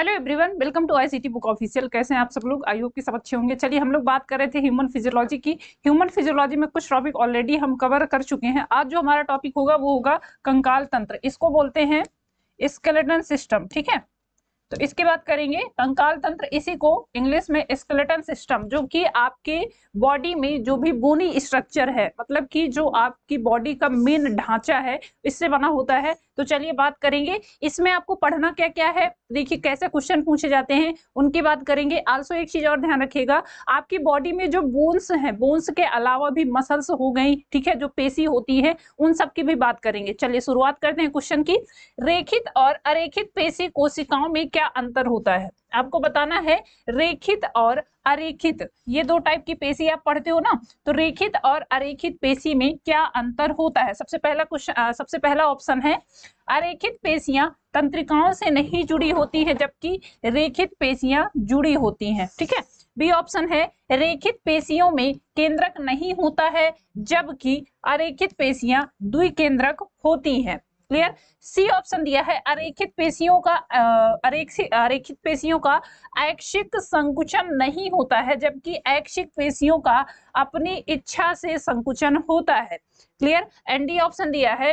Hello everyone welcome to I book official कैसे हैं आप सब लोग आई होप कि सब अच्छे होंगे चलिए हम लोग बात कर रहे थे ह्यूमन फिजियोलॉजी की ह्यूमन फिजियोलॉजी में कुछ टॉपिक ऑलरेडी हम कवर कर चुके हैं आज जो हमारा टॉपिक होगा वो होगा कंकाल तंत्र इसको बोलते हैं स्केलेटन सिस्टम ठीक है तो इसके बात करेंगे कंकाल तंत्र इसी को इंग्लिश में स्केलेटन सिस्टम जो कि आपके बॉडी में जो भी बोनी स्ट्रक्चर है मतलब कि जो आपकी बॉडी का मेन ढांचा है इससे बना होता है तो चलिए बात करेंगे इसमें आपको पढ़ना क्या क्या है देखिए कैसे क्वेश्चन पूछे जाते हैं उनकी बात करेंगे आल्सो एक चीज और ध्यान रखिएगा आपकी बॉडी में जो बोन्स हैं बोन्स के अलावा भी मसल्स हो गई ठीक है जो पेशी होती है उन सब की भी बात करेंगे चलिए शुरुआत करते हैं क्वेश्चन की रेखित और अरेखित पेशी कोशिकाओं में क्या अंतर होता है आपको बताना है रेखित और अरेखित ये दो टाइप की पेशी आप पढ़ते हो ना तो रेखित और अरेखित पेशी में क्या अंतर होता है सबसे पहला आ, सबसे पहला ऑप्शन है अरेखित पेशियां तंत्रिकाओं से नहीं जुड़ी होती है जबकि रेखित पेशियां जुड़ी होती हैं ठीक है बी ऑप्शन है रेखित पेशियों में केंद्रक नहीं होता है जबकि अरेखित पेशियां द्विकेंद्रक होती हैं क्लियर सी ऑप्शन दिया है अरेखित पेशियों का अरेखित पेशियों का ऐक्षिक संकुचन नहीं होता है जबकि ऐक्षिक पेशियों का अपनी इच्छा से संकुचन होता है क्लियर एनडी ऑप्शन दिया है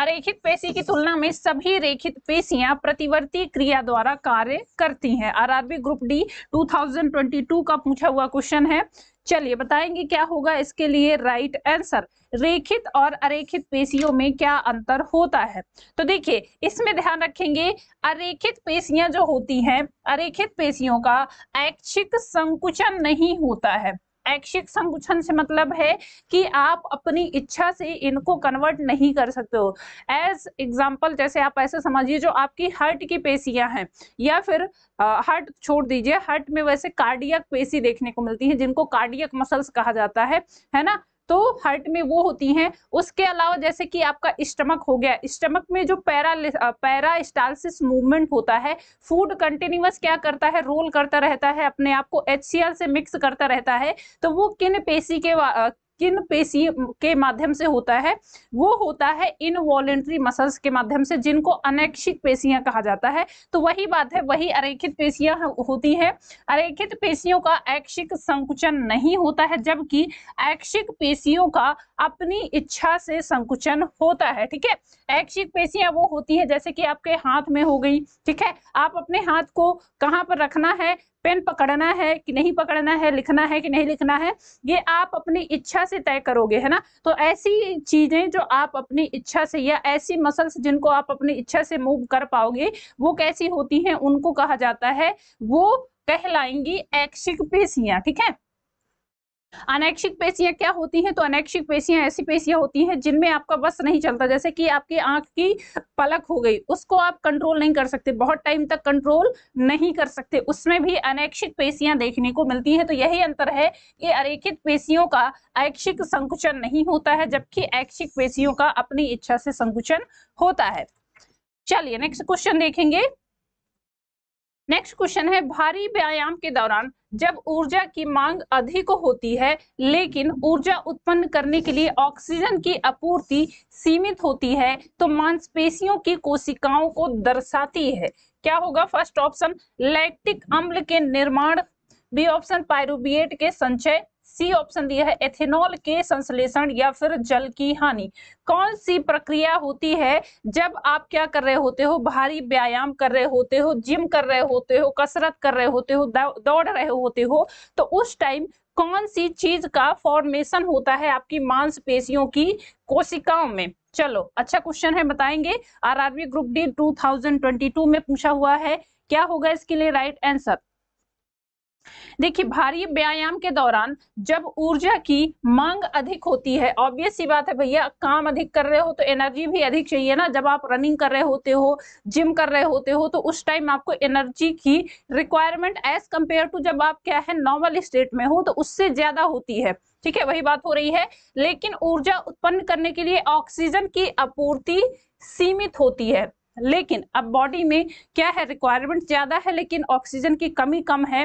अरेखित पेशी की तुलना में सभी रेखित पेशियां प्रतिवर्ती क्रिया द्वारा कार्य करती हैं आरआरबी ग्रुप डी 2022 का पूछा हुआ क्वेश्चन है चलिए बताएंगे क्या होगा इसके लिए राइट आंसर रेखित और अरेखित पेशियों में क्या अंतर होता है तो देखिए इसमें ध्यान रखेंगे अरेखित पेशियां जो होती हैं अरेखित पेशियों का ऐच्छिक संकुचन नहीं होता है ऐच्छिक संकुचन से मतलब है कि आप अपनी इच्छा से इनको कन्वर्ट नहीं कर सकते हो एज एग्जाम्पल जैसे आप ऐसे समझिए जो आपकी हर्ट की पेशियां हैं या फिर हर्ट छोड़ दीजिए हर्ट में वैसे कार्डियक पेशी देखने को मिलती है जिनको कार्डियक मसल्स कहा जाता है है ना तो हार्ट में वो होती हैं उसके अलावा जैसे कि आपका स्टमक हो गया स्टमक में जो पैरा पैरा स्टालसिस मूवमेंट होता है फूड कंटिन्यूस क्या करता है रोल करता रहता है अपने आप को एच से मिक्स करता रहता है तो वो किन पेशी के किन पेशी के माध्यम से होता है वो होता है इनवॉलेंट्री मसल्स के माध्यम से जिनको अनैक्षिक पेशियां कहा जाता है तो वही बात है वही अरेखित पेशियां होती है अरेखित पेशियों का ऐक्षिक संकुचन नहीं होता है जबकि ऐक्षिक पेशियों का अपनी इच्छा से संकुचन होता है ठीक है ऐक्षिक पेशियां वो होती है जैसे कि आपके हाथ में हो गई ठीक है आप अपने हाथ को कहाँ पर रखना है पेन पकड़ना है कि नहीं पकड़ना है लिखना है कि नहीं लिखना है ये आप अपनी इच्छा से तय करोगे है ना तो ऐसी चीज़ें जो आप अपनी इच्छा से या ऐसी मसल्स जिनको आप अपनी इच्छा से मूव कर पाओगे वो कैसी होती हैं उनको कहा जाता है वो कहलाएंगी एक्शिक पेशियाँ ठीक है अनैक्षिक पेशियां क्या होती हैं तो अनैक्षिक पेशियां ऐसी पेशियां होती हैं जिनमें आपका बस नहीं चलता जैसे कि आपकी आंख की पलक हो गई उसको आप कंट्रोल नहीं कर सकते बहुत टाइम तक कंट्रोल नहीं कर सकते उसमें भी अनैक्षिक पेशियां देखने को मिलती हैं तो यही अंतर है कि अरेखित पेशियों का ऐक्षिक संकुचन नहीं होता है जबकि ऐक्षिक पेशियों का अपनी इच्छा से संकुचन होता है चलिए नेक्स्ट क्वेश्चन देखेंगे नेक्स्ट क्वेश्चन है भारी व्यायाम के दौरान जब ऊर्जा की मांग अधिक होती है लेकिन ऊर्जा उत्पन्न करने के लिए ऑक्सीजन की आपूर्ति सीमित होती है तो मांसपेशियों की कोशिकाओं को दर्शाती है क्या होगा फर्स्ट ऑप्शन लैक्टिक अम्ल के निर्माण बी ऑप्शन पायरुबिएट के संचय सी ऑप्शन दिया है एथेनॉल के संश्लेषण या फिर जल की हानि कौन सी प्रक्रिया होती है जब आप क्या कर रहे होते हो भारी व्यायाम कर रहे होते हो जिम कर रहे होते हो कसरत कर रहे होते हो दौड़ रहे होते हो तो उस टाइम कौन सी चीज का फॉर्मेशन होता है आपकी मांसपेशियों की कोशिकाओं में चलो अच्छा क्वेश्चन है बताएंगे आरआरबी ग्रुप डी 2022 में पूछा हुआ है क्या होगा इसके लिए राइट आंसर देखिए भारी व्यायाम के दौरान जब ऊर्जा की मांग अधिक होती है ऑब्वियस सी बात है भैया काम अधिक कर रहे हो तो एनर्जी भी अधिक चाहिए ना जब आप रनिंग कर रहे होते हो जिम कर रहे होते हो तो उस टाइम आपको एनर्जी की रिक्वायरमेंट एज कंपेयर टू जब आप क्या है नॉर्मल स्टेट में हो तो उससे ज्यादा होती है ठीक है वही बात हो रही है लेकिन ऊर्जा उत्पन्न करने के लिए ऑक्सीजन की आपूर्ति सीमित होती है लेकिन अब बॉडी में क्या है रिक्वायरमेंट ज्यादा है लेकिन ऑक्सीजन की कमी कम है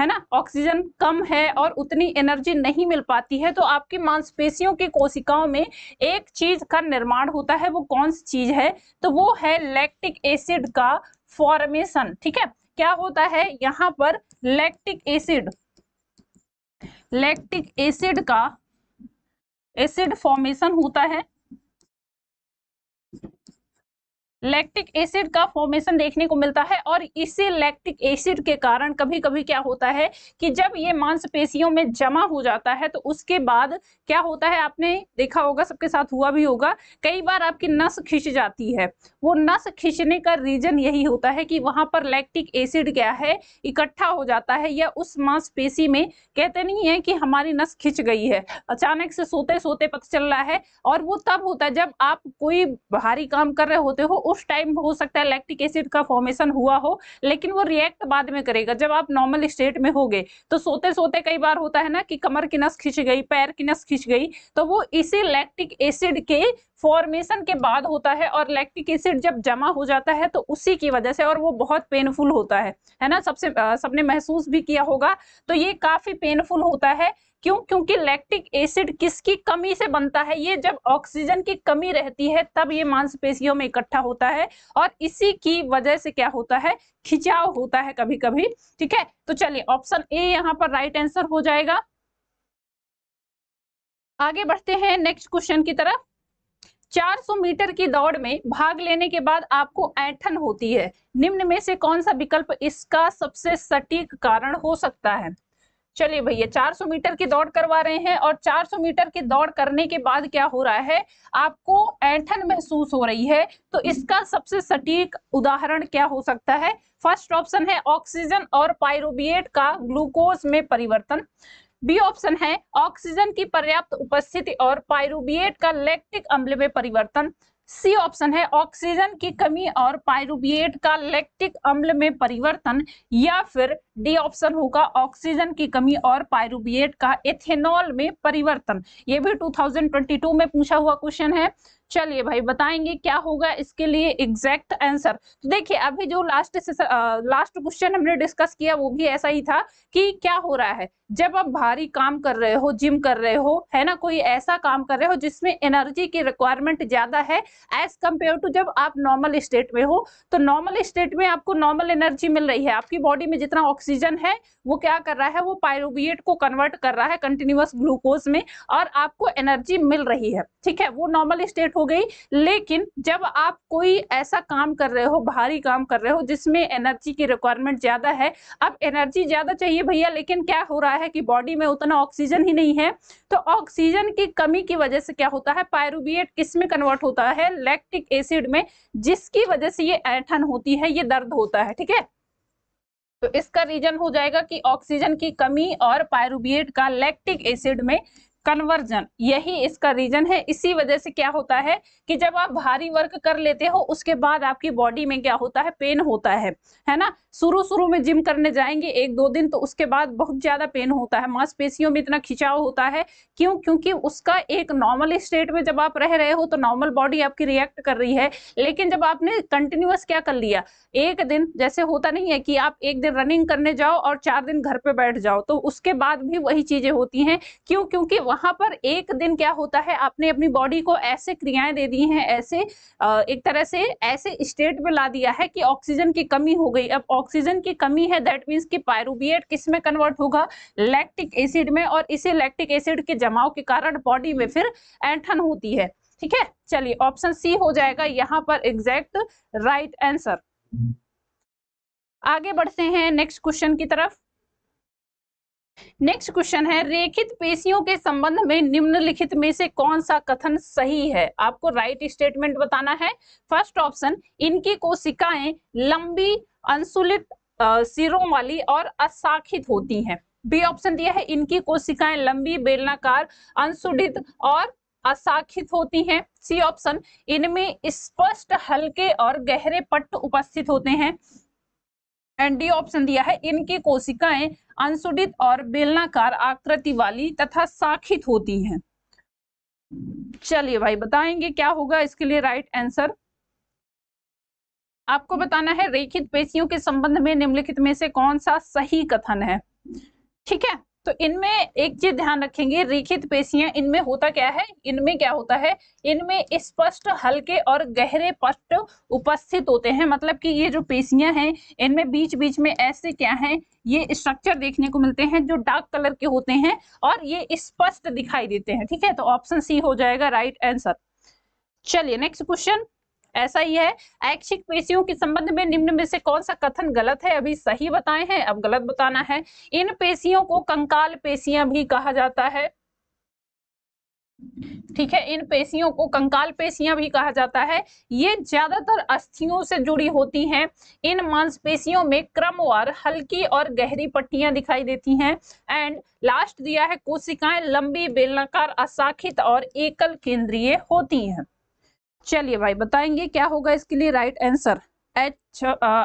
है ना ऑक्सीजन कम है और उतनी एनर्जी नहीं मिल पाती है तो आपकी मांसपेशियों की कोशिकाओं में एक चीज का निर्माण होता है वो कौन सी चीज है तो वो है लैक्टिक एसिड का फॉर्मेशन ठीक है क्या होता है यहां पर लैक्टिक एसिड लैक्टिक एसिड का एसिड फॉर्मेशन होता है लैक्टिक एसिड का फॉर्मेशन देखने को मिलता है और इसी लैक्टिक एसिड के कारण कभी कभी क्या होता है कि जब ये मांसपेशियों में जमा हो जाता है तो उसके बाद क्या होता है आपने देखा होगा सबके साथ हुआ भी होगा कई बार आपकी नस खिंच जाती है वो नस खिंचने का रीजन यही होता है कि वहां पर लैक्टिक एसिड क्या है इकट्ठा हो जाता है या उस मांसपेशी में कहते नहीं है कि हमारी नस खिंच गई है अचानक से सोते सोते पता चल रहा है और वो तब होता है जब आप कोई भारी काम कर रहे होते हो उस टाइम हो सकता है लैक्टिक एसिड का फॉर्मेशन हुआ हो लेकिन वो रिएक्ट बाद में करेगा जब आप नॉर्मल स्टेट में हो तो सोते सोते कई बार होता है ना कि कमर की नस खींच गई पैर की नस खींच गई तो वो इसी लैक्टिक एसिड के फॉर्मेशन के बाद होता है और लैक्टिक एसिड जब जमा हो जाता है तो उसी की वजह से और वो बहुत पेनफुल होता है है ना सबसे सबने महसूस भी किया होगा तो ये काफ़ी पेनफुल होता है क्यों क्योंकि लैक्टिक एसिड किसकी कमी से बनता है ये जब ऑक्सीजन की कमी रहती है तब ये मांसपेशियों में इकट्ठा होता है और इसी की वजह से क्या होता है खिंचाव होता है कभी कभी ठीक है तो चलिए ऑप्शन ए यहाँ पर राइट आंसर हो जाएगा आगे बढ़ते हैं नेक्स्ट क्वेश्चन की तरफ 400 मीटर की दौड़ में भाग लेने के बाद आपको ऐठन होती है निम्न में से कौन सा विकल्प इसका सबसे सटीक कारण हो सकता है चलिए भैया 400 मीटर की दौड़ करवा रहे हैं और 400 मीटर की दौड़ करने के बाद क्या हो रहा है आपको ऐठन महसूस हो रही है तो इसका सबसे सटीक उदाहरण क्या हो सकता है फर्स्ट ऑप्शन है ऑक्सीजन और पायरोबिएट का ग्लूकोज में परिवर्तन बी ऑप्शन है ऑक्सीजन की पर्याप्त उपस्थिति और पायरुबिएट का लैक्टिक अम्ल में परिवर्तन सी ऑप्शन है ऑक्सीजन की कमी और पायरुबिएट का लैक्टिक अम्ल में परिवर्तन या फिर डी ऑप्शन होगा ऑक्सीजन की कमी और पायरुबिएट का एथेनॉल में परिवर्तन ये भी 2022 में पूछा हुआ क्वेश्चन है चलिए भाई बताएंगे क्या होगा इसके लिए एग्जैक्ट आंसर तो देखिए अभी जो लास्ट लास्ट क्वेश्चन हमने डिस्कस किया वो भी ऐसा ही था कि क्या हो रहा है जब आप भारी काम कर रहे हो जिम कर रहे हो है ना कोई ऐसा काम कर रहे हो जिसमें एनर्जी की रिक्वायरमेंट ज्यादा है एज कम्पेयर टू जब आप नॉर्मल स्टेट में हो तो नॉर्मल स्टेट में आपको नॉर्मल एनर्जी मिल रही है आपकी बॉडी में जितना ऑक्सीजन है वो क्या कर रहा है वो पायरोबिएट को कन्वर्ट कर रहा है कंटिन्यूस ग्लूकोज में और आपको एनर्जी मिल रही है ठीक है वो नॉर्मल स्टेट हो गई लेकिन जब आप कोई ऐसा काम कर रहे हो भारी काम कर रहे हो जिसमें एनर्जी की रिक्वायरमेंट ज़्यादा है अब एनर्जी ज़्यादा चाहिए भैया लेकिन क्या हो रहा है कि बॉडी में उतना ऑक्सीजन ही नहीं है तो ऑक्सीजन की कमी की वजह से क्या होता है पायरुबियट किस में कन्वर्ट होता है लैक्टिक एसिड में जिसकी वजह से ये ऐठन होती है ये दर्द होता है ठीक है तो इसका रीजन हो जाएगा कि ऑक्सीजन की कमी और पायरुबियट का लैक्टिक एसिड में कन्वर्जन यही इसका रीजन है इसी वजह से क्या होता है कि जब आप भारी वर्क कर लेते हो उसके बाद आपकी बॉडी में क्या होता है पेन होता है है ना शुरू शुरू में जिम करने जाएंगे एक दो दिन तो उसके बाद बहुत ज्यादा पेन होता है मांसपेशियों में इतना खिंचाव होता है क्यों क्योंकि उसका एक नॉर्मल स्टेट में जब आप रह रहे हो तो नॉर्मल बॉडी आपकी रिएक्ट कर रही है लेकिन जब आपने कंटिन्यूस क्या कर लिया एक दिन जैसे होता नहीं है कि आप एक दिन रनिंग करने जाओ और चार दिन घर पे बैठ जाओ तो उसके बाद भी वही चीजें होती हैं क्यों क्योंकि वहां पर एक दिन क्या होता है आपने अपनी बॉडी को ऐसे क्रियाएं दे दी हैं ऐसे एक तरह से ऐसे स्टेट में ला दिया है कि ऑक्सीजन की कमी हो गई अब ऑक्सीजन की कमी है दैट मीन्स कि पायरूबिएट किस में कन्वर्ट होगा लैक्टिक एसिड में और इसे लैक्टिक एसिड के जमाव के कारण बॉडी में फिर एंठन होती है ठीक है चलिए ऑप्शन सी हो जाएगा यहाँ पर एग्जैक्ट राइट आंसर आगे बढ़ते हैं नेक्स्ट क्वेश्चन की तरफ नेक्स्ट क्वेश्चन है रेखित पेशियों के संबंध में निम्नलिखित में से कौन सा कथन सही है आपको राइट right स्टेटमेंट बताना है फर्स्ट ऑप्शन इनकी कोशिकाएं लंबी अंशुलित सिरों वाली और अशाखित होती हैं बी ऑप्शन दिया है इनकी कोशिकाएं लंबी बेलनाकार अंशुलित और अशाखित होती हैं सी ऑप्शन इनमें स्पष्ट हल्के और गहरे पट्ट उपस्थित होते हैं एंड डी ऑप्शन दिया है इनकी कोशिकाएं अंशुडित और बेलनाकार आकृति वाली तथा साखित होती हैं चलिए भाई बताएंगे क्या होगा इसके लिए राइट आंसर आपको बताना है रेखित पेशियों के संबंध में निम्नलिखित में से कौन सा सही कथन है ठीक है तो इनमें एक चीज ध्यान रखेंगे रेखित पेशियां इनमें होता क्या है इनमें क्या होता है इनमें स्पष्ट हल्के और गहरे पष्ट उपस्थित होते हैं मतलब कि ये जो पेशियां हैं इनमें बीच बीच में ऐसे क्या है ये स्ट्रक्चर देखने को मिलते हैं जो डार्क कलर के होते हैं और ये स्पष्ट दिखाई देते हैं ठीक है तो ऑप्शन सी हो जाएगा राइट आंसर चलिए नेक्स्ट क्वेश्चन ऐसा ही है ऐच्छिक पेशियों के संबंध में निम्न में से कौन सा कथन गलत है अभी सही बताए हैं अब गलत बताना है इन पेशियों को कंकाल पेशियां भी कहा जाता है ठीक है इन पेशियों को कंकाल पेशियां भी कहा जाता है ये ज्यादातर अस्थियों से जुड़ी होती हैं इन मांसपेशियों में क्रमवार हल्की और गहरी पट्टियां दिखाई देती हैं एंड लास्ट दिया है कोशिकाएं लंबी बेलनाकार अशाखित और एकल केंद्रीय होती हैं चलिए भाई बताएंगे क्या होगा इसके लिए राइट आंसर एच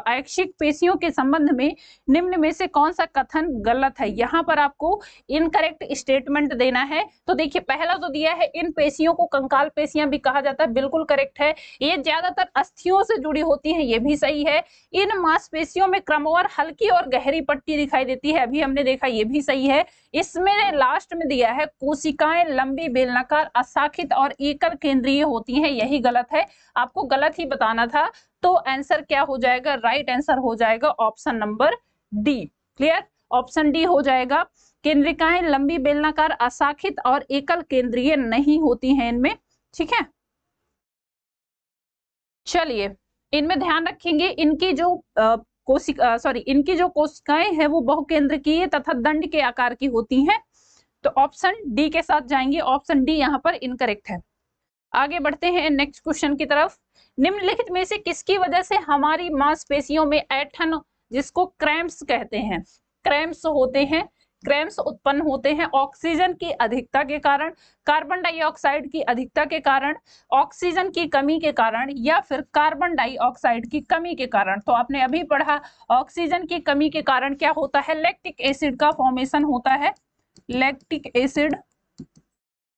ऐक्षिक पेशियों के संबंध में निम्न में से कौन सा कथन गलत है यहाँ पर आपको इनकरेक्ट स्टेटमेंट देना है तो देखिए पहला तो दिया है इन पेशियों को कंकाल पेशियां भी कहा जाता है बिल्कुल करेक्ट है ये ज्यादातर अस्थियों से जुड़ी होती हैं ये भी सही है इन मांसपेशियों में क्रमवार हल्की और गहरी पट्टी दिखाई देती है अभी हमने देखा ये भी सही है इसमें लास्ट में दिया है कोशिकाएं लंबी बेलनाकार अशाखित और एकल केंद्रीय होती है यही गलत है आपको गलत ही बताना था तो आंसर क्या हो जाएगा राइट आंसर हो जाएगा option number D clear option D हो जाएगा केंद्रिकाएं लंबी बेलनाकार अशाखित और एकल केंद्रीय नहीं होती हैं इनमें ठीक है चलिए इनमें ध्यान रखेंगे इनकी जो कोशिका सॉरी इनकी जो कोशिकाएं हैं वो बहुकेंद्र की तथा दंड के आकार की होती हैं तो ऑप्शन डी के साथ जाएंगे ऑप्शन डी यहां पर इनकरेक्ट है आगे बढ़ते हैं नेक्स्ट क्वेश्चन की तरफ निम्नलिखित में से किसकी वजह से हमारी मांसपेशियों में ऐठन जिसको क्रैम्प्स कहते हैं क्रैम्प्स होते हैं क्रैम्प्स उत्पन्न होते हैं ऑक्सीजन की अधिकता के कारण कार्बन डाइऑक्साइड की अधिकता के कारण ऑक्सीजन की कमी के कारण या फिर कार्बन डाइऑक्साइड की कमी के कारण तो आपने अभी पढ़ा ऑक्सीजन की कमी के कारण क्या होता है लैक्टिक एसिड का फॉर्मेशन होता है लैक्टिक एसिड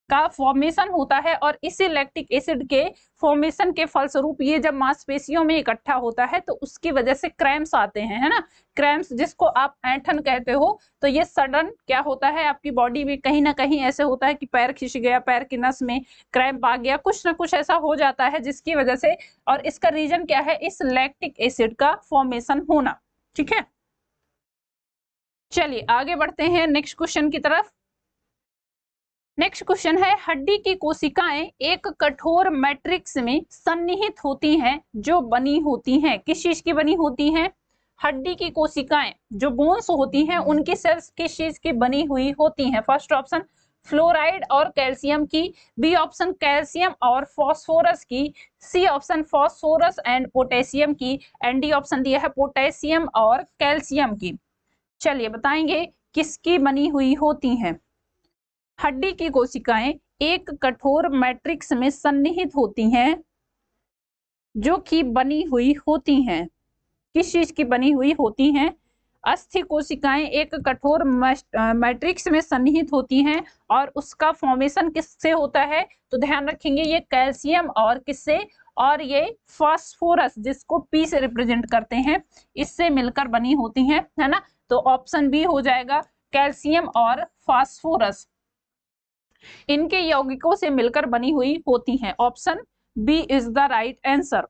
का फॉर्मेशन होता है और इसी लैक्टिक एसिड के फॉर्मेशन के फलस्वरूप ये जब मांसपेशियों में इकट्ठा होता है तो उसकी वजह से क्रैम्स आते हैं है ना क्रैम्स जिसको आप ऐठन कहते हो तो ये सडन क्या होता है आपकी बॉडी में कहीं ना कहीं ऐसे होता है कि पैर खिंच गया पैर की नस में क्रैम्प आ गया कुछ ना कुछ ऐसा हो जाता है जिसकी वजह से और इसका रीजन क्या है इस लैक्टिक एसिड का फॉर्मेशन होना ठीक है चलिए आगे बढ़ते हैं नेक्स्ट क्वेश्चन की तरफ नेक्स्ट क्वेश्चन है हड्डी की कोशिकाएं एक कठोर मैट्रिक्स में सन्निहित होती हैं जो बनी होती हैं किस चीज की बनी होती हैं हड्डी की कोशिकाएं जो बोन्स होती हैं उनकी सेल्स किस चीज की बनी हुई होती हैं फर्स्ट ऑप्शन फ्लोराइड और कैल्शियम की बी ऑप्शन कैल्शियम और फॉस्फोरस की C option phosphorus and potassium की एंड डी ऑप्शन दिया है पोटेशियम और कैल्शियम की चलिए बताएंगे किसकी बनी हुई होती हैं हड्डी की कोशिकाएं एक कठोर मैट्रिक्स में सन्निहित होती हैं जो कि बनी हुई होती हैं किस चीज की बनी हुई होती हैं अस्थि कोशिकाएं एक कठोर मैट्रिक्स में सन्निहित होती हैं और उसका फॉर्मेशन किससे होता है तो ध्यान रखेंगे ये कैल्शियम और किससे और ये फास्फोरस जिसको पी से रिप्रेजेंट करते हैं इससे मिलकर बनी होती हैं है ना तो ऑप्शन बी हो जाएगा कैल्शियम और फास्फोरस इनके यौगिकों से मिलकर बनी हुई होती हैं option B is the right answer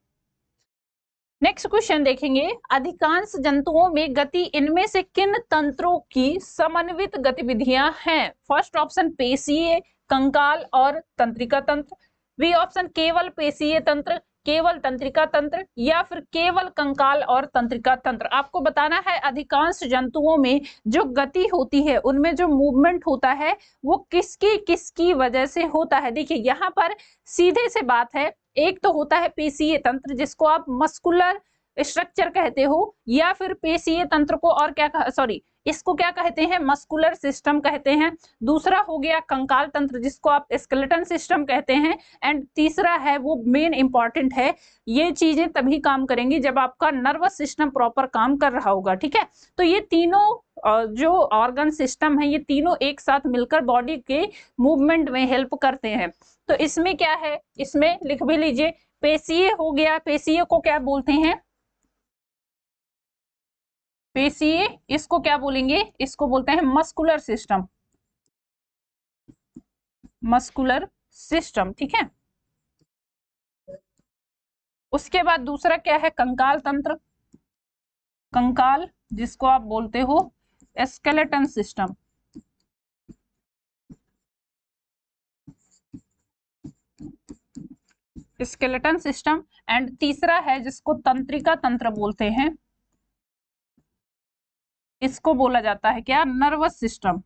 next question देखेंगे अधिकांश जंतुओं में गति इनमें से किन तंत्रों की समन्वित गतिविधियां हैं फर्स्ट ऑप्शन पेशीय कंकाल और तंत्रिका तंत्र बी ऑप्शन केवल पेशीय तंत्र केवल तंत्रिका तंत्र या फिर केवल कंकाल और तंत्रिका तंत्र आपको बताना है अधिकांश जंतुओं में जो गति होती है उनमें जो मूवमेंट होता है वो किसकी किसकी वजह से होता है देखिए यहाँ पर सीधे से बात है एक तो होता है पेशीय तंत्र जिसको आप मस्कुलर स्ट्रक्चर कहते हो या फिर पेशीय तंत्र को और क्या सॉरी इसको क्या कहते हैं मस्कुलर सिस्टम कहते हैं दूसरा हो गया कंकाल तंत्र जिसको आप स्केलेटन सिस्टम कहते हैं एंड तीसरा है वो मेन इंपॉर्टेंट है ये चीजें तभी काम करेंगी जब आपका नर्वस सिस्टम प्रॉपर काम कर रहा होगा ठीक है तो ये तीनों जो ऑर्गन सिस्टम है ये तीनों एक साथ मिलकर बॉडी के मूवमेंट में हेल्प करते हैं तो इसमें क्या है इसमें लिख भी लीजिए पेशीय हो गया पेशीय को क्या बोलते हैं पेशी तो इसको क्या बोलेंगे इसको बोलते हैं मस्कुलर सिस्टम मस्कुलर सिस्टम ठीक है उसके बाद दूसरा क्या है कंकाल तंत्र कंकाल जिसको आप बोलते हो skeleton system skeleton system and तीसरा है जिसको तंत्रिका तंत्र बोलते हैं इसको बोला जाता है क्या नर्वस सिस्टम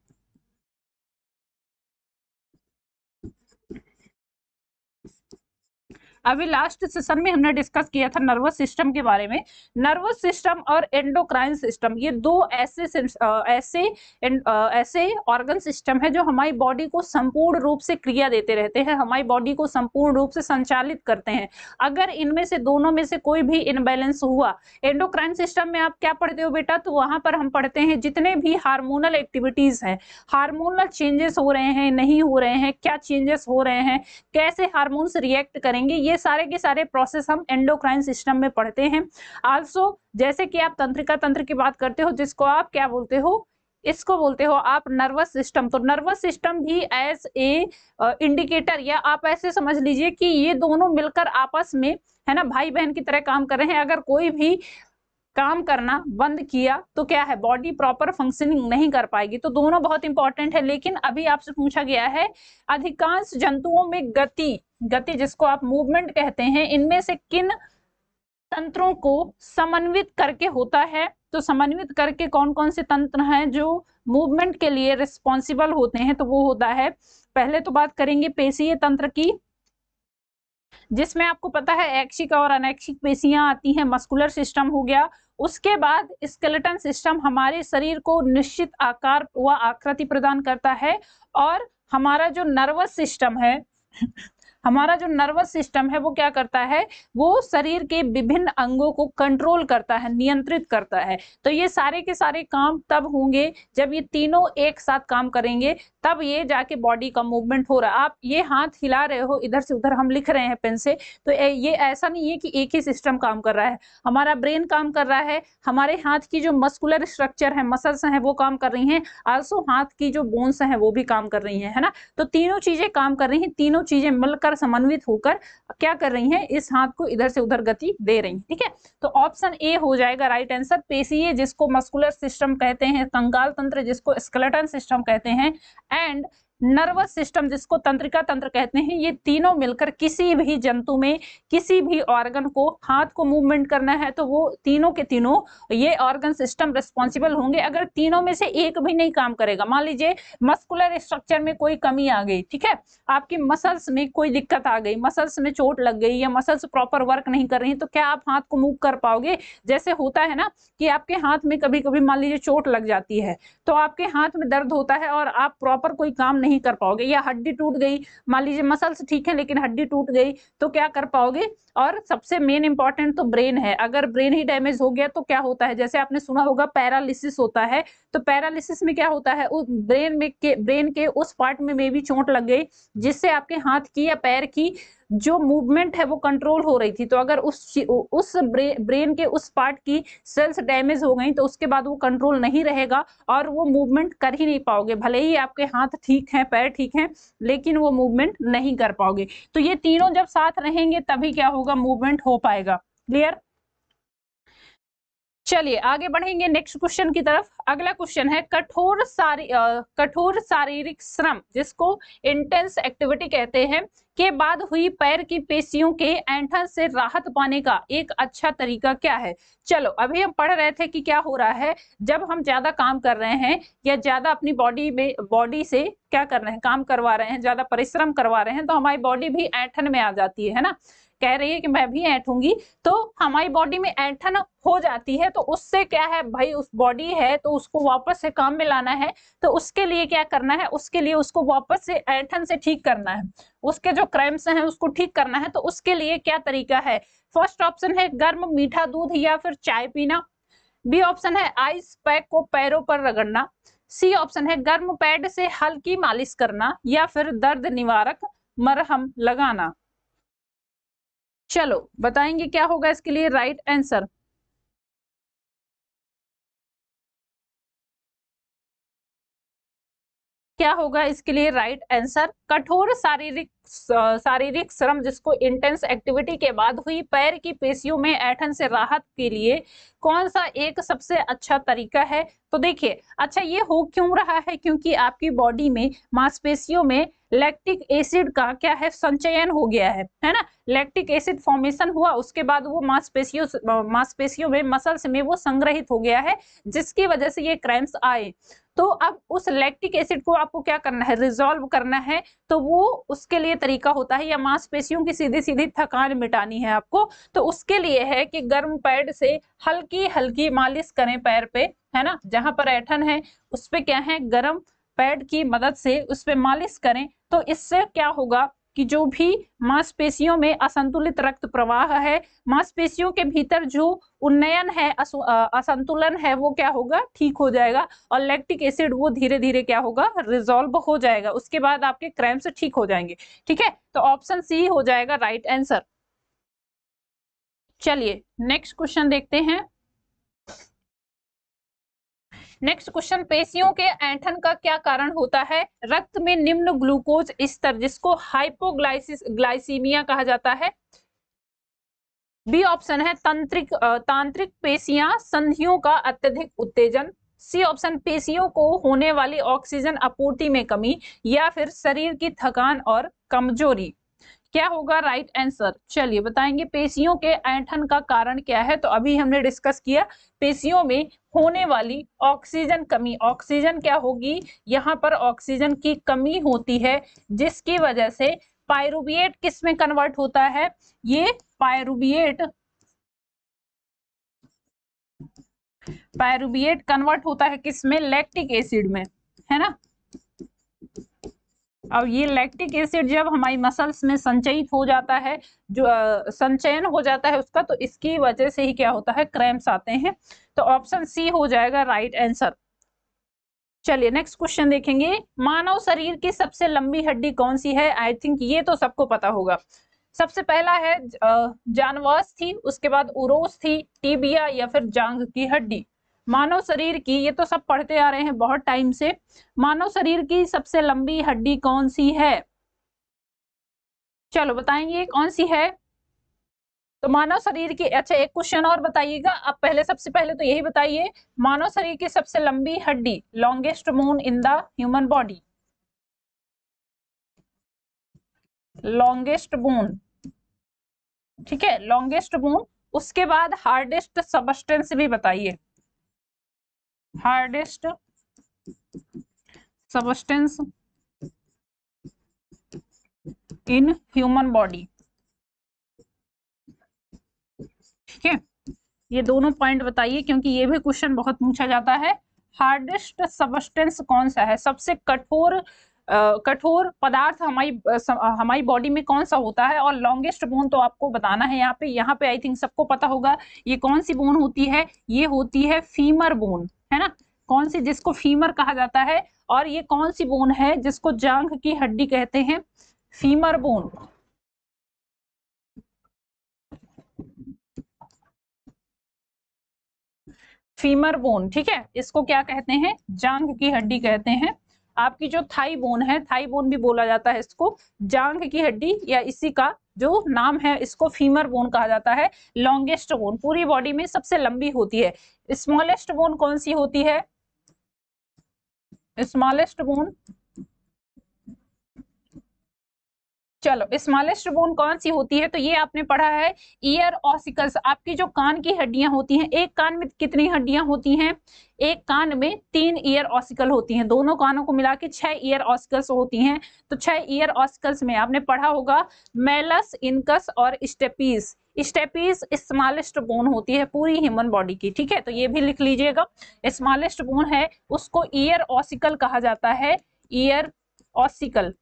अभी लास्ट सेशन में हमने डिस्कस किया था नर्वस सिस्टम के बारे में नर्वस सिस्टम और एंडोक्राइन सिस्टम ये दो ऐसे ऐसे ऐसे ऑर्गन सिस्टम है जो हमारी बॉडी को संपूर्ण रूप से क्रिया देते रहते हैं हमारी बॉडी को संपूर्ण रूप से संचालित करते हैं अगर इनमें से दोनों में से कोई भी इनबैलेंस हुआ एंडोक्राइन सिस्टम में आप क्या पढ़ते हो बेटा तो वहां पर हम पढ़ते हैं जितने भी हार्मोनल एक्टिविटीज हैं हार्मोनल चेंजेस हो रहे हैं नहीं हो रहे हैं क्या चेंजेस हो रहे हैं कैसे हार्मोन्स रिएक्ट करेंगे ये ये सारे के सारे प्रोसेस हम एंडोक्राइन सिस्टम में पढ़ते हैं आल्सो जैसे कि आप तंत्रिका तंत्र की बात करते हो जिसको आप क्या बोलते हो इसको बोलते हो आप नर्वस सिस्टम तो नर्वस सिस्टम भी एज ए इंडिकेटर या आप ऐसे समझ लीजिए कि ये दोनों मिलकर आपस में है ना भाई बहन की तरह काम कर रहे हैं अगर कोई भी काम करना बंद किया तो क्या है बॉडी प्रॉपर फंक्शनिंग नहीं कर पाएगी तो दोनों बहुत इंपॉर्टेंट है लेकिन अभी आपसे पूछा गया है अधिकांश जंतुओं में गति गति जिसको आप मूवमेंट कहते हैं इनमें से किन तंत्रों को समन्वित करके होता है तो समन्वित करके कौन कौन से तंत्र हैं जो मूवमेंट के लिए रिस्पॉन्सिबल होते हैं तो वो होता है पहले तो बात करेंगे पेशीय तंत्र की जिसमें आपको पता है एक्शिक और अनैक्षिक पेशियां आती हैं मस्कुलर सिस्टम हो गया उसके बाद स्केलेटन सिस्टम हमारे शरीर को निश्चित आकार व आकृति प्रदान करता है और हमारा जो नर्वस सिस्टम है हमारा जो नर्वस सिस्टम है वो क्या करता है वो शरीर के विभिन्न अंगों को कंट्रोल करता है नियंत्रित करता है तो ये सारे के सारे काम तब होंगे जब ये तीनों एक साथ काम करेंगे तब ये जाके बॉडी का मूवमेंट हो रहा है आप ये हाथ हिला रहे हो इधर से उधर हम लिख रहे हैं पेन से तो ये ऐसा नहीं है कि एक ही सिस्टम काम कर रहा है हमारा ब्रेन काम कर रहा है हमारे हाथ की जो मस्कुलर स्ट्रक्चर है मसल्स हैं वो काम कर रही हैं आल्सो हाथ की जो बोन्स हैं वो भी काम कर रही हैं है ना तो तीनों चीजें काम कर रही हैं तीनों चीजें मिलकर लगातार समन्वित होकर क्या कर रही हैं इस हाथ को इधर से उधर गति दे रही हैं ठीक है तो ऑप्शन ए हो जाएगा राइट आंसर पेशीय जिसको मस्कुलर सिस्टम कहते हैं कंगाल तंत्र जिसको स्केलेटन सिस्टम कहते हैं एंड नर्वस सिस्टम जिसको तंत्रिका तंत्र कहते हैं ये तीनों मिलकर किसी भी जंतु में किसी भी ऑर्गन को हाथ को मूवमेंट करना है तो वो तीनों के तीनों ये ऑर्गन सिस्टम रिस्पॉन्सिबल होंगे अगर तीनों में से एक भी नहीं काम करेगा मान लीजिए मस्कुलर स्ट्रक्चर में कोई कमी आ गई ठीक है आपकी मसल्स में कोई दिक्कत आ गई मसल्स में चोट लग गई या मसल्स प्रॉपर वर्क नहीं कर रही तो क्या आप हाथ को मूव कर पाओगे जैसे होता है ना कि आपके हाथ में कभी कभी मान लीजिए चोट लग जाती है तो आपके हाथ में दर्द होता है और आप प्रॉपर कोई काम नहीं नहीं कर पाओगे या हड्डी टूट गई मान लीजिए मसल्स ठीक है लेकिन हड्डी टूट गई तो क्या कर पाओगे और सबसे मेन इंपॉर्टेंट तो ब्रेन है अगर ब्रेन ही डैमेज हो गया तो क्या होता है जैसे आपने सुना होगा पैरालिसिस होता है तो पैरालिसिस में क्या होता है उस ब्रेन में के ब्रेन के उस पार्ट में मे भी चोट लग गई जिससे आपके हाथ की या पैर की जो मूवमेंट है वो कंट्रोल हो रही थी तो अगर उस उस ब्रे, ब्रेन के उस पार्ट की सेल्स डैमेज हो गई तो उसके बाद वो कंट्रोल नहीं रहेगा और वो मूवमेंट कर ही नहीं पाओगे भले ही आपके हाथ ठीक हैं पैर ठीक हैं लेकिन वो मूवमेंट नहीं कर पाओगे तो ये तीनों जब साथ रहेंगे तभी क्या होगा मूवमेंट हो पाएगा क्लियर चलिए आगे बढ़ेंगे नेक्स्ट क्वेश्चन की तरफ अगला क्वेश्चन है कठोर कठोर शारीरिक श्रम जिसको इंटेंस एक्टिविटी कहते हैं के बाद हुई पैर की पेशियों के एंठन से राहत पाने का एक अच्छा तरीका क्या है चलो अभी हम पढ़ रहे थे कि क्या हो रहा है जब हम ज्यादा काम कर रहे हैं या ज्यादा अपनी बॉडी में बॉडी से क्या कर रहे हैं काम करवा रहे हैं ज्यादा परिश्रम करवा रहे हैं तो हमारी बॉडी भी ऐंठन में आ जाती है ना कह रही है कि मैं भी ऐठूंगी तो हमारी बॉडी में ऐठन हो जाती है तो उससे क्या है भाई उस बॉडी है तो उसको वापस से काम में लाना है तो उसके लिए क्या करना है उसके लिए उसको वापस से ऐठन से ठीक करना है उसके जो क्रैम्स हैं उसको ठीक करना है तो उसके लिए क्या तरीका है फर्स्ट ऑप्शन है गर्म मीठा दूध या फिर चाय पीना बी ऑप्शन है आइस पैक को पैरों पर रगड़ना सी ऑप्शन है गर्म पैड से हल्की मालिश करना या फिर दर्द निवारक मरहम लगाना चलो बताएंगे क्या होगा इसके लिए राइट आंसर क्या होगा इसके लिए राइट आंसर कठोर शारीरिक शारीरिक श्रम जिसको इंटेंस एक्टिविटी के बाद हुई पैर की पेशियों में ऐठन से राहत के लिए कौन सा एक सबसे अच्छा तरीका है तो देखिए अच्छा ये हो क्यों रहा है क्योंकि आपकी बॉडी में मांसपेशियों में लैक्टिक एसिड का क्या है संचयन हो गया है है ना लैक्टिक एसिड फॉर्मेशन हुआ उसके बाद वो मांसपेशियों मांसपेशियों में मसल्स में वो संग्रहित हो गया है जिसकी वजह से ये क्रैम्प्स आए तो अब उस लैक्टिक एसिड को आपको क्या करना है रिजॉल्व करना है तो वो उसके लिए तरीका होता है या मांसपेशियों की सीधी सीधी थकान मिटानी है आपको तो उसके लिए है कि गर्म पैड से हल्की हल्की मालिश करें पैर पे है ना जहां पर ऐठन है उस पर क्या है गर्म पैड की मदद से उस पर मालिश करें तो इससे क्या होगा कि जो भी मांसपेशियों में असंतुलित रक्त प्रवाह है मांसपेशियों के भीतर जो उन्नयन है असंतुलन है वो क्या होगा ठीक हो जाएगा और लैक्टिक एसिड वो धीरे धीरे क्या होगा रिजॉल्व हो जाएगा उसके बाद आपके क्रैम्स ठीक हो जाएंगे ठीक है तो ऑप्शन सी हो जाएगा राइट आंसर चलिए नेक्स्ट क्वेश्चन देखते हैं नेक्स्ट क्वेश्चन पेशियों के ऐंठन का क्या कारण होता है रक्त में निम्न ग्लूकोज स्तर जिसको हाइपोग्लाइसिस ग्लाइसीमिया कहा जाता है बी ऑप्शन है तंत्रिक तांत्रिक पेशियां संधियों का अत्यधिक उत्तेजन सी ऑप्शन पेशियों को होने वाली ऑक्सीजन आपूर्ति में कमी या फिर शरीर की थकान और कमजोरी क्या होगा राइट आंसर चलिए बताएंगे पेशियों के ऐंठन का कारण क्या है तो अभी हमने डिस्कस किया पेशियों में होने वाली ऑक्सीजन कमी ऑक्सीजन क्या होगी यहाँ पर ऑक्सीजन की कमी होती है जिसकी वजह से पायरुबिएट किस में कन्वर्ट होता है ये पायरुबिएट पायरुबिएट कन्वर्ट होता है किसमें लैक्टिक एसिड में है ना अब ये लैक्टिक एसिड जब हमारी मसल्स में संचयित हो जाता है जो संचयन हो जाता है उसका तो इसकी वजह से ही क्या होता है क्रैम्स आते हैं तो ऑप्शन सी हो जाएगा राइट आंसर चलिए नेक्स्ट क्वेश्चन देखेंगे मानव शरीर की सबसे लंबी हड्डी कौन सी है आई थिंक ये तो सबको पता होगा सबसे पहला है जानवास थी उसके बाद उरोस थी टीबिया या फिर जांग की हड्डी मानव शरीर की ये तो सब पढ़ते आ रहे हैं बहुत टाइम से मानव शरीर की सबसे लंबी हड्डी कौन सी है चलो बताएंगे कौन सी है तो मानव शरीर की अच्छा एक क्वेश्चन और बताइएगा आप पहले सबसे पहले तो यही बताइए मानव शरीर की सबसे लंबी हड्डी longest bone in the human body longest bone ठीक है लॉन्गेस्ट बोन उसके बाद हार्डेस्ट सबस्टेंस भी बताइए hardest substance in human body ठीक है ये दोनों पॉइंट बताइए क्योंकि ये भी क्वेश्चन बहुत पूछा जाता है हार्डेस्ट सबस्टेंस कौन सा है सबसे कठोर कठोर पदार्थ हमारी हमारी बॉडी में कौन सा होता है और लॉन्गेस्ट बोन तो आपको बताना है यहाँ पे यहाँ पे आई थिंक सबको पता होगा ये कौन सी बोन होती है ये होती है फीमर बोन है ना कौन सी जिसको फीमर कहा जाता है और ये कौन सी बोन है जिसको जांघ की हड्डी कहते हैं फीमर बोन फीमर बोन ठीक है इसको क्या कहते हैं जांग की हड्डी कहते हैं आपकी जो थाई बोन है थाई बोन भी बोला जाता है इसको जांग की हड्डी या इसी का जो नाम है इसको फीमर बोन कहा जाता है लॉन्गेस्ट बोन पूरी बॉडी में सबसे लंबी होती है स्मॉलेस्ट बोन कौन सी होती है स्मॉलेस्ट बोन चलो स्मॉलेस्ट बोन कौन सी होती है तो ये आपने पढ़ा है ईयर ऑसिकल्स आपकी जो कान की हड्डियां होती हैं एक कान में कितनी हड्डियां होती हैं एक कान में तीन ईयर ऑसिकल होती हैं दोनों कानों को मिला के छह ईयर ऑसिकल्स होती हैं तो छह ईयर ऑसिकल्स में आपने पढ़ा होगा मेलस इनकस और स्टेपीज स्टेपीज स्मॉलेस्ट बोन होती है पूरी ह्यूमन बॉडी की ठीक है तो ये भी लिख लीजिएगा स्मॉलेस्ट बोन है उसको ईयर ऑसिकल कहा जाता है ईयर ऑसिकल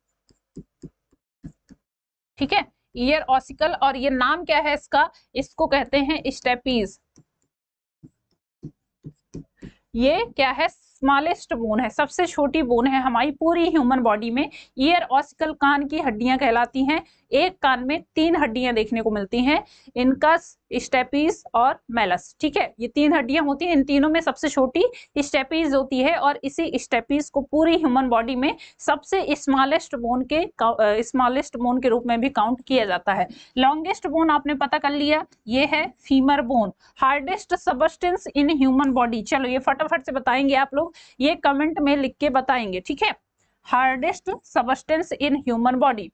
ठीक है ईयर ऑसिकल और ये नाम क्या है इसका इसको कहते हैं स्टेपीज ये क्या है स्मॉलेस्ट बोन है सबसे छोटी बोन है हमारी पूरी ह्यूमन बॉडी में ईयर ऑसिकल कान की हड्डियां कहलाती हैं एक कान में तीन हड्डियां देखने को मिलती हैं इनकस स्टेपीज और मेलस ठीक है ये तीन हड्डियां होती हैं इन तीनों में सबसे छोटी स्टेपीज होती है और इसी स्टेपीज को पूरी ह्यूमन बॉडी में सबसे स्मॉलेस्ट बोन के स्मॉलेस्ट बोन के रूप में भी काउंट किया जाता है लॉन्गेस्ट बोन आपने पता कर लिया ये है femur bone hardest substance in human body चलो ये फटाफट से बताएंगे आप लोग ये कमेंट में लिख के बताएंगे ठीक है hardest substance in human body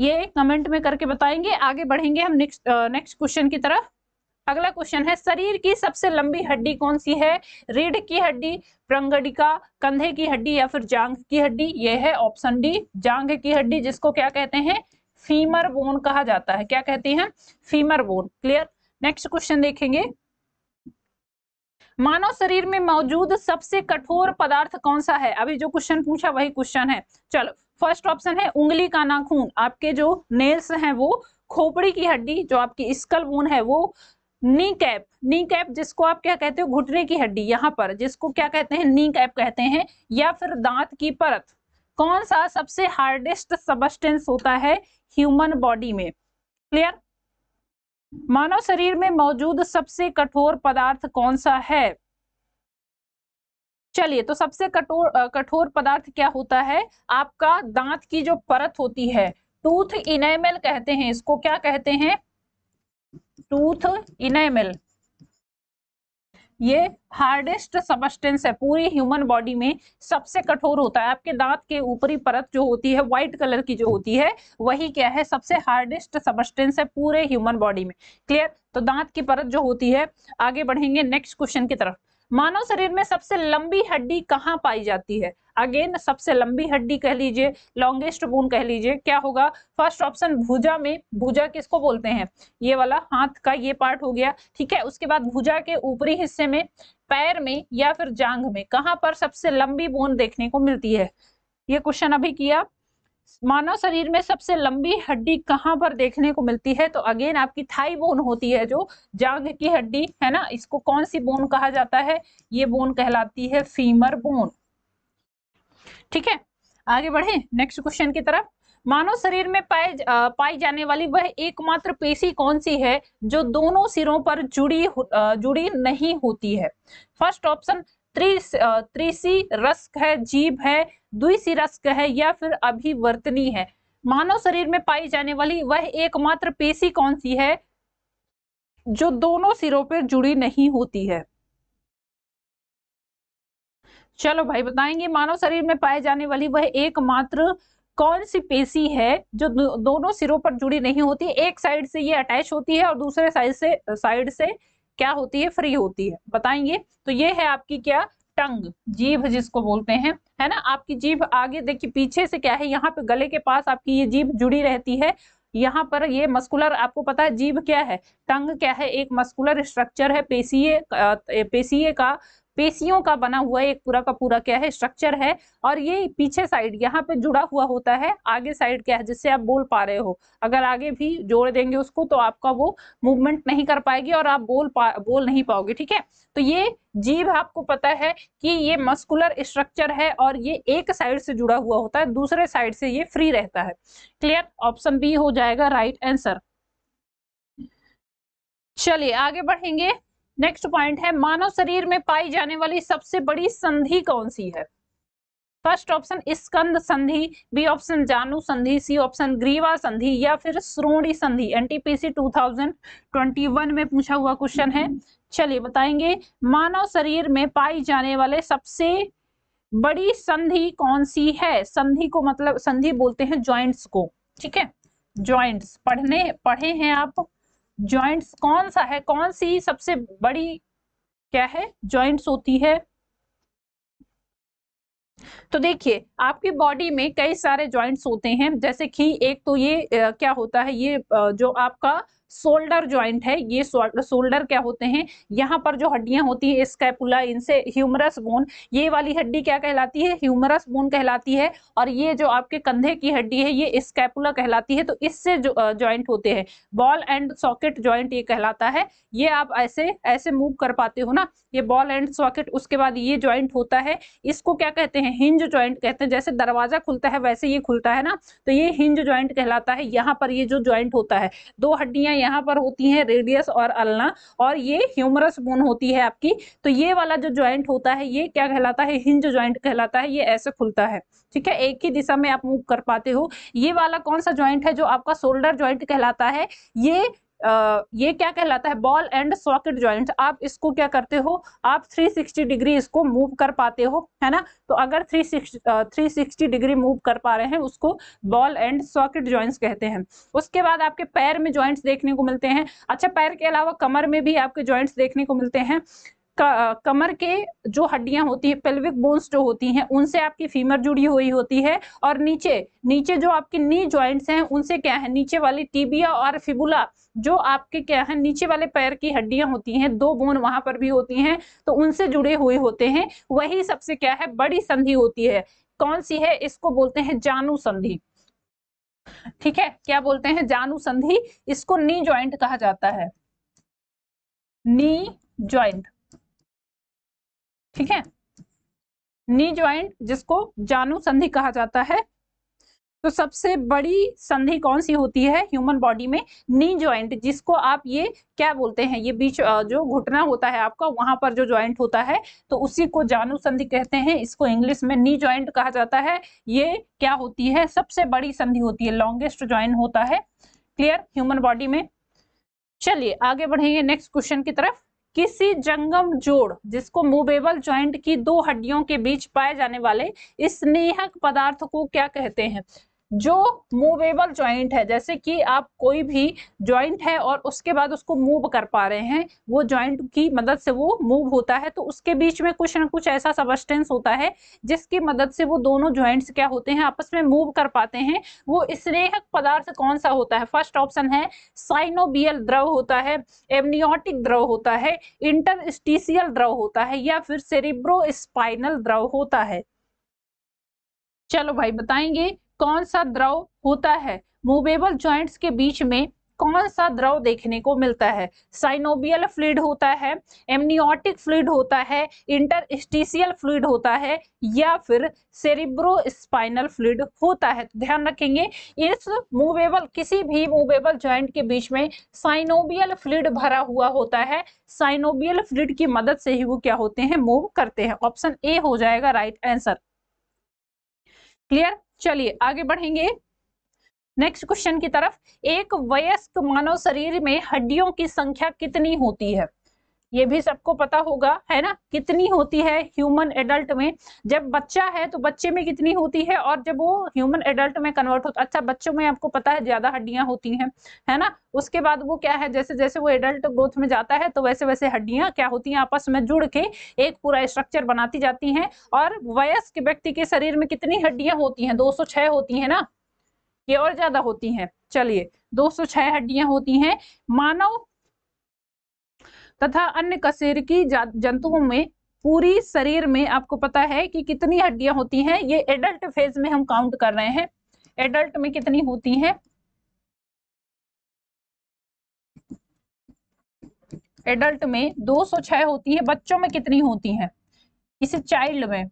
ये कमेंट में करके बताएंगे आगे बढ़ेंगे हम नेक्स्ट नेक्स्ट क्वेश्चन की तरफ अगला क्वेश्चन है शरीर की सबसे लंबी हड्डी कौन सी है रीढ़ की हड्डी प्रंगडिका कंधे की हड्डी या फिर जांघ की हड्डी ये है ऑप्शन डी जांघ की हड्डी जिसको क्या कहते हैं फीमर बोन कहा जाता है क्या कहती है femur bone clear next question देखेंगे मानव शरीर में मौजूद सबसे कठोर पदार्थ कौन सा है अभी जो क्वेश्चन पूछा वही क्वेश्चन है चलो फर्स्ट ऑप्शन है उंगली का नाखून आपके जो नेल्स हैं वो खोपड़ी की हड्डी जो आपकी स्कल बोन है वो नी कैप नी कैप जिसको आप क्या कहते हो घुटने की हड्डी यहाँ पर जिसको क्या कहते हैं नी कैप कहते हैं या फिर दांत की परत कौन सा सबसे हार्डेस्ट सबस्टेंस होता है ह्यूमन बॉडी में क्लियर मानव शरीर में मौजूद सबसे कठोर पदार्थ कौन सा है चलिए तो सबसे कठोर कठोर पदार्थ क्या होता है आपका दांत की जो परत होती है टूथ इनेमल कहते हैं इसको क्या कहते हैं टूथ इनेमल ये हार्डेस्ट सबस्टेंस है पूरी ह्यूमन बॉडी में सबसे कठोर होता है आपके दांत के ऊपरी परत जो होती है व्हाइट कलर की जो होती है वही क्या है सबसे हार्डेस्ट सबस्टेंस है पूरे ह्यूमन बॉडी में क्लियर तो दांत की परत जो होती है आगे बढ़ेंगे नेक्स्ट क्वेश्चन की तरफ मानव शरीर में सबसे लंबी हड्डी कहाँ पाई जाती है अगेन सबसे लंबी हड्डी कह लीजिए लॉन्गेस्ट बोन कह लीजिए क्या होगा फर्स्ट ऑप्शन भुजा में भुजा किसको बोलते हैं ये वाला हाथ का ये पार्ट हो गया ठीक है उसके बाद भुजा के ऊपरी हिस्से में पैर में या फिर जांघ में कहाँ पर सबसे लंबी बोन देखने को मिलती है ये क्वेश्चन अभी किया मानव शरीर में सबसे लंबी हड्डी कहाँ पर देखने को मिलती है तो अगेन आपकी थाई बोन होती है जो जांघ की हड्डी है ना इसको कौन सी बोन कहा जाता है ये बोन कहलाती है फीमर बोन ठीक है आगे बढ़े नेक्स्ट क्वेश्चन की तरफ मानव शरीर में पाए पाई जाने वाली वह एकमात्र पेशी कौन सी है जो दोनों सिरों पर जुड़ी जुड़ी नहीं होती है फर्स्ट ऑप्शन त्रिसी रस्क है जीभ है द्विसी रस्क है या फिर अभिवर्तनी है मानव शरीर में पाई जाने वाली वह एकमात्र पेशी कौन सी है जो दोनों सिरों पर जुड़ी नहीं होती है चलो भाई बताएंगे मानव शरीर में पाए जाने वाली वह एकमात्र कौन सी पेशी है जो दोनों सिरों पर जुड़ी नहीं होती एक साइड से ये अटैच होती है और दूसरे साइड से साइड से क्या होती है फ्री होती है बताएंगे तो ये है आपकी क्या टंग जीभ जिसको बोलते हैं है ना आपकी जीभ आगे देखिए पीछे से क्या है यहाँ पे गले के पास आपकी ये जीभ जुड़ी रहती है यहाँ पर ये मस्कुलर आपको पता है जीभ क्या है टंग क्या है एक मस्कुलर स्ट्रक्चर है पेशीय पेशीय का पेशियों का बना हुआ एक पूरा का पूरा क्या है स्ट्रक्चर है और ये पीछे साइड यहाँ पे जुड़ा हुआ होता है आगे साइड क्या है जिससे आप बोल पा रहे हो अगर आगे भी जोड़ देंगे उसको तो आपका वो मूवमेंट नहीं कर पाएगी और आप बोल पा बोल नहीं पाओगे ठीक है तो ये जीभ आपको पता है कि ये मस्कुलर स्ट्रक्चर है और ये एक साइड से जुड़ा हुआ होता है दूसरे साइड से ये फ्री रहता है क्लियर ऑप्शन बी हो जाएगा राइट आंसर चलिए आगे बढ़ेंगे नेक्स्ट पॉइंट है मानव शरीर में पाई जाने वाली सबसे बड़ी संधि कौन सी है फर्स्ट ऑप्शन स्कंद संधि बी ऑप्शन जानु संधि सी ऑप्शन ग्रीवा संधि या फिर श्रोणी संधि एनटीपीसी 2021 में पूछा हुआ क्वेश्चन है चलिए बताएंगे मानव शरीर में पाई जाने वाले सबसे बड़ी संधि कौन सी है संधि को मतलब संधि बोलते हैं ज्वाइंट्स को ठीक है ज्वाइंट्स पढ़ने पढ़े हैं आप ज्वाइंट्स कौन सा है कौन सी सबसे बड़ी क्या है जॉइंट्स होती है तो देखिए आपकी बॉडी में कई सारे ज्वाइंट्स होते हैं जैसे कि एक तो ये क्या होता है ये जो आपका शोल्डर ज्वाइंट है ये शोल्डर क्या होते हैं यहाँ पर जो हड्डियां होती हैं स्कैपुला इनसे ह्यूमरस बोन ये वाली हड्डी क्या कहलाती है ह्यूमरस बोन कहलाती है और ये जो आपके कंधे की हड्डी है ये स्कैपुला कहलाती है तो इससे ज्वाइंट होते हैं बॉल एंड सॉकेट ज्वाइंट ये कहलाता है ये आप ऐसे ऐसे मूव कर पाते हो ना ये बॉल एंड सॉकेट उसके बाद ये ज्वाइंट होता है इसको क्या कहते हैं हिंज ज्वाइंट कहते हैं जैसे दरवाजा खुलता है वैसे ये खुलता है ना तो ये हिंज ज्वाइंट कहलाता है यहाँ पर ये जो ज्वाइंट होता है दो हड्डियाँ यहाँ पर होती है रेडियस और अलना और ये ह्यूमरस बोन होती है आपकी तो ये वाला जो ज्वाइंट होता है ये क्या कहलाता है हिंज ज्वाइंट कहलाता है ये ऐसे खुलता है ठीक है एक ही दिशा में आप मूव कर पाते हो ये वाला कौन सा ज्वाइंट है जो आपका शोल्डर ज्वाइंट कहलाता है ये आ, ये क्या कहलाता है बॉल एंड सॉकेट ज्वाइंट आप इसको क्या करते हो आप 360 डिग्री इसको मूव कर पाते हो है ना तो अगर 360 360 डिग्री मूव कर पा रहे हैं उसको बॉल एंड सॉकेट ज्वाइंट्स कहते हैं उसके बाद आपके पैर में ज्वाइंट्स देखने को मिलते हैं अच्छा पैर के अलावा कमर में भी आपके ज्वाइंट्स देखने को मिलते हैं कमर के जो हड्डियां होती है पेल्विक बोन्स जो होती हैं उनसे आपकी फीमर जुड़ी हुई होती है और नीचे नीचे जो आपकी नी ज्वाइंट्स हैं उनसे क्या है नीचे वाली टीबिया और फिबुला जो आपके क्या है नीचे वाले पैर की हड्डियां होती हैं दो बोन वहां पर भी होती हैं तो उनसे जुड़े हुए होते हैं वही सबसे क्या है बड़ी संधि होती है कौन सी है इसको बोलते हैं जानू संधि ठीक है क्या बोलते हैं जानू संधि इसको नी ज्वाइंट कहा जाता है नी ज्वाइंट ठीक है नी ज्वाइंट जिसको जानू संधि कहा जाता है तो सबसे बड़ी संधि कौन सी होती है ह्यूमन बॉडी में नी ज्वाइंट जिसको आप ये क्या बोलते हैं ये बीच जो घुटना होता है आपका वहां पर जो ज्वाइंट होता है तो उसी को जानू संधि कहते हैं इसको इंग्लिश में नी ज्वाइंट कहा जाता है ये क्या होती है सबसे बड़ी संधि होती है लॉन्गेस्ट ज्वाइंट होता है क्लियर ह्यूमन बॉडी में चलिए आगे बढ़ेंगे नेक्स्ट क्वेश्चन की तरफ किसी जंगम जोड़ जिसको मूवेबल ज्वाइंट की दो हड्डियों के बीच पाए जाने वाले स्नेहक पदार्थ को क्या कहते हैं जो मूवेबल ज्वाइंट है जैसे कि आप कोई भी ज्वाइंट है और उसके बाद उसको मूव कर पा रहे हैं वो ज्वाइंट की मदद से वो मूव होता है तो उसके बीच में कुछ ना कुछ ऐसा सबस्टेंस होता है जिसकी मदद से वो दोनों ज्वाइंट्स क्या होते हैं आपस में मूव कर पाते हैं वो स्नेहक पदार्थ कौन सा होता है फर्स्ट ऑप्शन है साइनोबियल द्रव होता है एमनियोटिक द्रव होता है इंटरस्टिशियल द्रव होता है या फिर सेरिब्रो द्रव होता है चलो भाई बताएंगे कौन सा द्रव होता है मूवेबल ज्वाइंट्स के बीच में कौन सा द्रव देखने को मिलता है साइनोबियल फ्लूड होता है एमनियोटिक फ्लूड होता है इंटरस्टिशियल फ्लूड होता है या फिर सेरिब्रो स्पाइनल फ्लूड होता है ध्यान रखेंगे इस मूवेबल किसी भी मूवेबल ज्वाइंट के बीच में साइनोबियल फ्लूड भरा हुआ होता है साइनोबियल फ्लूड की मदद से ही वो क्या होते हैं मूव करते हैं ऑप्शन ए हो जाएगा राइट आंसर क्लियर चलिए आगे बढ़ेंगे नेक्स्ट क्वेश्चन की तरफ एक वयस्क मानव शरीर में हड्डियों की संख्या कितनी होती है ये भी सबको पता होगा है ना कितनी होती है ह्यूमन एडल्ट में जब बच्चा है तो बच्चे में कितनी होती है और जब वो ह्यूमन एडल्ट में कन्वर्ट होता अच्छा बच्चों में आपको पता है ज्यादा हड्डियां होती हैं है ना उसके बाद वो क्या है जैसे जैसे वो एडल्ट ग्रोथ में जाता है तो वैसे वैसे हड्डियां क्या होती हैं आपस में जुड़ के एक पूरा स्ट्रक्चर बनाती जाती हैं और वयस्क व्यक्ति के शरीर में कितनी हड्डियां होती हैं दो होती हैं ना ये और ज्यादा होती हैं चलिए 206 हड्डियां होती हैं मानव तथा अन्य की जंतुओं में पूरी शरीर में आपको पता है कि कितनी हड्डियां होती हैं ये एडल्ट फेज में हम काउंट कर रहे हैं एडल्ट में कितनी होती हैं एडल्ट में 206 होती है बच्चों में कितनी होती हैं इसे चाइल्ड में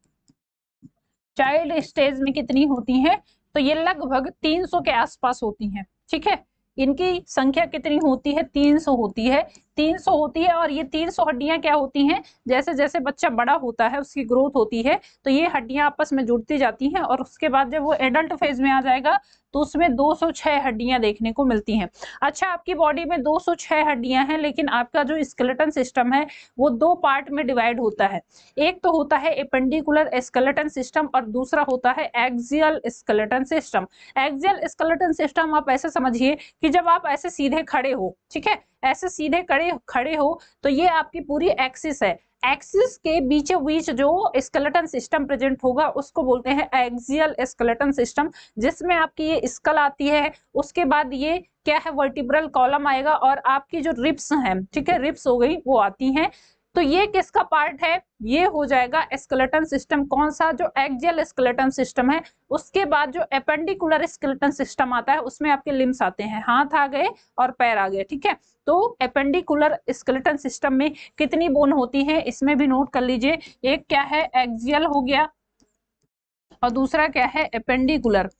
चाइल्ड स्टेज में कितनी होती हैं तो ये लगभग 300 के आसपास होती हैं ठीक है इनकी संख्या कितनी होती है 300 होती है तीन सौ होती है और ये तीन सौ हड्डियां क्या होती हैं जैसे जैसे बच्चा बड़ा होता है उसकी ग्रोथ होती है तो ये हड्डियां आपस में जुड़ती जाती हैं और उसके बाद जब वो एडल्ट फेज में आ जाएगा तो उसमें 206 हड्डियां देखने को मिलती हैं अच्छा आपकी बॉडी में 206 हड्डियां हैं लेकिन आपका जो स्केलेटन सिस्टम है वो दो पार्ट में डिवाइड होता है एक तो होता है एपेंडिकुलर स्केलेटन सिस्टम और दूसरा होता है axial skeleton system axial skeleton system आप ऐसे समझिए कि जब आप ऐसे सीधे खड़े हो ठीक है ऐसे सीधे खड़े खड़े हो तो ये आपकी पूरी एक्सिस है एक्सिस के बीच बीच जो स्केलेटन सिस्टम प्रेजेंट होगा उसको बोलते हैं एक्सियल स्केलेटन सिस्टम जिसमें आपकी ये स्कल आती है उसके बाद ये क्या है वर्टिब्रल कॉलम आएगा और आपकी जो रिप्स हैं ठीक है रिप्स हो गई वो आती हैं तो ये किसका पार्ट है ये हो जाएगा स्केलेटन सिस्टम कौन सा जो एक्जियल स्केलेटन सिस्टम है उसके बाद जो एपेंडिकुलर स्केलेटन सिस्टम आता है उसमें आपके लिम्स आते हैं हाथ आ गए और पैर आ गए ठीक है तो एपेंडिकुलर स्केलेटन सिस्टम में कितनी बोन होती है इसमें भी नोट कर लीजिए एक क्या है एक्जियल हो गया और दूसरा क्या है एपेंडिकुलर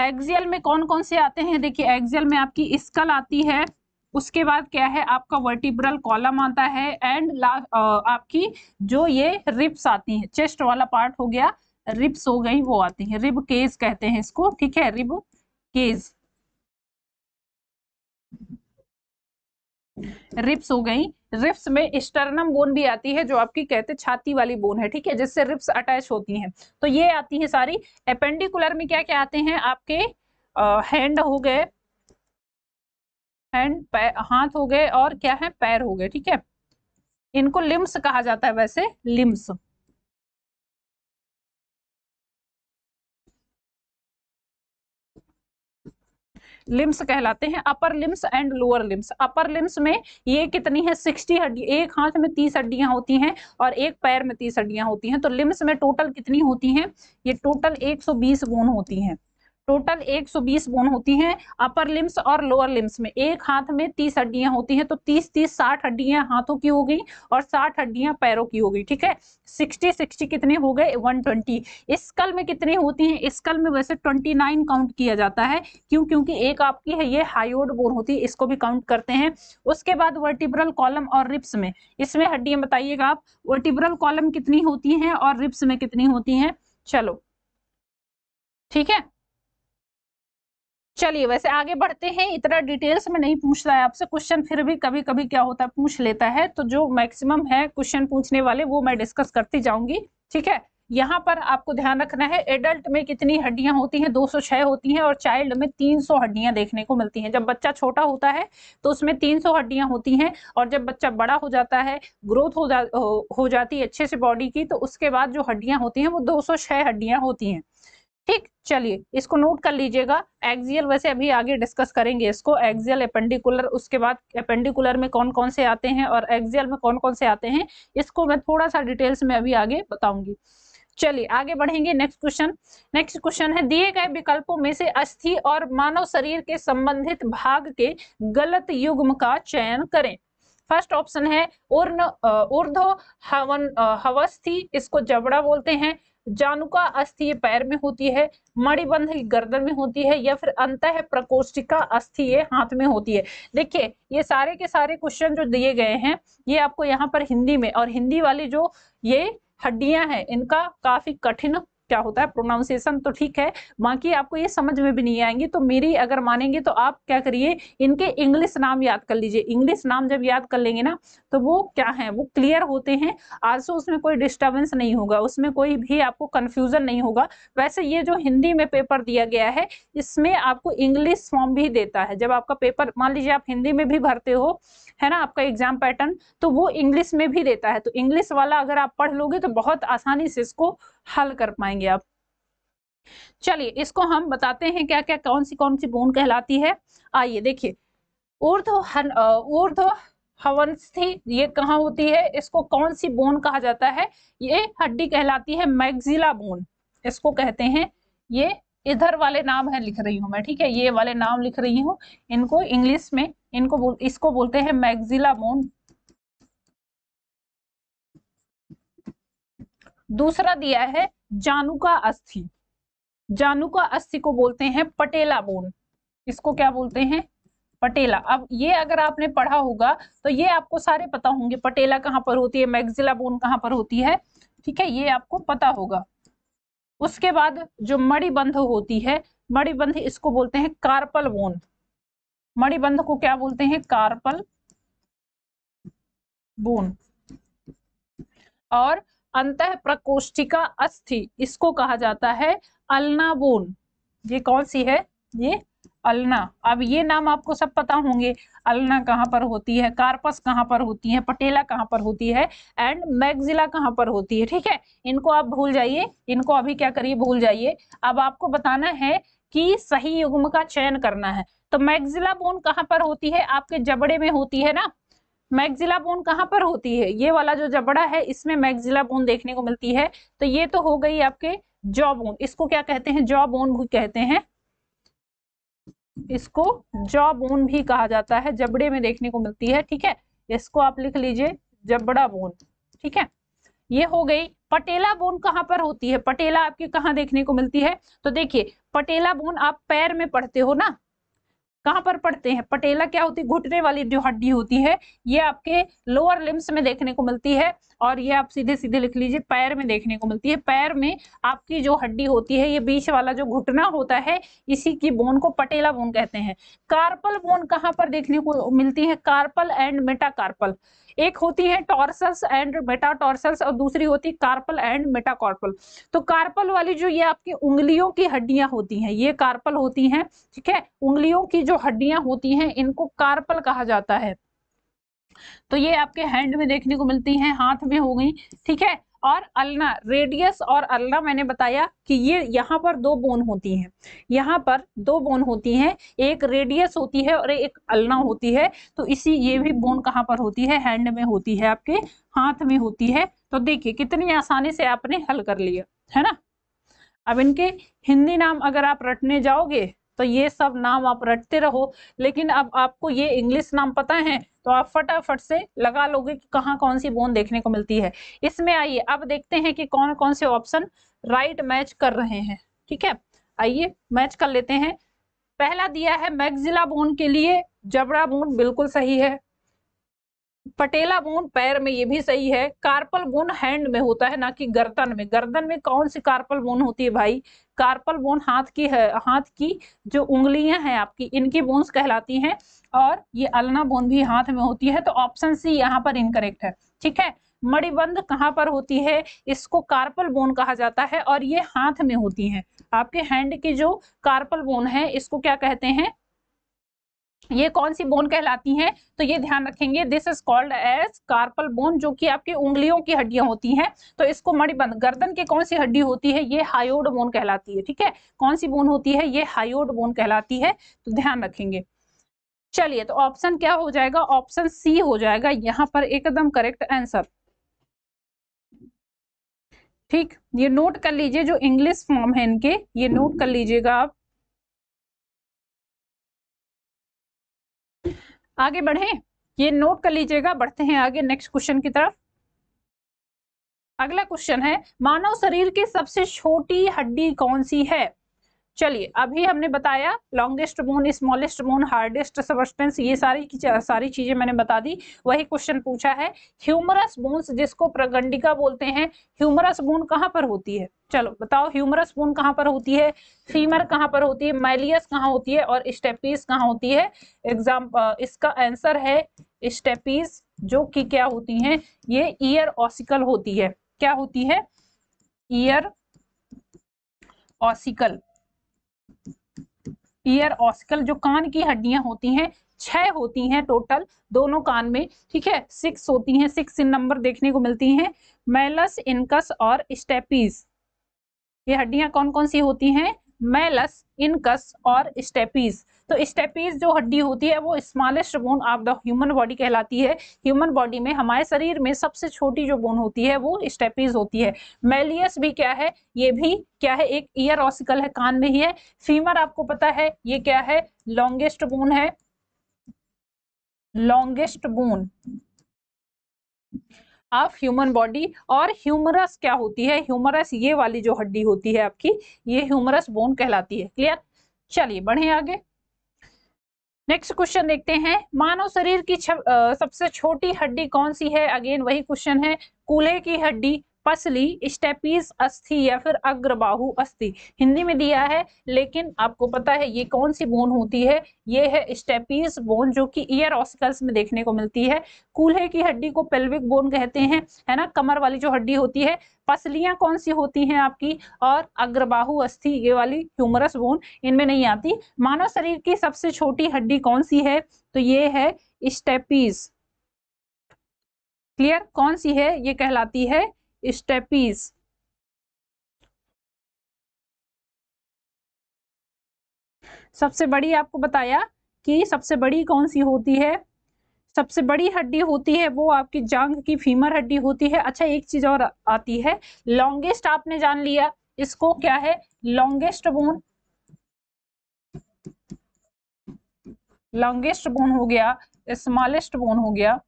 एक्सियल में कौन कौन से आते हैं देखिए एक्सियल में आपकी स्कल आती है उसके बाद क्या है आपका वर्टिब्रल कॉलम आता है एंड आपकी जो ये रिप्स आती हैं चेस्ट वाला पार्ट हो गया रिप्स हो गई वो आती है रिब केज कहते हैं इसको ठीक है रिब केज रिप्स हो गई रिप्स में स्टर्नम बोन भी आती है जो आपकी कहते छाती वाली बोन है ठीक है जिससे रिप्स अटैच होती हैं तो ये आती है सारी अपेंडिकुलर में क्या क्या आते हैं आपके हैंड हो गए हैंड हाथ हो गए और क्या है पैर हो गए ठीक है इनको लिम्स कहा जाता है वैसे लिम्स लिम्स कहलाते हैं upper limbs and lower limbs upper limbs में ये कितनी है सिक्सटी हड्डी एक हाथ में तीस हड्डियां होती हैं और एक पैर में तीस हड्डियां होती हैं तो लिम्स में टोटल कितनी होती हैं ये टोटल एक सौ बीस गुण होती हैं टोटल 120 बोन होती हैं अपर लिम्स और लोअर लिम्स में एक हाथ में 30 हड्डियां होती हैं तो 30 30 60 हड्डियां हाथों की हो गई और 60 हड्डियां पैरों की हो गई ठीक है 60 60 कितने हो गए 120 कल में कितने होती हैं कल में वैसे 29 काउंट किया जाता है क्यों क्योंकि एक आपकी है ये हाइड बोन होती है इसको भी काउंट करते हैं उसके बाद वर्टिब्रल कॉलम और रिप्स में इसमें हड्डियां बताइएगा आप वर्टिब्रल कॉलम कितनी होती हैं और रिप्स में कितनी होती हैं चलो ठीक है चलिए वैसे आगे बढ़ते हैं इतना डिटेल्स में नहीं पूछ रहा है आपसे क्वेश्चन फिर भी कभी कभी क्या होता है पूछ लेता है तो जो मैक्सिमम है क्वेश्चन पूछने वाले वो मैं डिस्कस करती जाऊंगी ठीक है यहाँ पर आपको ध्यान रखना है एडल्ट में कितनी हड्डियां होती हैं 206 होती हैं और चाइल्ड में 300 हड्डियां देखने को मिलती हैं जब बच्चा छोटा होता है तो उसमें 300 हड्डियां होती हैं और जब बच्चा बड़ा हो जाता है ग्रोथ हो जा हो जाती है अच्छे से बॉडी की तो उसके बाद जो हड्डियां होती हैं वो 206 हड्डियां होती हैं ठीक चलिए इसको नोट कर लीजिएगा एक्सियल वैसे अभी आगे डिस्कस करेंगे इसको एक्सियल एपेंडिकुलर उसके बाद एपेंडिकुलर में कौन कौन से आते हैं और एक्सियल में कौन कौन से आते हैं इसको मैं थोड़ा सा डिटेल्स में अभी आगे बताऊंगी चलिए आगे बढ़ेंगे नेक्स्ट क्वेश्चन नेक्स्ट क्वेश्चन है दिए गए विकल्पों में से अस्थि और मानव शरीर के संबंधित भाग के गलत युग्म का चयन करें फर्स्ट ऑप्शन है उर्न ऊर्धो हवन हवस्थी इसको जबड़ा बोलते हैं जानुका अस्थि ये पैर में होती है मणिबंध गर्दन में होती है या फिर अंत है प्रकोष्ठिका अस्थि ये हाथ में होती है देखिए ये सारे के सारे क्वेश्चन जो दिए गए हैं ये आपको यहाँ पर हिंदी में और हिंदी वाली जो ये हड्डियां हैं इनका काफी कठिन क्या होता है प्रोनाउंसिएशन तो ठीक है बाकी आपको ये समझ में भी नहीं आएंगे तो मेरी अगर मानेंगे तो आप क्या करिए इनके इंग्लिश नाम याद कर लीजिए इंग्लिश नाम जब याद कर लेंगे ना तो वो क्या है वो क्लियर होते हैं आल्सो तो उसमें कोई डिस्टर्बेंस नहीं होगा उसमें कोई भी आपको कन्फ्यूजन नहीं होगा वैसे ये जो हिंदी में पेपर दिया गया है इसमें आपको इंग्लिश फॉर्म भी देता है जब आपका पेपर मान लीजिए आप हिंदी में भी भरते हो है ना आपका एग्जाम पैटर्न तो वो इंग्लिश में भी देता है तो इंग्लिश वाला अगर आप पढ़ लोगे तो बहुत आसानी से इसको हल कर पाएंगे आप चलिए इसको हम बताते हैं क्या क्या कौन सी कौन सी बोन कहलाती है आइए देखिए ऊर्ध ऊर्ध्व हवंस्थी ये कहाँ होती है इसको कौन सी बोन कहा जाता है ये हड्डी कहलाती है मैगजिला बोन इसको कहते हैं ये इधर वाले नाम है लिख रही हूँ मैं ठीक है ये वाले नाम लिख रही हूँ इनको इंग्लिश में इनको बोल इसको बोलते हैं मैगजिला बोन दूसरा दिया है जानू का अस्थि जानू का अस्थि को बोलते हैं पटेला बोन इसको क्या बोलते हैं पटेला अब ये अगर आपने पढ़ा होगा तो ये आपको सारे पता होंगे पटेला कहाँ पर होती है मैग्जिला बोन कहाँ पर होती है ठीक है ये आपको पता होगा उसके बाद जो मणिबंध होती है मणिबंध इसको बोलते हैं कार्पल बोन मणिबंध को क्या बोलते हैं कार्पल बोन और अंत प्रकोष्ठिका अस्थि इसको कहा जाता है बोन ये कौन सी है ये अल्ना अब ये नाम आपको सब पता होंगे अल्ना कहाँ पर होती है कार्पस कहाँ पर होती है पटेला कहाँ पर होती है एंड मैगजिला कहाँ पर होती है ठीक है इनको आप भूल जाइए इनको अभी क्या करिए भूल जाइए अब आपको बताना है कि सही युग्म का चयन करना है तो मैगजिला बोन कहाँ पर होती है आपके जबड़े में होती है ना मैगजिला बोन कहाँ पर होती है ये वाला जो जबड़ा है इसमें मैगजिला बोन देखने को मिलती है तो ये तो हो गई आपके जॉ बोन इसको क्या कहते हैं जॉ बोन भी कहते हैं इसको जॉ बोन भी कहा जाता है जबड़े में देखने को मिलती है ठीक है इसको आप लिख लीजिए जबड़ा बोन ठीक है ये हो गई पटेला बोन कहाँ पर होती है पटेला आपके कहाँ देखने को मिलती है तो देखिए पटेला बोन आप पैर में पढ़ते हो ना कहाँ पर पड़ते हैं पटेला क्या होती है घुटने वाली जो हड्डी होती है ये आपके लोअर लिम्स में देखने को मिलती है और ये आप सीधे सीधे लिख लीजिए पैर में देखने को मिलती है पैर में आपकी जो हड्डी होती है ये बीच वाला जो घुटना होता है इसी की बोन को पटेला बोन कहते हैं कार्पल बोन कहाँ पर देखने को मिलती है कार्पल एंड मेटा कार्पल एक होती है टॉर्सल्स एंड मेटाटॉर्सस और दूसरी होती है कार्पल एंड कार्पल तो कार्पल वाली जो ये आपकी उंगलियों की हड्डियां होती हैं ये कार्पल होती हैं ठीक है उंगलियों की जो हड्डियां होती हैं इनको कार्पल कहा जाता है तो ये आपके हैंड में देखने को मिलती हैं हाथ में हो गई ठीक है और अलना रेडियस और अलना मैंने बताया कि ये यहाँ पर दो बोन होती हैं यहाँ पर दो बोन होती हैं एक रेडियस होती है और एक अलना होती है तो इसी ये भी बोन कहाँ पर होती है हैंड में होती है आपके हाथ में होती है तो देखिए कितनी आसानी से आपने हल कर लिया है ना अब इनके हिंदी नाम अगर आप रटने जाओगे तो ये सब नाम आप रटते रहो लेकिन अब आपको ये इंग्लिश नाम पता है तो आप फटाफट से लगा लोगे कि कहाँ कौन सी बोन देखने को मिलती है इसमें आइए अब देखते हैं कि कौन कौन से ऑप्शन राइट मैच कर रहे हैं ठीक है आइए मैच कर लेते हैं पहला दिया है मैगजिला बोन के लिए जबड़ा बोन बिल्कुल सही है पटेला बोन पैर में ये भी सही है कार्पल बोन हैंड में होता है ना कि गर्दन में गर्दन में कौन सी कार्पल बोन होती है भाई कार्पल बोन हाथ की है हाथ की जो उंगलियां हैं आपकी इनकी बोन्स कहलाती हैं और ये अलना बोन भी हाथ में होती है तो ऑप्शन सी यहाँ पर इनकरेक्ट है ठीक है मणिबंध कहाँ पर होती है इसको कार्पल बोन कहा जाता है और ये हाथ में होती है आपके हैंड की जो कार्पल बोन है इसको क्या कहते हैं ये कौन सी बोन कहलाती हैं तो ये ध्यान रखेंगे this is called as carpal bone जो कि आपकी उंगलियों की हड्डियां होती हैं तो इसको मणिबंध गर्दन की कौन सी हड्डी होती है ये हायोड बोन कहलाती है ठीक है कौन सी बोन होती है ये हायोड बोन कहलाती है तो ध्यान रखेंगे चलिए तो ऑप्शन क्या हो जाएगा ऑप्शन सी हो जाएगा यहाँ पर एकदम करेक्ट आंसर ठीक ये नोट कर लीजिए जो इंग्लिश फॉर्म है इनके ये नोट कर लीजिएगा आप आगे बढ़े ये नोट कर लीजिएगा बढ़ते हैं आगे नेक्स्ट क्वेश्चन की तरफ अगला क्वेश्चन है मानव शरीर की सबसे छोटी हड्डी कौन सी है चलिए अभी हमने बताया longest bone smallest bone hardest substance ये सारी की सारी चीजें मैंने बता दी वही क्वेश्चन पूछा है ह्यूमरस मून जिसको प्रगंडिका बोलते हैं ह्यूमरस बोन कहाँ पर होती है चलो बताओ ह्यूमरस बोन कहाँ पर होती है फीमर कहाँ पर होती है मैलियस कहाँ होती है और स्टेपीज कहाँ होती है एग्जाम इसका आंसर है स्टेपीज जो कि क्या होती है ये ईयर ऑसिकल होती है क्या होती है ईयर ऑसिकल ईयर ऑस्कल जो कान की हड्डियां होती हैं छह होती हैं टोटल दोनों कान में ठीक है सिक्स होती हैं सिक्स इन नंबर देखने को मिलती हैं मैलस इनकस और स्टेपीज ये हड्डियां कौन कौन सी होती हैं मैलस इनकस और स्टेपीज तो स्टेपीज जो हड्डी होती है वो smallest bone of the human body कहलाती है ह्यूमन बॉडी में हमारे शरीर में सबसे छोटी जो बोन होती है वो स्टेपीज होती है मेलियस भी क्या है ये भी क्या है एक ईयर ऑसिकल है कान में ही है फीमर आपको पता है ये क्या है लॉन्गेस्ट बोन है longest bone of human body और ह्यूमरस क्या होती है ह्यूमरस ये वाली जो हड्डी होती है आपकी ये ह्यूमरस बोन कहलाती है क्लियर चलिए बढ़े आगे नेक्स्ट क्वेश्चन देखते हैं मानव शरीर की सबसे छोटी हड्डी कौन सी है अगेन वही क्वेश्चन है कूल्हे की हड्डी पसली स्टेपीज अस्थि या फिर अग्रबाहु अस्थि हिंदी में दिया है लेकिन आपको पता है ये कौन सी बोन होती है ये है स्टेपीज बोन जो कि ईयर ऑसिकल्स में देखने को मिलती है कूल्हे की हड्डी को पेल्विक बोन कहते हैं है ना कमर वाली जो हड्डी होती है पसलियां कौन सी होती हैं आपकी और अग्रबाहु अस्थि ये वाली ह्यूमरस बोन इनमें नहीं आती मानव शरीर की सबसे छोटी हड्डी कौन सी है तो ये है स्टेपीज क्लियर कौन सी है ये कहलाती है स्टेपीज सबसे बड़ी आपको बताया कि सबसे बड़ी कौन सी होती है सबसे बड़ी हड्डी होती है वो आपकी जांग की फीमर हड्डी होती है अच्छा एक चीज और आती है लॉन्गेस्ट आपने जान लिया इसको क्या है लॉन्गेस्ट बोन लॉन्गेस्ट बोन हो गया स्मॉलेस्ट बोन हो गया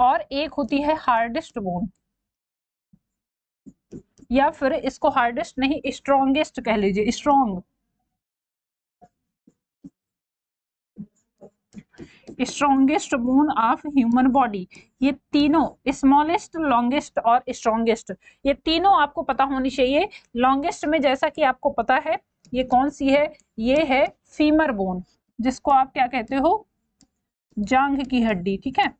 और एक होती है हार्डेस्ट बोन या फिर इसको हार्डेस्ट नहीं स्ट्रॉन्गेस्ट कह लीजिए strong strongest bone of human body ये तीनों स्मॉलेस्ट लॉन्गेस्ट और स्ट्रोंगेस्ट ये तीनों आपको पता होनी चाहिए लॉन्गेस्ट में जैसा कि आपको पता है ये कौन सी है ये है फीमर बोन जिसको आप क्या कहते हो जांघ की हड्डी ठीक है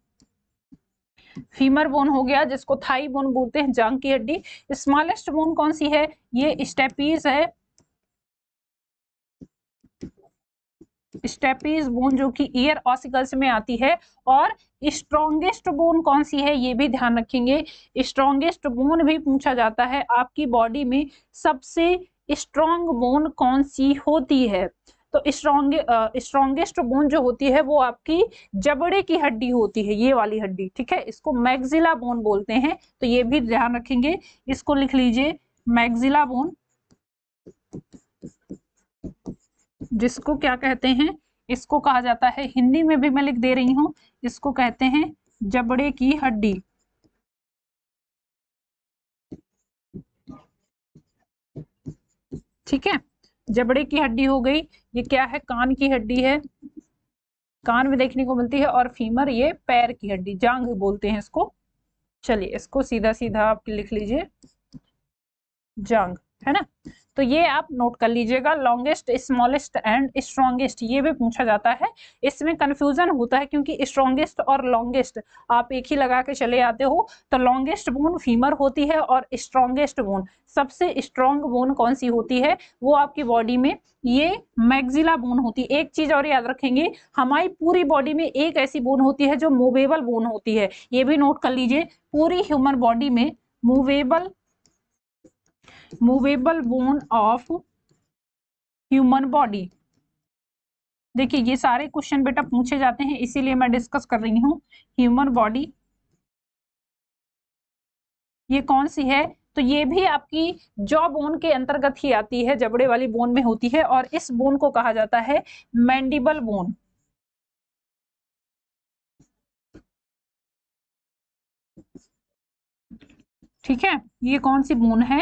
फीमर बोन हो गया जिसको थाई बोन बोलते हैं जांग की हड्डी स्मॉलेस्ट बोन कौन सी है ये स्टेपीज है स्टेपीज बोन जो कि ईयर ऑसिकल्स में आती है और स्ट्रोंगेस्ट बोन कौन सी है ये भी ध्यान रखेंगे स्ट्रोंगेस्ट बोन भी पूछा जाता है आपकी बॉडी में सबसे स्ट्रॉन्ग बोन कौन सी होती है तो स्ट्रॉन्ग स्ट्रोंगेस्ट बोन जो होती है वो आपकी जबड़े की हड्डी होती है ये वाली हड्डी ठीक है इसको मैग्जिला बोन बोलते हैं तो ये भी ध्यान रखेंगे इसको लिख लीजिए मैग्जिला बोन जिसको क्या कहते हैं इसको कहा जाता है हिंदी में भी मैं लिख दे रही हूं इसको कहते हैं जबड़े की हड्डी ठीक है जबड़े की हड्डी हो गई ये क्या है कान की हड्डी है कान में देखने को मिलती है और फीमर ये पैर की हड्डी जांग बोलते हैं इसको चलिए इसको सीधा सीधा आप लिख लीजिए जांग है ना तो ये आप नोट कर लीजिएगा लॉन्गेस्ट स्मॉलेस्ट एंड स्ट्रॉन्गेस्ट ये भी पूछा जाता है इसमें कन्फ्यूजन होता है क्योंकि स्ट्रॉन्गेस्ट और लॉन्गेस्ट आप एक ही लगा के चले आते हो तो लॉन्गेस्ट बोन फीमर होती है और स्ट्रॉन्गेस्ट बोन सबसे स्ट्रॉन्ग बोन कौन सी होती है वो आपकी बॉडी में ये मैग्जिला बोन होती है एक चीज और याद रखेंगे हमारी पूरी बॉडी में एक ऐसी बोन होती है जो मूवेबल बोन होती है ये भी नोट कर लीजिए पूरी ह्यूमन बॉडी में movable movable bone of human body देखिए ये सारे क्वेश्चन बेटा पूछे जाते हैं इसीलिए मैं डिस्कस कर रही हूँ ह्यूमन बॉडी ये कौन सी है तो ये भी आपकी जॉ बोन के अंतर्गत ही आती है जबड़े वाली बोन में होती है और इस बोन को कहा जाता है मैंडिबल बोन ठीक है ये कौन सी बोन है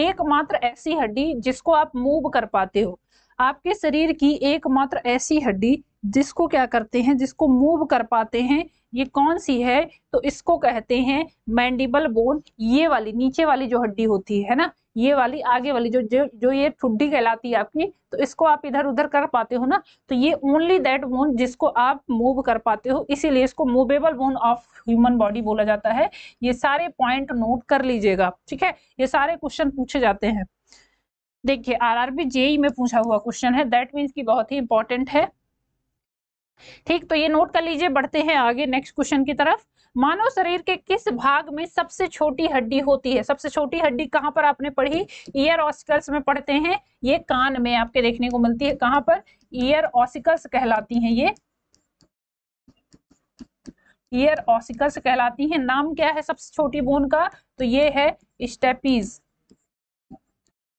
एकमात्र ऐसी हड्डी जिसको आप मूव कर पाते हो आपके शरीर की एकमात्र ऐसी हड्डी जिसको क्या करते हैं जिसको मूव कर पाते हैं ये कौन सी है तो इसको कहते हैं मैंडिबल बोन ये वाली नीचे वाली जो हड्डी होती है ना ये वाली आगे वाली जो जो, जो ये ठुड्डी कहलाती है आपकी तो इसको आप इधर उधर कर पाते हो ना तो ये ओनली दैट बोन जिसको आप मूव कर पाते हो इसीलिए इसको movable bone of human body बोला जाता है ये सारे पॉइंट नोट कर लीजिएगा ठीक है ये सारे क्वेश्चन पूछे जाते हैं देखिए आरआरबी जेई e में पूछा हुआ क्वेश्चन है दैट मीन्स की बहुत ही इंपॉर्टेंट है ठीक तो ये नोट कर लीजिए बढ़ते हैं आगे नेक्स्ट क्वेश्चन की तरफ मानव शरीर के किस भाग में सबसे छोटी हड्डी होती है सबसे छोटी हड्डी कहाँ पर आपने पढ़ी ईयर ऑसिकल्स में पढ़ते हैं ये कान में आपके देखने को मिलती है कहाँ पर ईयर ऑसिकल्स कहलाती हैं ये ईयर ऑसिकल्स कहलाती हैं नाम क्या है सबसे छोटी बोन का तो ये है स्टेपीज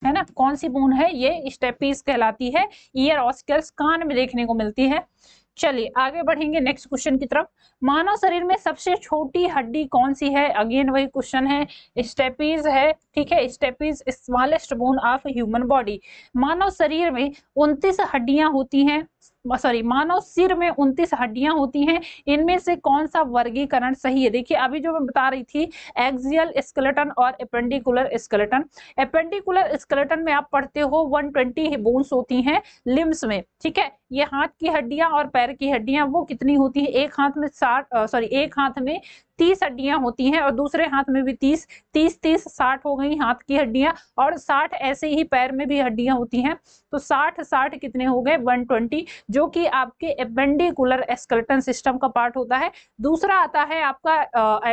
है ना कौन सी बोन है ये स्टेपीज कहलाती है ईयर ऑसिकल्स कान में देखने को मिलती है चलिए आगे बढ़ेंगे नेक्स्ट क्वेश्चन की तरफ मानव शरीर में सबसे छोटी हड्डी कौन सी है अगेन वही क्वेश्चन है स्टेपीज है ठीक है stapes smallest bone of human body मानव शरीर में उनतीस हड्डियां होती हैं सॉरी मानव सिर में उनतीस हड्डियां होती हैं इनमें से कौन सा वर्गीकरण सही है देखिए अभी जो मैं बता रही थी एक्सियल स्केलेटन और एपेंडिकुलर स्केलेटन एपेंडिकुलर स्केलेटन में आप पढ़ते हो 120 बोन्स होती हैं लिम्स में ठीक है ये हाथ की हड्डियां और पैर की हड्डियां वो कितनी होती है एक हाथ में साठ सॉरी एक हाथ में तीस हड्डियां होती हैं और दूसरे हाथ में भी तीस तीस तीस साठ हो गई हाथ की हड्डियां और साठ ऐसे ही पैर में भी हड्डियां होती हैं तो साठ साठ कितने हो गए वन ट्वेंटी जो कि आपके एपेंडिकुलर स्केलेटन सिस्टम का पार्ट होता है दूसरा आता है आपका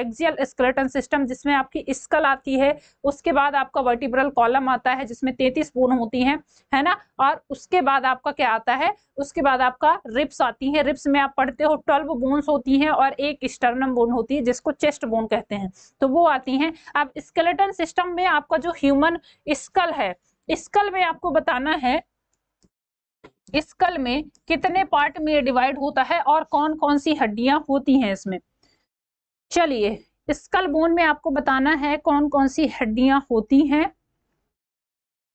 एक्जियल स्केलेटन सिस्टम जिसमें आपकी स्कल आती है उसके बाद आपका वर्टिब्रल कॉलम आता है जिसमें तैतीस बोन होती है है ना और उसके बाद आपका क्या आता है उसके बाद आपका रिप्स आती है रिप्स में आप पढ़ते हो ट्वेल्व बोन्स होती हैं और एक स्टर्नम बोन होती है जिसको चेस्ट बोन कहते हैं तो वो आती हैं अब स्केलेटन सिस्टम में आपका जो ह्यूमन स्कल है स्कल में आपको बताना है स्कल में कितने पार्ट में डिवाइड होता है और कौन कौन सी हड्डियां होती हैं इसमें चलिए स्कल बोन में आपको बताना है कौन कौन सी हड्डियां होती हैं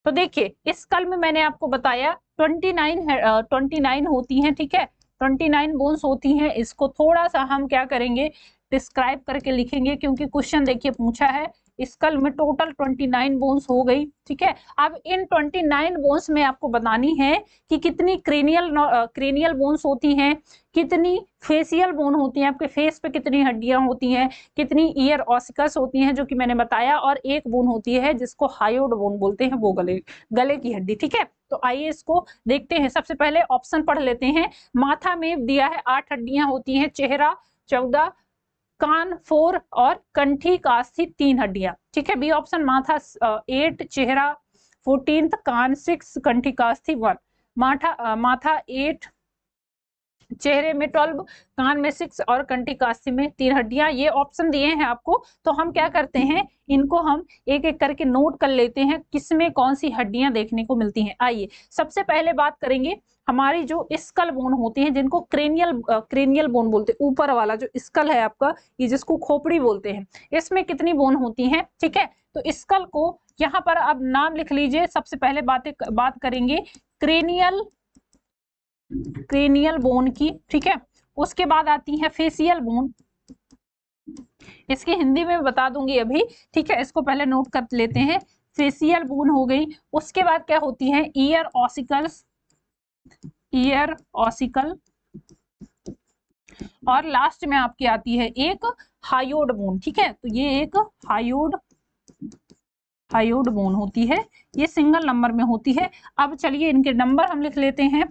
तो देखिए स्कल में मैंने आपको बताया ट्वेंटी नाइन ट्वेंटी नाइन होती हैं ठीक है ट्वेंटी नाइन बोन्स होती हैं इसको थोड़ा सा हम क्या करेंगे डिस्क्राइब करके लिखेंगे क्योंकि क्वेश्चन देखिए पूछा है स्कल में टोटल नाइन बोन्स हो गई ठीक है अब इन ट्वेंटी नाइन बोन्स में आपको बतानी है कि कितनी क्रेनियल क्रेनियल बोन्स होती हैं कितनी फेसियल बोन होती हैं आपके फेस पे कितनी हड्डियां होती हैं कितनी ईयर ऑसिकस होती हैं जो कि मैंने बताया और एक बोन होती है जिसको हायोड बोन बोलते हैं वो गले गले की हड्डी ठीक है तो आइए इसको देखते हैं सबसे पहले ऑप्शन पढ़ लेते हैं माथा में दिया है आठ हड्डियां होती हैं चेहरा चौदह कान फोर और कंठी का तीन हड्डियां ठीक है बी ऑप्शन माथा एट चेहरा फोर्टीन कान सिक्स कंठी कास्थी वन माथा माथा एट चेहरे में ट्वेल्व कान में सिक्स और कंटी कास्ती में तीन हड्डियां ये ऑप्शन दिए हैं आपको तो हम क्या करते हैं इनको हम एक एक करके नोट कर लेते हैं किसमें कौन सी हड्डियां देखने को मिलती हैं आइए सबसे पहले बात करेंगे हमारी जो स्कल बोन होती है जिनको क्रेनियल क्रेनियल बोन बोलते हैं ऊपर वाला जो स्कल है आपका ये जिसको खोपड़ी बोलते हैं इसमें कितनी बोन होती है ठीक है तो स्कल को यहाँ पर आप नाम लिख लीजिए सबसे पहले बातें बात करेंगे क्रेनियल क्रेनियल बोन की ठीक है उसके बाद आती है फेसियल बोन इसकी हिंदी में बता दूंगी अभी ठीक है इसको पहले नोट कर लेते हैं फेसियल बोन हो गई उसके बाद क्या होती है ईयर ऑसिकल्स ईयर ऑसिकल और लास्ट में आपकी आती है एक हायोड बोन ठीक है तो ये एक हायोड हायोड बोन होती है ये सिंगल नंबर में होती है अब चलिए इनके नंबर हम लिख लेते हैं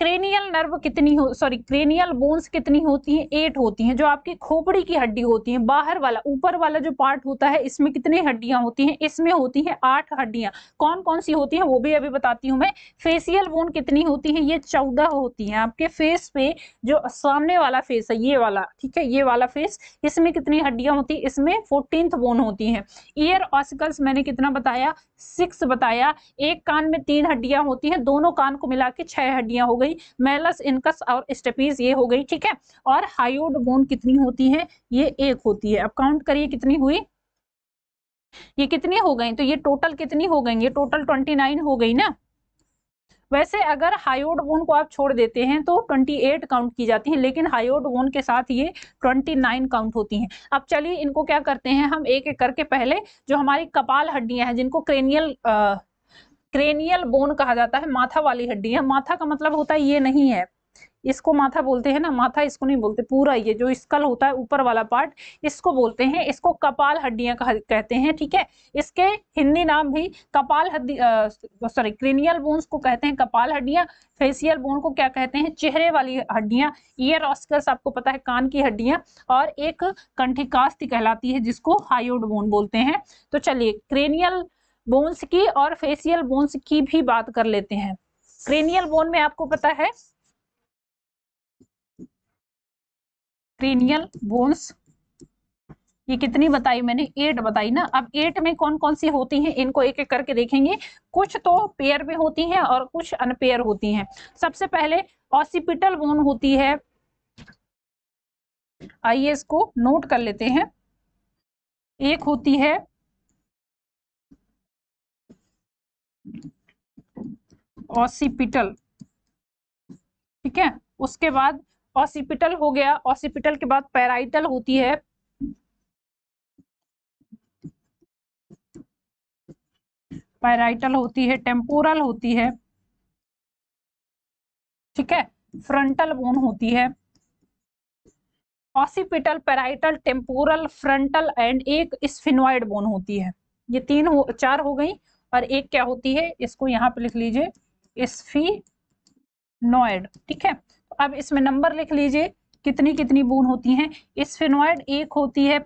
क्रेनियल नर्व कितनी हो सॉरी क्रेनियल बोन्स कितनी होती हैं एट होती हैं जो आपकी खोपड़ी की हड्डी होती है बाहर वाला ऊपर वाला जो पार्ट होता है इसमें कितनी हड्डियां होती हैं इसमें होती हैं आठ हड्डियां कौन कौन सी होती हैं वो भी अभी बताती हूँ मैं फेसियल बोन कितनी होती है ये चौदह होती हैं आपके फेस पे जो सामने वाला फेस है ये वाला ठीक है ये वाला फेस इसमें कितनी हड्डियां होती है इसमें फोर्टींथ बोन होती है ईयर ऑसिकल्स मैंने कितना बताया सिक्स बताया एक कान में तीन हड्डियां होती हैं दोनों कान को मिला के छह हड्डियां हो गई गई मेलस इनकस और स्टेपीज ये हो गई ठीक है और हाइड बोन कितनी होती है ये एक होती है अब काउंट करिए कितनी हुई ये कितनी हो गई तो ये टोटल कितनी हो गई ये टोटल ट्वेंटी नाइन हो गई ना वैसे अगर हाइड बोन को आप छोड़ देते हैं तो 28 काउंट की जाती हैं लेकिन हाइड बोन के साथ ये 29 काउंट होती हैं अब चलिए इनको क्या करते हैं हम एक एक करके पहले जो हमारी कपाल हड्डियां हैं जिनको क्रेनियल आ, क्रेनियल बोन कहा जाता है माथा वाली हड्डी है माथा का मतलब होता है ये नहीं है इसको माथा बोलते हैं ना माथा इसको नहीं बोलते पूरा ये जो स्कल होता है ऊपर वाला पार्ट इसको बोलते हैं इसको कपाल हड्डियां कहते हैं ठीक है इसके हिंदी नाम भी कपाल हड्डी सॉरी क्रेनियल बोन्स को कहते हैं कपाल हड्डियां फेसियल बोन को क्या कहते हैं चेहरे वाली हड्डियां ईयर ऑस्कर्स आपको पता है कान की हड्डियां और एक कंठिकास्थ कहलाती है जिसको हायोड बोन बोलते हैं तो चलिए क्रेनियल बोन्स की और फेसियल बोन्स की भी बात कर लेते हैं क्रेनियल बोन में आपको पता है क्रेनियल बोन्स ये कितनी बताई मैंने एट बताई ना अब एट में कौन कौन सी होती हैं इनको एक एक करके देखेंगे कुछ तो पेयर में होती हैं और कुछ अनपेयर होती हैं सबसे पहले ऑसिपिटल बोन होती है आइए इसको नोट कर लेते हैं एक होती है ऑसिपिटल ठीक है उसके बाद ऑसिपिटल हो गया ऑसिपिटल के बाद पैराइटल होती है पैराइटल होती है टेम्पोरल होती है ठीक है फ्रंटल बोन होती है occipital parietal temporal frontal and एक स्फिनोइड बोन होती है ये तीन हो चार हो गई और एक क्या होती है इसको यहाँ पे लिख लीजिए इस्फीनोइड ठीक है अब इसमें नंबर लिख लीजिए कितनी कितनी बूंद होती हैं इस्फेनॉइड एक होती है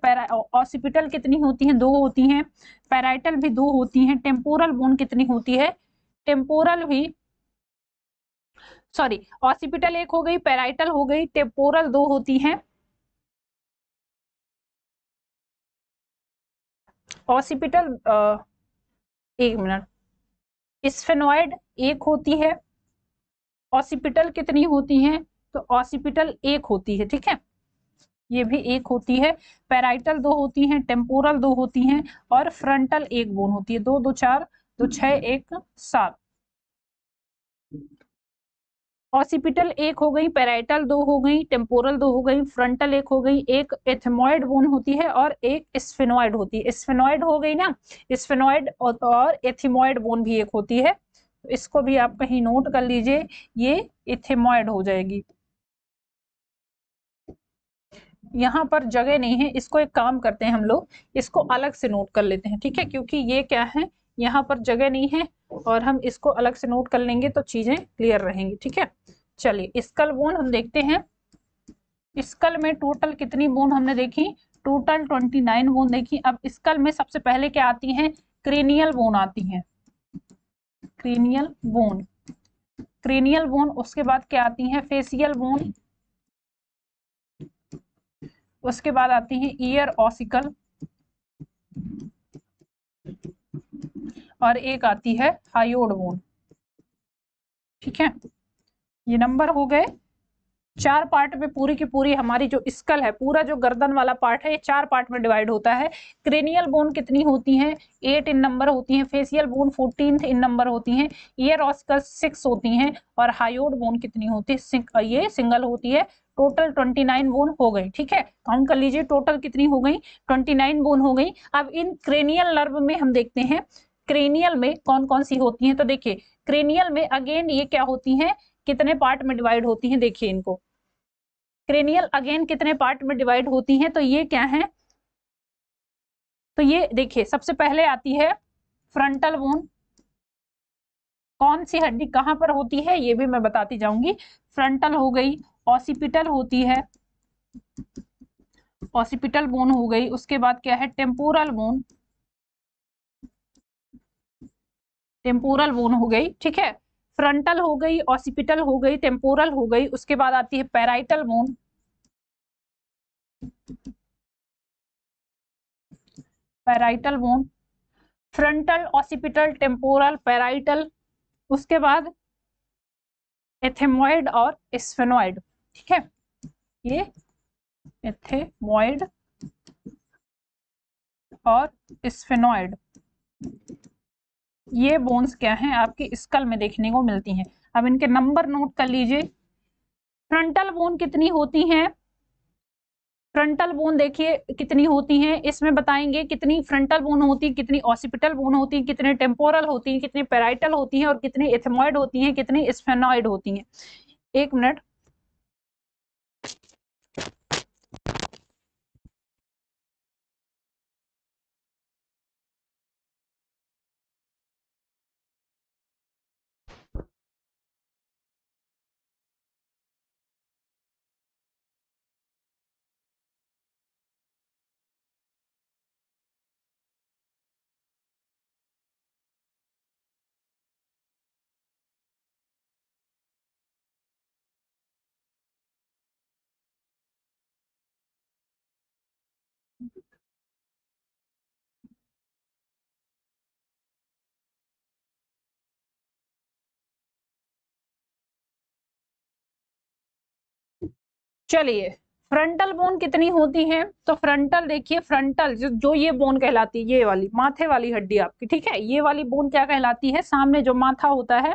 ऑसिपिटल कितनी होती हैं दो होती हैं पैराइटल भी दो होती हैं टेम्पोरल बूंद कितनी होती है टेम्पोरल भी सॉरी ऑसिपिटल एक हो गई पैराइटल हो गई टेम्पोरल दो होती हैं ऑसिपिटल एक मिनट स्फेनॉइड एक होती है ऑसिपिटल कितनी होती है तो ऑसिपिटल एक होती है ठीक है ये भी एक होती है पेराइटल दो होती हैं टेम्पोरल दो होती हैं और फ्रंटल एक बोन होती है दो दो चार दो छ एक सात ऑसिपिटल एक हो गई पेराइटल दो हो गई टेम्पोरल दो हो गई फ्रंटल एक हो गई एक एथेमॉइड बोन होती है और एक स्फेनॉइड होती है स्फेनॉइड हो गई ना स्फेनॉइड और एथिमोइड बोन भी एक होती है तो इसको भी आप कहीं नोट कर लीजिए ये इथेमोइड हो जाएगी यहाँ पर जगह नहीं है इसको एक काम करते हैं हम लोग इसको अलग से नोट कर लेते हैं ठीक है क्योंकि ये क्या है यहाँ पर जगह नहीं है और हम इसको अलग से नोट कर लेंगे तो चीजें क्लियर रहेंगी ठीक है चलिए स्कल बोन हम देखते हैं स्कल में टोटल कितनी बोन हमने देखी टोटल ट्वेंटी नाइन बोन देखी अब स्कल में सबसे पहले क्या आती है क्रेनियल बोन आती है क्रेनियल बोन क्रेनियल बोन उसके बाद क्या आती है फेसियल बोन उसके बाद आती है ईयर ऑसिकल और एक आती है बोन ठीक है ये नंबर हो गए चार पार्ट में पूरी की पूरी हमारी जो स्कल है पूरा जो गर्दन वाला पार्ट है ये चार पार्ट में डिवाइड होता है क्रेनियल बोन कितनी होती हैं एट इन नंबर होती हैं facial bone fourteen in number होती हैं ईयर ऑस्कल सिक्स होती हैं और हाइड बोन कितनी होती है सिंक, ये सिंगल होती है टोटल ट्वेंटी नाइन बोन हो गई ठीक है काउंट कर लीजिए टोटल कितनी हो गई ट्वेंटी नाइन बोन हो गई अब इन क्रेनियल नर्व में हम देखते हैं क्रेनियल में कौन कौन सी होती हैं तो देखिए क्रेनियल में अगेन ये क्या होती हैं कितने पार्ट में डिवाइड होती हैं देखिए इनको क्रेनियल अगेन कितने पार्ट में डिवाइड होती हैं तो ये क्या है तो ये देखिए सबसे पहले आती है फ्रंटल बोन कौन सी हड्डी कहाँ पर होती है ये भी मैं बताती जाऊंगी फ्रंटल हो गई ऑसिपिटल होती है ऑसिपिटल बोन हो गई उसके बाद क्या है टेम्पोरल बोन टेम्पोरल वोन हो गई ठीक है फ्रंटल हो गई ऑसिपिटल हो गई टेम्पोरल हो गई उसके बाद आती है पैराइटल वोन पैराइटल वोन फ्रंटल ऑसिपिटल टेम्पोरल पैराइटल उसके बाद एथेमोइड और स्फेनोइड ठीक है ये एथेमोइड और स्फेनोइड ये बोन्स क्या है आपके स्कल में देखने को मिलती हैं अब इनके नंबर नोट कर लीजिए फ्रंटल बोन कितनी होती हैं फ्रंटल बोन देखिए कितनी होती हैं इसमें बताएंगे कितनी फ्रंटल बोन होती है कितनी ऑसिपिटल बोन होती है कितने टेम्पोरल होती है कितनी पेराइटल होती है और कितनी इथमॉइड होती है कितनी स्फेनॉइड होती है एक मिनट चलिए फ्रंटल बोन कितनी होती है तो फ्रंटल देखिए फ्रंटल जो जो ये बोन कहलाती है ये वाली माथे वाली हड्डी आपकी ठीक है ये वाली बोन क्या कहलाती है सामने जो माथा होता है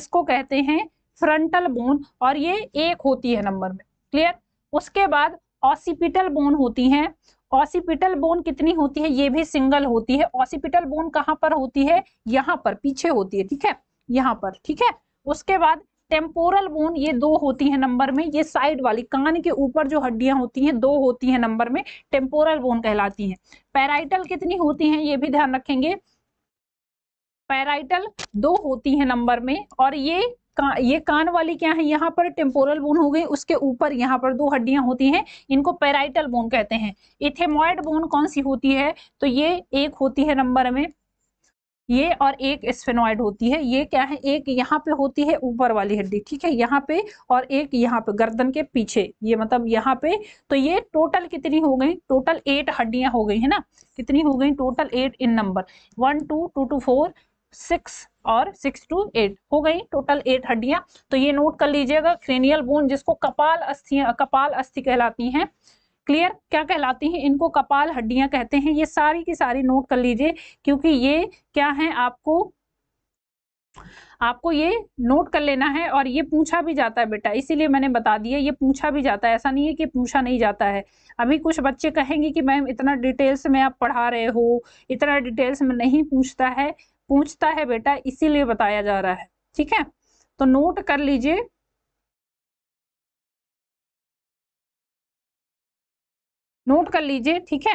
इसको कहते हैं फ्रंटल बोन और ये एक होती है नंबर में क्लियर उसके बाद ऑसिपिटल बोन होती है ऑसिपिटल बोन कितनी होती है ये भी सिंगल होती है ऑसिपिटल बोन कहाँ पर होती है यहाँ पर पीछे होती है ठीक है यहाँ पर ठीक है उसके बाद टेम्पोरल बोन ये दो होती है नंबर में ये साइड वाली कान के ऊपर जो हड्डियां होती हैं दो होती है नंबर में टेम्पोरल बोन कहलाती हैं पैराइटल कितनी होती हैं ये भी ध्यान रखेंगे पैराइटल दो होती है नंबर में और ये का, ये कान वाली क्या है यहाँ पर टेम्पोरल बोन हो गई उसके ऊपर यहाँ पर दो हड्डियां होती हैं इनको पैराइटल बोन कहते हैं इथेमॉयड बोन कौन सी होती है तो ये एक होती है नंबर में ये और एक स्फेनॉइड होती है ये क्या है एक यहाँ पे होती है ऊपर वाली हड्डी ठीक है यहाँ पे और एक यहाँ पे गर्दन के पीछे ये मतलब यहाँ पे तो ये टोटल कितनी हो गई टोटल एट हड्डियां हो गई है ना कितनी हो गई total eight in number one two two two four six और सिक्स टू एट हो गई टोटल एट हड्डियां तो ये नोट कर लीजिएगा क्रेनियल बोन जिसको कपाल अस्थियां कपाल अस्थि कहलाती हैं क्लियर क्या कहलाती हैं इनको कपाल हड्डियां कहते हैं ये सारी की सारी नोट कर लीजिए क्योंकि ये क्या है आपको आपको ये नोट कर लेना है और ये पूछा भी जाता है बेटा इसीलिए मैंने बता दिया ये पूछा भी जाता है ऐसा नहीं है कि पूछा नहीं जाता है अभी कुछ बच्चे कहेंगे कि मैम इतना डिटेल्स में आप पढ़ा रहे हो इतना डिटेल्स में नहीं पूछता है पूछता है बेटा इसीलिए बताया जा रहा है ठीक है तो नोट कर लीजिए नोट कर लीजिए ठीक है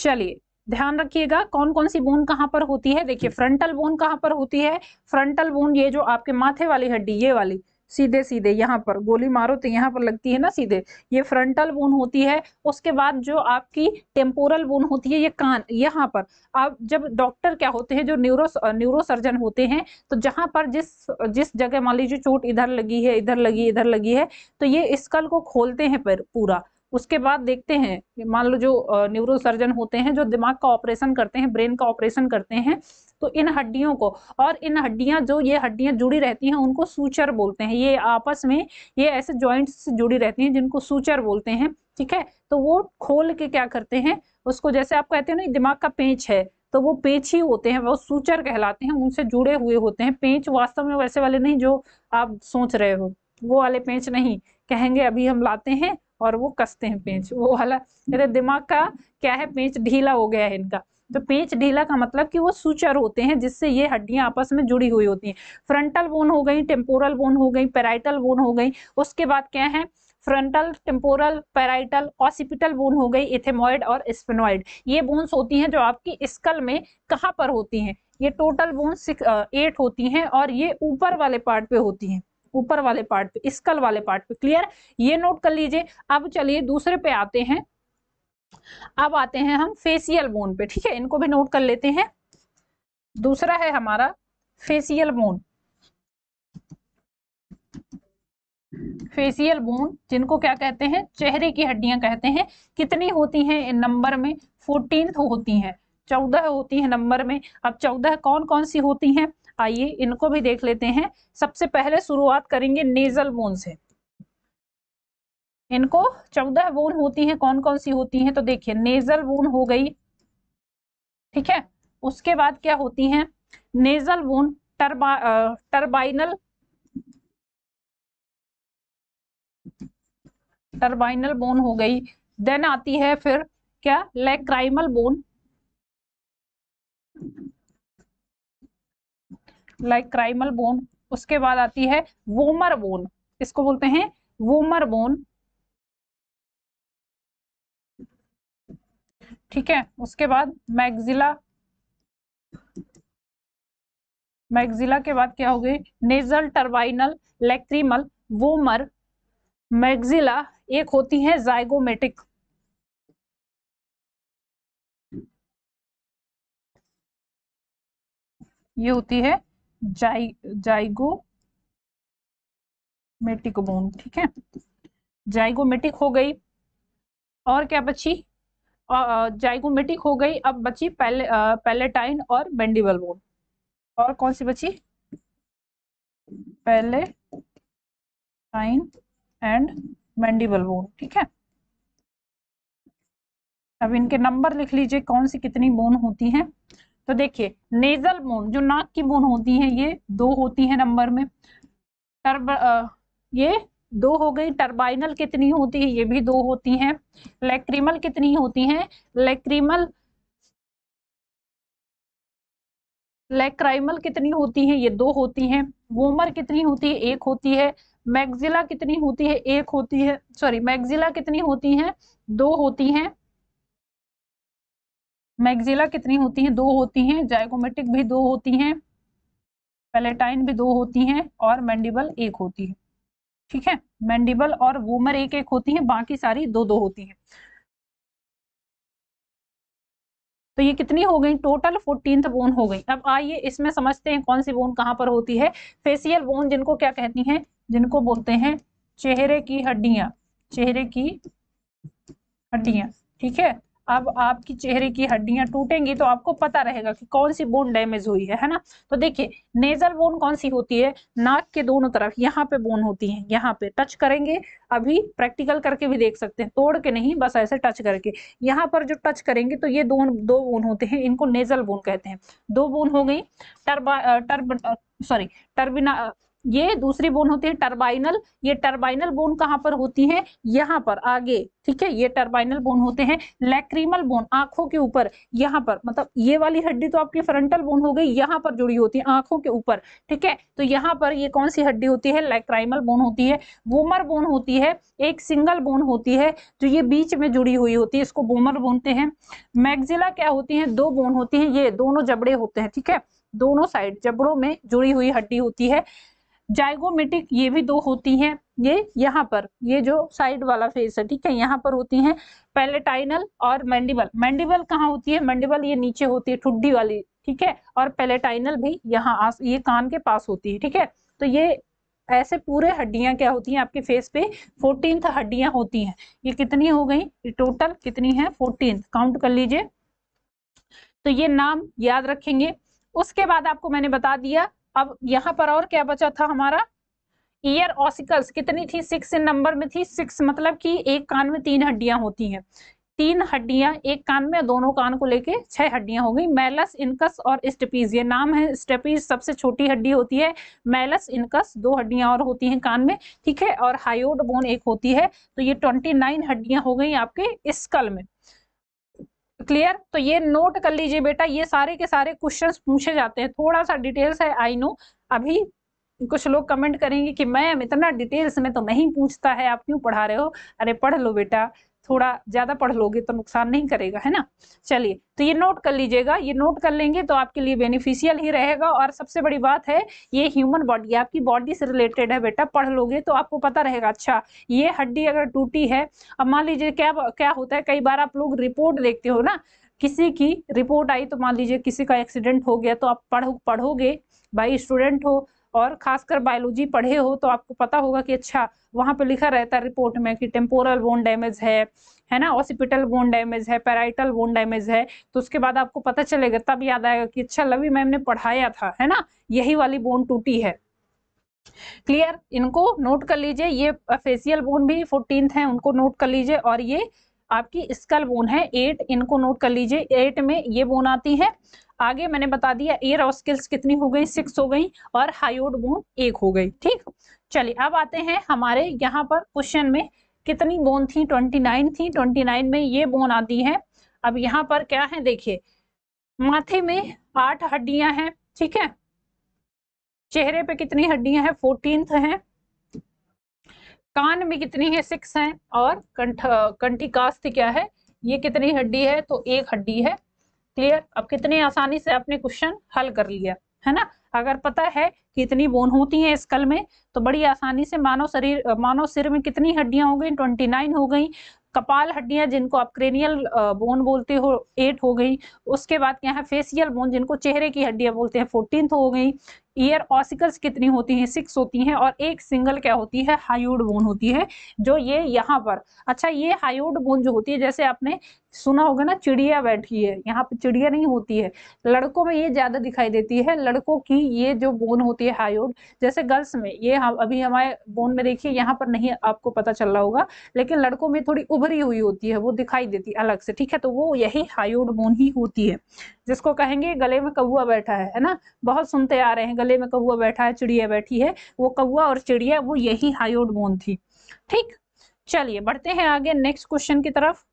चलिए ध्यान रखिएगा कौन कौन सी बोन कहाँ पर होती है देखिए फ्रंटल बोन कहाँ पर होती है फ्रंटल बोन ये जो आपके माथे वाली हड्डी ये वाली सीधे सीधे यहाँ पर गोली मारो तो यहाँ पर लगती है ना सीधे ये फ्रंटल बोन होती है उसके बाद जो आपकी टेम्पोरल बोन होती है ये कान यहाँ पर अब जब डॉक्टर क्या होते हैं जो न्यूरो न्यूरोसर्जन होते हैं तो जहाँ पर जिस जिस जगह मान लीजिए चोट इधर लगी है इधर लगी इधर लगी है तो ये स्कल को खोलते हैं पूरा उसके बाद देखते हैं मान लो जो न्यूरोसर्जन होते हैं जो दिमाग का ऑपरेशन करते हैं ब्रेन का ऑपरेशन करते हैं तो इन हड्डियों को और इन हड्डियां जो ये हड्डियां जुड़ी रहती हैं उनको सूचर बोलते हैं ये आपस में ये ऐसे जॉइंट्स से जुड़ी रहती हैं जिनको सूचर बोलते हैं ठीक है तो वो खोल के क्या करते हैं उसको जैसे आप कहते हो ना दिमाग का पेंच है तो वो पेच ही होते हैं वो सूचर कहलाते हैं उनसे जुड़े हुए होते हैं पेंच वास्तव में वैसे वाले नहीं जो आप सोच रहे हो वो वाले पेंच नहीं कहेंगे अभी हम लाते हैं और वो कसते हैं पेंच हम्म। वो वाला कहते दिमाग का क्या है पेंच ढीला हो गया है इनका तो पेंच ढीला का मतलब कि वो सूचर होते हैं जिससे ये हड्डियां आपस में जुड़ी हुई होती हैं फ्रंटल बोन हो गई टेम्पोरल बोन हो गई पेराइटल बोन हो गई उसके बाद क्या है frontal temporal parietal occipital bone हो गई इथेमोइड और स्पिनोइड ये बोन्स होती हैं जो आपकी स्कल में कहाँ पर होती हैं ये टोटल बोन्स एट होती हैं और ये ऊपर वाले पार्ट पे होती हैं ऊपर वाले पार्ट पे स्कल वाले पार्ट पे क्लियर ये नोट कर लीजिए अब चलिए दूसरे पे आते हैं अब आते हैं हम फेसियल बोन पे ठीक है इनको भी नोट कर लेते हैं दूसरा है हमारा फेसियल बोन फेसियल बोन जिनको क्या कहते हैं चेहरे की हड्डियां कहते हैं कितनी होती हैं नंबर में फोर्टीन होती हैं चौदह होती हैं नंबर में अब चौदह कौन कौन सी होती हैं आइए इनको भी देख लेते हैं सबसे पहले शुरुआत करेंगे नेजल बोन से इनको चौदह बोन होती हैं कौन कौन सी होती हैं तो देखिए नेजल बोन हो गई ठीक है उसके बाद क्या होती हैं नेजल बोन टर्बा टर्बाइनल टर्बाइनल बोन हो गई देन आती है फिर क्या lacrimal bone lacrimal bone उसके बाद आती है वोमर बोन इसको बोलते हैं वोमर बोन ठीक है उसके बाद मैग्जिला मैग्जिला के बाद क्या हो गई nasal turbinal lacrimal vomer maxilla एक होती है जाइगोमेटिक ये होती है जाइ मेटिक बोन ठीक है जाइगोमेटिक हो गई और क्या बची जाइगोमेटिक हो गई अब बची पैले, पैलेटाइन और बेंडिबल बोन और कौन सी बची पैलेटाइन एंड मैंडिबल बोन ठीक है अब इनके नंबर लिख लीजिए कौन सी कितनी बोन होती हैं तो देखिए नेजल बोन जो नाक की बोन होती है ये दो होती है नंबर में टर्ब ये दो हो गई टर्बाइनल कितनी होती है ये भी दो होती हैं लेक्रिमल कितनी होती हैं लेक्रिमल लेक्राइमल कितनी होती है ये दो होती हैं वोमर कितनी होती है एक होती है मैग्जिला कितनी होती है एक होती है सॉरी मैग्जिला कितनी होती है दो होती हैं मैगजिला कितनी होती हैं दो होती हैं जायकोमेटिक भी दो होती हैं पेलेटाइन भी दो होती हैं और मैंडिबल एक होती है ठीक है मैंडिबल और वूमर एक एक होती हैं बाकी सारी दो दो होती हैं तो ये कितनी हो गई टोटल फोर्टीन बोन हो गई अब आइए इसमें समझते हैं कौन सी बोन कहाँ पर होती है फेसियल बोन जिनको क्या कहती हैं जिनको बोलते हैं चेहरे की हड्डियां चेहरे की हड्डियां ठीक है अब आपकी चेहरे की हड्डियां टूटेंगी तो आपको पता रहेगा कि कौन सी बोन डैमेज हुई है है ना तो देखिए नेजल बोन कौन सी होती है नाक के दोनों तरफ यहाँ पे बोन होती है यहाँ पे टच करेंगे अभी प्रैक्टिकल करके भी देख सकते हैं तोड़ के नहीं बस ऐसे टच करके यहाँ पर जो टच करेंगे तो ये दोन दो बोन होते हैं इनको नेजल बोन कहते हैं दो बोन हो गई टर्बा टर्ब सॉरी टर्बिना ये दूसरी बोन होती है टर्बाइनल ये टर्बाइनल बोन कहाँ पर होती है यहाँ पर आगे ठीक है ये टर्बाइनल बोन होते हैं लैक्रीमल बोन आंखों के ऊपर यहाँ पर मतलब ये वाली हड्डी तो आपकी फ्रंटल बोन हो गई यहाँ पर जुड़ी होती है आंखों के ऊपर ठीक है तो यहाँ पर ये कौन सी हड्डी होती है लैक्राइमल बोन होती है वोमर बोन होती है एक सिंगल बोन होती है जो ये बीच में जुड़ी हुई होती है इसको बोमर बोनते हैं मैगजिला क्या होती है दो बोन होती है ये दोनों जबड़े होते हैं ठीक है दोनों साइड जबड़ों में जुड़ी हुई हड्डी होती है जाइगोमेटिक ये भी दो होती हैं ये यहाँ पर ये जो साइड वाला फेस है ठीक है यहाँ पर होती हैं पैलेटाइनल और मैंडिबल मैंडिबल कहाँ होती है मैंडिबल ये नीचे होती है ठुड्डी वाली ठीक है और पैलेटाइनल भी यहाँ आस ये कान के पास होती है ठीक है तो ये ऐसे पूरे हड्डियां क्या होती हैं आपके फेस पे फोर्टीन हड्डियां होती हैं ये कितनी हो गई टोटल कितनी है फोर्टीन काउंट कर लीजिए तो ये नाम याद रखेंगे उसके बाद आपको मैंने बता दिया अब यहाँ पर और क्या बचा था हमारा ईयर ऑसिकल्स कितनी थी सिक्स नंबर में थी सिक्स मतलब कि एक कान में तीन हड्डियां होती हैं तीन हड्डियां एक कान में दोनों कान को लेके छह हड्डियां हो गई मैलस इनकस और स्टेपीज ये नाम है स्टेपीज सबसे छोटी हड्डी होती है मैलस इनकस दो हड्डियां और होती हैं कान में ठीक है और हायोड बोन एक होती है तो ये ट्वेंटी नाइन हड्डियां हो गई आपके स्कल में क्लियर तो ये नोट कर लीजिए बेटा ये सारे के सारे क्वेश्चंस पूछे जाते हैं थोड़ा सा डिटेल्स है आई नो अभी कुछ लोग कमेंट करेंगे कि मैम इतना डिटेल्स में तो नहीं पूछता है आप क्यों पढ़ा रहे हो अरे पढ़ लो बेटा थोड़ा ज्यादा पढ़ लोगे तो नुकसान नहीं करेगा है ना चलिए तो ये नोट कर लीजिएगा ये नोट कर लेंगे तो आपके लिए बेनिफिशियल ही रहेगा और सबसे बड़ी बात है ये ह्यूमन बॉडी आपकी बॉडी से रिलेटेड है बेटा पढ़ लोगे तो आपको पता रहेगा अच्छा ये हड्डी अगर टूटी है अब मान लीजिए क्या क्या होता है कई बार आप लोग रिपोर्ट देखते हो ना किसी की रिपोर्ट आई तो मान लीजिए किसी का एक्सीडेंट हो गया तो आप पढ़ो पढ़ोगे भाई स्टूडेंट हो और खासकर बायोलॉजी पढ़े हो तो आपको पता होगा कि अच्छा वहाँ पर लिखा रहता है रिपोर्ट में कि टेम्पोरल बोन डैमेज है है ना ऑसिपिटल बोन डैमेज है पैराइटल बोन डैमेज है तो उसके बाद आपको पता चलेगा तब याद आएगा कि अच्छा लवी मैम ने पढ़ाया था है ना यही वाली बोन टूटी है क्लियर इनको नोट कर लीजिए ये फेसियल बोन भी फोर्टीन है उनको नोट कर लीजिए और ये आपकी स्कल बोन है एट इनको नोट कर लीजिए एट में ये बोन आती है आगे मैंने बता दिया एयर और स्किल्स कितनी हो गई सिक्स हो गई और हाइड बोन एक हो गई ठीक चलिए अब आते हैं हमारे यहाँ पर क्वेश्चन में कितनी बोन थी ट्वेंटी नाइन थी ट्वेंटी नाइन में ये बोन आती है अब यहाँ पर क्या है देखिए माथे में आठ हड्डियां हैं ठीक है चेहरे पे कितनी हड्डियां हैं फोर्टींथ हैं कान में कितनी है सिक्स हैं और कंठ कंठी कास्त क्या है ये कितनी हड्डी है तो एक हड्डी है क्लियर अब कितने आसानी से आपने क्वेश्चन हल कर लिया है ना अगर पता है कि इतनी बोन होती है स्कल में तो बड़ी आसानी से मानव शरीर मानव सिर में कितनी हड्डियां हो गई ट्वेंटी नाइन हो गई कपाल हड्डियां जिनको आप क्रेनियल बोन बोलते हो एट हो गई उसके बाद क्या है फेसियल बोन जिनको चेहरे की हड्डियां बोलते हैं फोर्टीन हो गई ईयर ऑसिकल्स कितनी होती हैं सिक्स होती हैं और एक सिंगल क्या होती है हायोड बोन होती है जो ये यहाँ पर अच्छा ये हायोड बोन जो होती है जैसे आपने सुना होगा ना चिड़िया बैठी है यहाँ पर चिड़िया नहीं होती है लड़कों में ये ज्यादा दिखाई देती है लड़कों की ये जो बोन होती है हायोड जैसे गर्ल्स में ये हम अभी हमारे बोन में देखिए यहाँ पर नहीं आपको पता चल रहा होगा लेकिन लड़कों में थोड़ी उभरी हुई होती है वो दिखाई देती है अलग से ठीक है तो वो यही हायोड बोन ही होती है जिसको कहेंगे गले में कौआ बैठा है है ना बहुत सुनते आ रहे हैं गले में कौआ बैठा है चिड़िया बैठी है वो कौआ और चिड़िया वो यही बोन थी ठीक चलिए बढ़ते हैं आगे नेक्स्ट क्वेश्चन की तरफ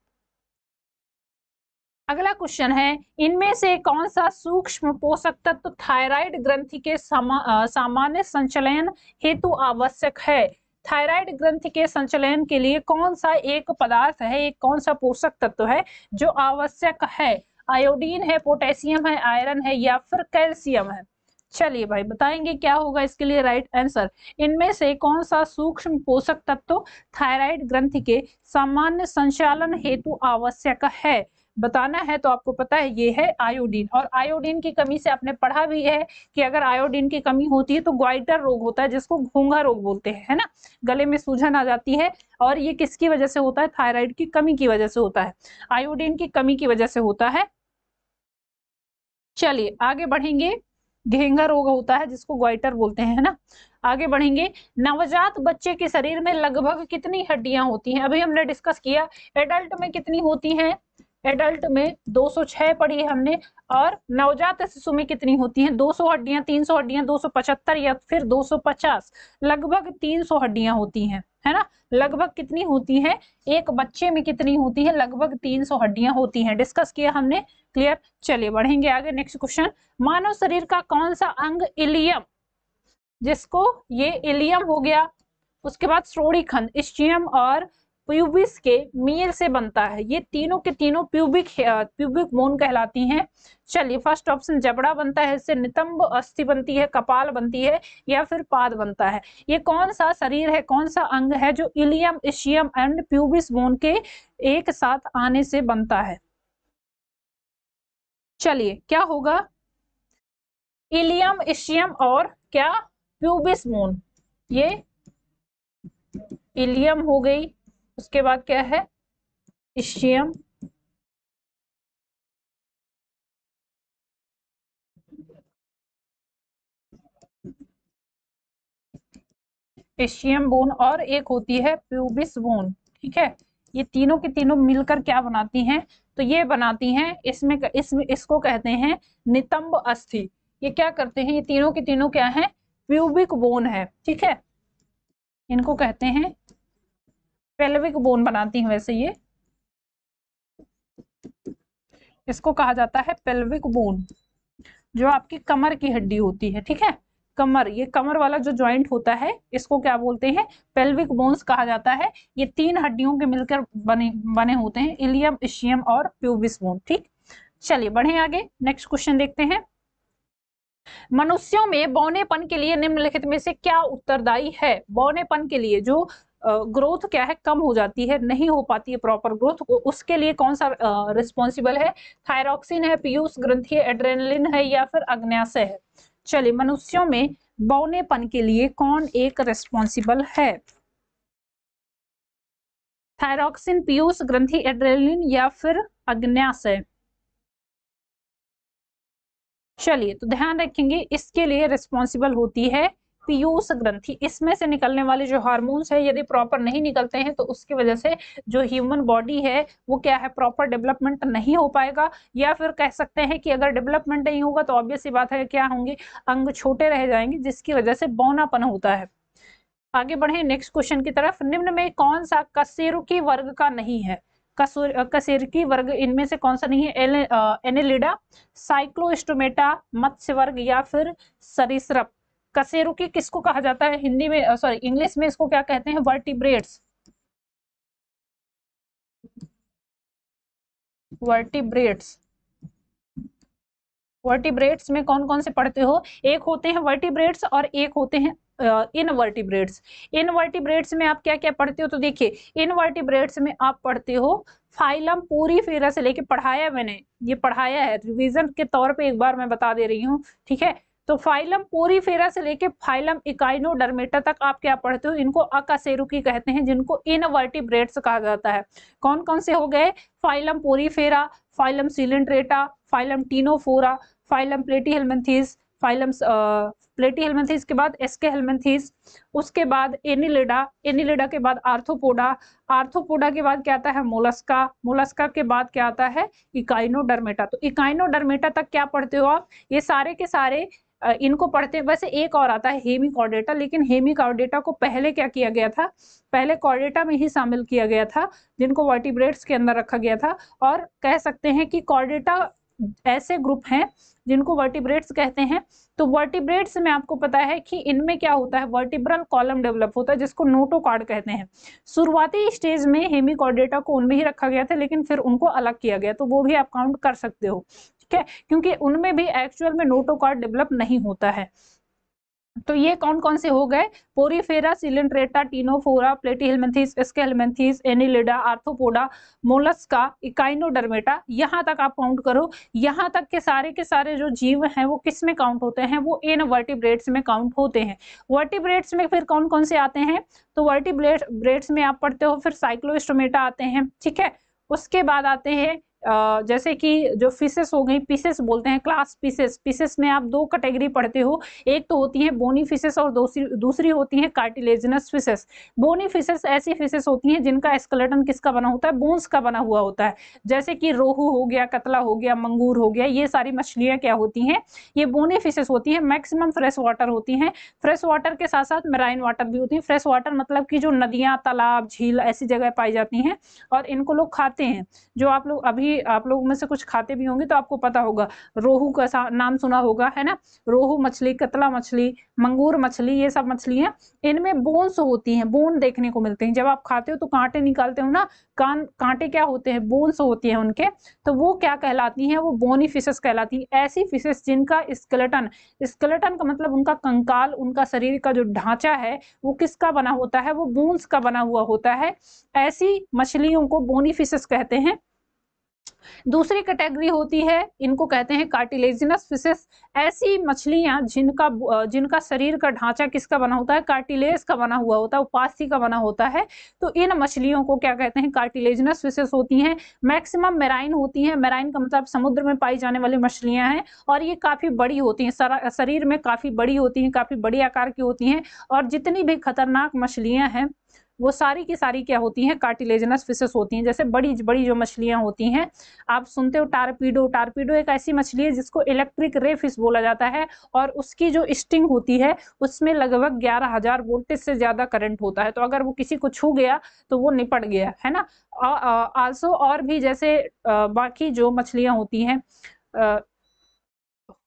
अगला क्वेश्चन है इनमें से कौन सा सूक्ष्म पोषक तत्व तो थायराइड ग्रंथि के सामा, सामान्य संचलन हेतु आवश्यक है थायराइड ग्रंथि के संचलन के लिए कौन सा एक पदार्थ है एक कौन सा पोषक तत्व तो है जो आवश्यक है आयोडीन है पोटेशियम है आयरन है या फिर कैल्शियम है चलिए भाई बताएंगे क्या होगा इसके लिए राइट आंसर इनमें से कौन सा सूक्ष्म पोषक तत्व थायराइड ग्रंथि के सामान्य संचालन हेतु आवश्यक है बताना है तो आपको पता है ये है आयोडीन और आयोडीन की कमी से आपने पढ़ा भी है कि अगर आयोडीन की कमी होती है तो ग्वाइटर रोग होता है जिसको घोंघा रोग बोलते हैं है ना गले में सूजन आ जाती है और ये किसकी वजह से होता है थायराइड की कमी की वजह से होता है आयोडीन की कमी की वजह से होता है चलिए आगे बढ़ेंगे घेंगा रोग होता है जिसको ग्वाइटर बोलते हैं ना आगे बढ़ेंगे नवजात बच्चे के शरीर में लगभग कितनी हड्डियां होती हैं अभी हमने डिस्कस किया एडल्ट में कितनी होती हैं एडल्ट में 206 पढ़ी हमने और नवजात शिशु में कितनी होती हैं 200 हड्डियां 300 हड्डियां 275 या फिर 250 लगभग 300 हड्डियां होती हैं है ना लगभग कितनी होती हैं एक बच्चे में कितनी होती है लगभग 300 हड्डियां होती हैं डिस्कस किया हमने क्लियर चलिए बढ़ेंगे आगे नेक्स्ट क्वेश्चन मानव शरीर का कौन सा अंग इलियम जिसको ये इलियम हो गया उसके बाद खंड स्टियम और प्यूबिस के मील से बनता है ये तीनों के तीनों प्यूबिक प्यूबिक बोन कहलाती हैं चलिए फर्स्ट ऑप्शन जबड़ा बनता है इससे नितंब अस्थि बनती है कपाल बनती है या फिर पाद बनता है ये कौन सा शरीर है कौन सा अंग है जो ilium ischium and pubis bone के एक साथ आने से बनता है चलिए क्या होगा इलियम इशियम और क्या प्यूबिस बोन ये इलियम हो गई उसके बाद क्या है इश्चियम एशियम बोन और एक होती है प्यूबिस बोन ठीक है ये तीनों की तीनों मिलकर क्या बनाती हैं तो ये बनाती हैं इसमें इसमें इसको कहते हैं नितंब अस्थि ये क्या करते हैं ये तीनों की तीनों क्या है प्यूबिक बोन है ठीक है इनको कहते हैं पेल्विक बोन बनाती है वैसे ये इसको कहा जाता है पेल्विक बोन जो आपकी कमर की हड्डी होती है ठीक है कमर ये कमर वाला जो ज्वाइंट होता है इसको क्या बोलते हैं पेल्विक बोन्स कहा जाता है ये तीन हड्डियों के मिलकर बने बने होते हैं इलियम इशियम और प्यूबिस बोन ठीक चलिए बढ़े आगे नेक्स्ट क्वेश्चन देखते हैं मनुष्यों में बौनेपन के लिए निम्नलिखित में से क्या उत्तरदायी है बौनेपन के लिए जो ग्रोथ क्या है कम हो जाती है नहीं हो पाती है प्रॉपर ग्रोथ उसके लिए कौन सा रिस्पॉन्सिबल है थायरॉक्सिन है पीयूष ग्रंथि एड्रेनलिन है या फिर अग्न्याशय है चलिए मनुष्यों में बौनेपन के लिए कौन एक रिस्पॉन्सिबल है थायरॉक्सिन पीयूष ग्रंथि एड्रेलिन या फिर अग्न्याशय चलिए तो ध्यान रखेंगे इसके लिए रिस्पॉन्सिबल होती है पीयूष ग्रंथि इसमें से निकलने वाले जो हार्मोन्स है यदि प्रॉपर नहीं निकलते हैं तो उसकी वजह से जो ह्यूमन बॉडी है वो क्या है प्रॉपर डेवलपमेंट नहीं हो पाएगा या फिर कह सकते हैं कि अगर डेवलपमेंट नहीं होगा तो ऑब्वियस ये बात है क्या होंगे अंग छोटे रह जाएंगे जिसकी वजह से बौनापन होता है आगे बढ़े नेक्स्ट क्वेश्चन की तरफ निम्न में कौन सा कसेरुकी वर्ग का नहीं है कसूर कसेरकी वर्ग इनमें से कौन सा नहीं है एनेलिडा साइक्लोस्टोमेटा मत्स्य वर्ग या फिर सरिसरप कसेरुकी किसको कहा जाता है हिंदी में सॉरी इंग्लिश में इसको क्या कहते हैं वर्टिब्रेट्स वर्टिब्रेट्स वर्टिब्रेट्स में कौन कौन से पढ़ते हो एक होते हैं वर्टिब्रेट्स और एक होते हैं इन वर्टिब्रेट्स इन वर्टिब्रेट्स में आप क्या क्या पढ़ते हो तो देखिए इन वर्टिब्रेट्स में आप पढ़ते हो फाइलम पूरी फेरा से लेके पढ़ाया मैंने ये पढ़ाया है रिवीजन के तौर पे एक बार मैं बता दे रही हूँ ठीक है तो फाइलम पूरी फेरा से लेके फाइलम इकाइनो डरमेटा तक आप क्या पढ़ते हो इनको अकासेरुकी कहते हैं जिनको इनवर्टिब्रेट्स कहा जाता है कौन कौन से हो गए phylum porifera phylum coelenterata phylum ctenophora phylum platyhelminthes phylum platyhelminthes के बाद एसके हेलमेंथीस उसके बाद एनिलेडा एनिलेडा के बाद आर्थोपोडा आर्थोपोडा के बाद क्या आता है मोलस्का मोलस्का के बाद क्या आता है इकाइनोडर्मेटा तो इकाइनोडर्मेटा तक क्या पढ़ते हो आप ये सारे के सारे इनको पढ़ते वैसे एक और आता है हेमी कॉर्डेटा लेकिन हेमी कॉर्डेटा को पहले क्या किया गया था पहले कॉर्डेटा में ही शामिल किया गया था जिनको वर्टिब्रेट्स के अंदर रखा गया था और कह सकते हैं कि कॉर्डेटा ऐसे ग्रुप हैं जिनको वर्टिब्रेट्स कहते हैं तो वर्टिब्रेट्स में आपको पता है कि इनमें क्या होता है वर्टिब्रल कॉलम डेवलप होता है जिसको नोटोकॉर्ड कहते हैं शुरुआती स्टेज में हेमिकॉर्डेटा को उनमें ही रखा गया था लेकिन फिर उनको अलग किया गया तो वो भी आप काउंट कर सकते हो ठीक है क्योंकि उनमें भी एक्चुअल में नोटोकार्ड डेवलप नहीं होता है तो ये कौन कौन से हो गए porifera coelenterata ctenophora platyhelminthes aschelminthes annelida arthropoda mollusca echinodermata यहाँ तक आप काउंट करो यहाँ तक के सारे के सारे जो जीव हैं वो किस में काउंट होते हैं वो इन वर्टिब्रेट्स में काउंट होते हैं वर्टिब्रेट्स में फिर कौन कौन से आते हैं तो वर्टिब्रेट्स में आप पढ़ते हो फिर साइक्लोस्टोमेटा आते हैं ठीक है उसके बाद आते हैं जैसे कि जो फिशेस हो गई पीसेस बोलते हैं क्लास पीसेस पीसेस में आप दो कैटेगरी पढ़ते हो एक तो होती है बोनी फिशेस और दूसरी दूसरी होती है कार्टिलेजनस फिशेस बोनी फिशेस ऐसी फिशेस होती हैं जिनका स्केलेटन किसका बना होता है बोन्स का बना हुआ होता है जैसे कि रोहू हो गया कतला हो गया मंगूर हो गया ये सारी मछलियाँ क्या होती हैं ये बोनी फिशेस होती हैं मैक्सिमम फ्रेश वाटर होती हैं फ्रेश वाटर के साथ साथ मेराइन वाटर भी होती है फ्रेश वाटर मतलब कि जो नदियाँ तालाब झील ऐसी जगह पाई जाती हैं और इनको लोग खाते हैं जो आप लोग अभी भी आप लोग में से कुछ खाते भी होंगे तो आपको पता होगा रोहू का नाम सुना होगा है ना रोहू मछली कतला मछली मंगूर मछली ये सब मछली हैं इनमें बोन्स होती हैं बोन देखने को मिलते हैं जब आप खाते हो तो कांटे निकालते हो ना कान कांटे क्या होते हैं बोन्स होती हैं उनके तो वो क्या कहलाती हैं वो बोनी फिशेस कहलाती हैं ऐसी फिशेस जिनका स्केलेटन स्केलेटन का मतलब उनका कंकाल उनका शरीर का जो ढांचा है वो किसका बना होता है वो बोन्स का बना हुआ होता है ऐसी मछलियों को बोनी फिशेस कहते हैं दूसरी कैटेगरी होती है इनको कहते हैं कार्टिलेजिनस फिशेस ऐसी मछलियां जिनका जिनका शरीर का ढांचा किसका बना होता है कार्टिलेज का बना हुआ होता है उपासी का बना होता है तो इन मछलियों को क्या कहते हैं कार्टिलेजिनस फिशेस होती हैं मैक्सिमम मेराइन होती हैं मेराइन का मतलब समुद्र में पाई जाने वाली मछलियाँ हैं और ये काफ़ी बड़ी होती हैं शरीर में काफ़ी बड़ी होती हैं काफ़ी बड़ी आकार की होती हैं और जितनी भी खतरनाक मछलियाँ हैं वो सारी की सारी क्या होती हैं कार्टिलेजनस फिशेस होती हैं जैसे बड़ी बड़ी जो मछलियाँ होती हैं आप सुनते हो टारपीडो टारपीडो एक ऐसी मछली है जिसको इलेक्ट्रिक रे फिश बोला जाता है और उसकी जो स्टिंग होती है उसमें लगभग ग्यारह हज़ार वोल्टेज से ज़्यादा करंट होता है तो अगर वो किसी को छू गया तो वो निपट गया है ना आल्सो और भी जैसे बाकी जो मछलियाँ होती हैं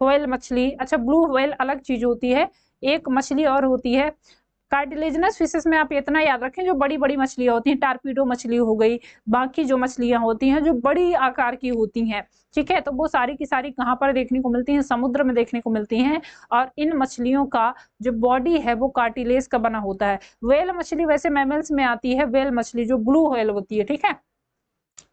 होल मछली अच्छा ब्लू होल अलग चीज़ होती है एक मछली और होती है कार्टिलेजनस फिशेस में आप इतना याद रखें जो बड़ी बड़ी मछलियाँ होती हैं टारपीडो मछली हो गई बाकी जो मछलियाँ होती हैं जो बड़ी आकार की होती हैं ठीक है तो वो सारी की सारी कहाँ पर देखने को मिलती हैं समुद्र में देखने को मिलती हैं और इन मछलियों का जो बॉडी है वो कार्टिलेज का बना होता है वेल मछली वैसे मैमल्स में आती है वेल मछली जो ब्लू वेल होती है ठीक है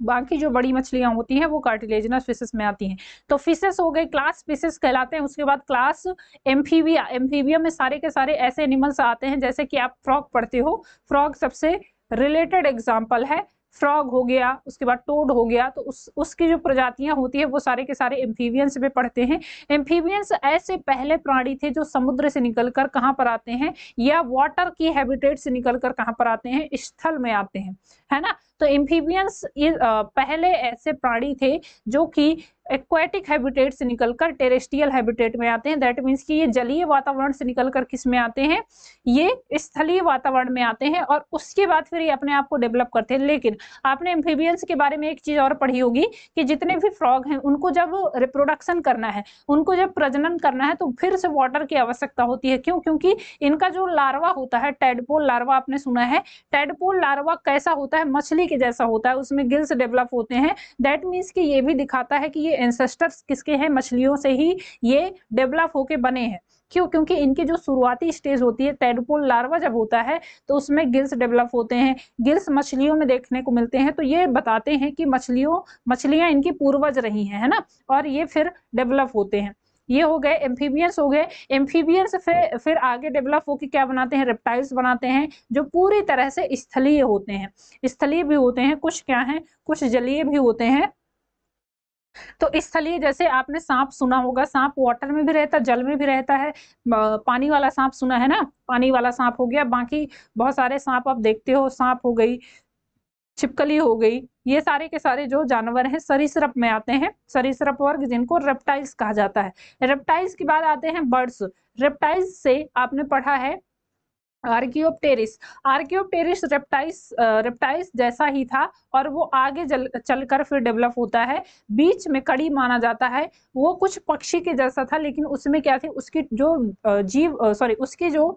बाकी जो बड़ी मछलियाँ होती हैं वो कार्टिलेजनस फिशेस में आती हैं तो फिशेस हो गए क्लास फिशेस कहलाते हैं उसके बाद क्लास एम्फीविया एम्फीविया में सारे के सारे ऐसे एनिमल्स आते हैं जैसे कि आप फ्रॉग पढ़ते हो फ्रॉग सबसे रिलेटेड एग्जाम्पल है फ्रॉग हो गया उसके बाद टोड हो गया तो उस उसकी जो प्रजातियां होती है वो सारे के सारे एम्फीवियंस में पढ़ते हैं एम्फीवियंस ऐसे पहले प्राणी थे जो समुद्र से निकलकर कहाँ पर आते हैं या वाटर की हैबिटेट से निकलकर कहाँ पर आते हैं स्थल में आते हैं है ना तो एम्फीबियंस पहले ऐसे प्राणी थे जो कि एक्वेटिक हैबिटेट से निकलकर टेरेस्ट्रियल हैबिटेट में आते हैं दैट मीन्स कि ये जलीय वातावरण से निकलकर किस में आते हैं ये स्थलीय वातावरण में आते हैं और उसके बाद फिर ये अपने आप को डेवलप करते हैं लेकिन आपने एम्फीबियंस के बारे में एक चीज़ और पढ़ी होगी कि जितने भी फ्रॉग हैं उनको जब रिप्रोडक्शन करना है उनको जब प्रजनन करना है तो फिर से वाटर की आवश्यकता होती है क्यों क्योंकि इनका जो लार्वा होता है टेडपोल लार्वा आपने सुना है टेडपोल लार्वा कैसा होता है मछली के जैसा होता है उसमें गिल्स डेवलप होते हैं दैट मीन्स कि ये भी दिखाता है कि ये एंसेस्टर्स किसके हैं मछलियों से ही ये डेवलप होके बने हैं क्यों क्योंकि इनकी जो शुरुआती स्टेज होती है टेडपोल लार्वा जब होता है तो उसमें गिल्स डेवलप होते हैं गिल्स मछलियों में देखने को मिलते हैं तो ये बताते हैं कि मछलियों मछलियाँ इनकी पूर्वज रही हैं है ना और ये फिर डेवलप होते हैं ये हो गए एम्फीबियंस हो गए एम्फीबियंस फिर फिर आगे डेवलप होकर क्या बनाते हैं रेप्टाइल्स बनाते हैं जो पूरी तरह से स्थलीय होते हैं स्थलीय भी होते हैं कुछ क्या है कुछ जलीय भी होते हैं तो स्थलीय जैसे आपने सांप सुना होगा सांप वाटर में भी रहता जल में भी रहता है पानी वाला सांप सुना है ना पानी वाला सांप हो गया बाकी बहुत सारे सांप आप देखते हो सांप हो गई छिपकली हो गई ये सारे के सारे जो जानवर हैं सरीसृप में आते हैं सरीसृप वर्ग जिनको रेप्टाइल्स कहा जाता है रेप्टाइल्स के बाद आते हैं बर्ड्स रेप्टाइल्स से आपने पढ़ा है आर्कियोप्टेरिस आर्कियोप्टेरिस रेप्टाइस रेप्टाइस जैसा ही था और वो आगे जल चलकर फिर डेवलप होता है बीच में कड़ी माना जाता है वो कुछ पक्षी के जैसा था लेकिन उसमें क्या थी उसकी जो जीव सॉरी उसकी जो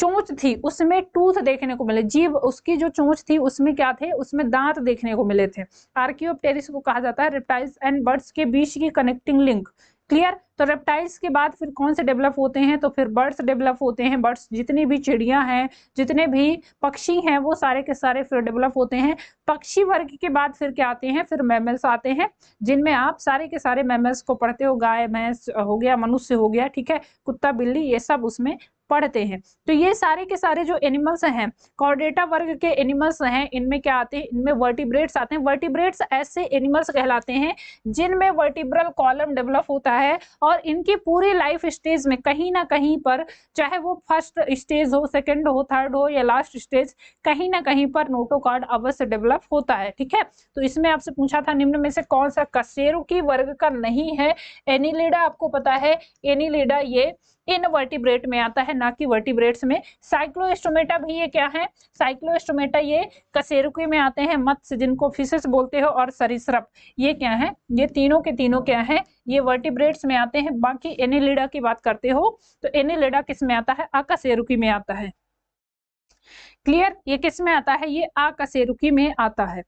चोंच थी उसमें टूथ देखने को मिले जीव उसकी जो चोंच थी उसमें क्या थे उसमें दांत देखने को मिले थे आर्कियोप्टेरिस को कहा जाता है रेप्टाइल्स एंड बर्ड्स के बीच की कनेक्टिंग लिंक क्लियर तो रेप्टाइल्स के बाद फिर कौन से डेवलप होते हैं तो फिर बर्ड्स डेवलप होते हैं बर्ड्स जितनी भी चिड़िया हैं जितने भी पक्षी हैं वो सारे के सारे फिर डेवलप होते हैं पक्षी वर्ग के बाद फिर क्या आते हैं फिर मैमल्स आते हैं जिनमें आप सारे के सारे मैमल्स को पढ़ते हो गाय भैंस हो गया मनुष्य हो गया ठीक है कुत्ता बिल्ली ये सब उसमें पढ़ते हैं तो ये सारे के सारे जो एनिमल्स हैं कॉर्डेटा वर्ग के एनिमल्स हैं इनमें क्या आते हैं इनमें वर्टिब्रेट्स आते हैं वर्टिब्रेट्स ऐसे एनिमल्स कहलाते हैं जिनमें वर्टिब्रल कॉलम डेवलप होता है और इनकी पूरी लाइफ स्टेज में कहीं ना कहीं पर चाहे वो फर्स्ट स्टेज हो सेकेंड हो थर्ड हो या लास्ट स्टेज कहीं ना कहीं पर नोटोकार्ड अवश्य डेवलप होता है ठीक है तो इसमें आपसे पूछा था निम्न में से कौन सा कसेरू की वर्ग का नहीं है एनिलेडा आपको पता है एनिलेडा ये इन वर्टिब्रेट में आता है ना कि वर्टिब्रेट्स में साइक्लोस्टोमेटा भी ये क्या है साइक्लोस्टोमेटा ये कसेरुकी में आते हैं मत्स्य जिनको फिशेस बोलते हो और सरिसरप ये क्या है ये तीनों के तीनों क्या है ये वर्टिब्रेट्स में आते हैं बाकी एनिलिडा की बात करते हो तो एनिलिडा किस में आता है अकसेरुकी में आता है क्लियर ये किस में आता है ये आकासेरुकी में आता है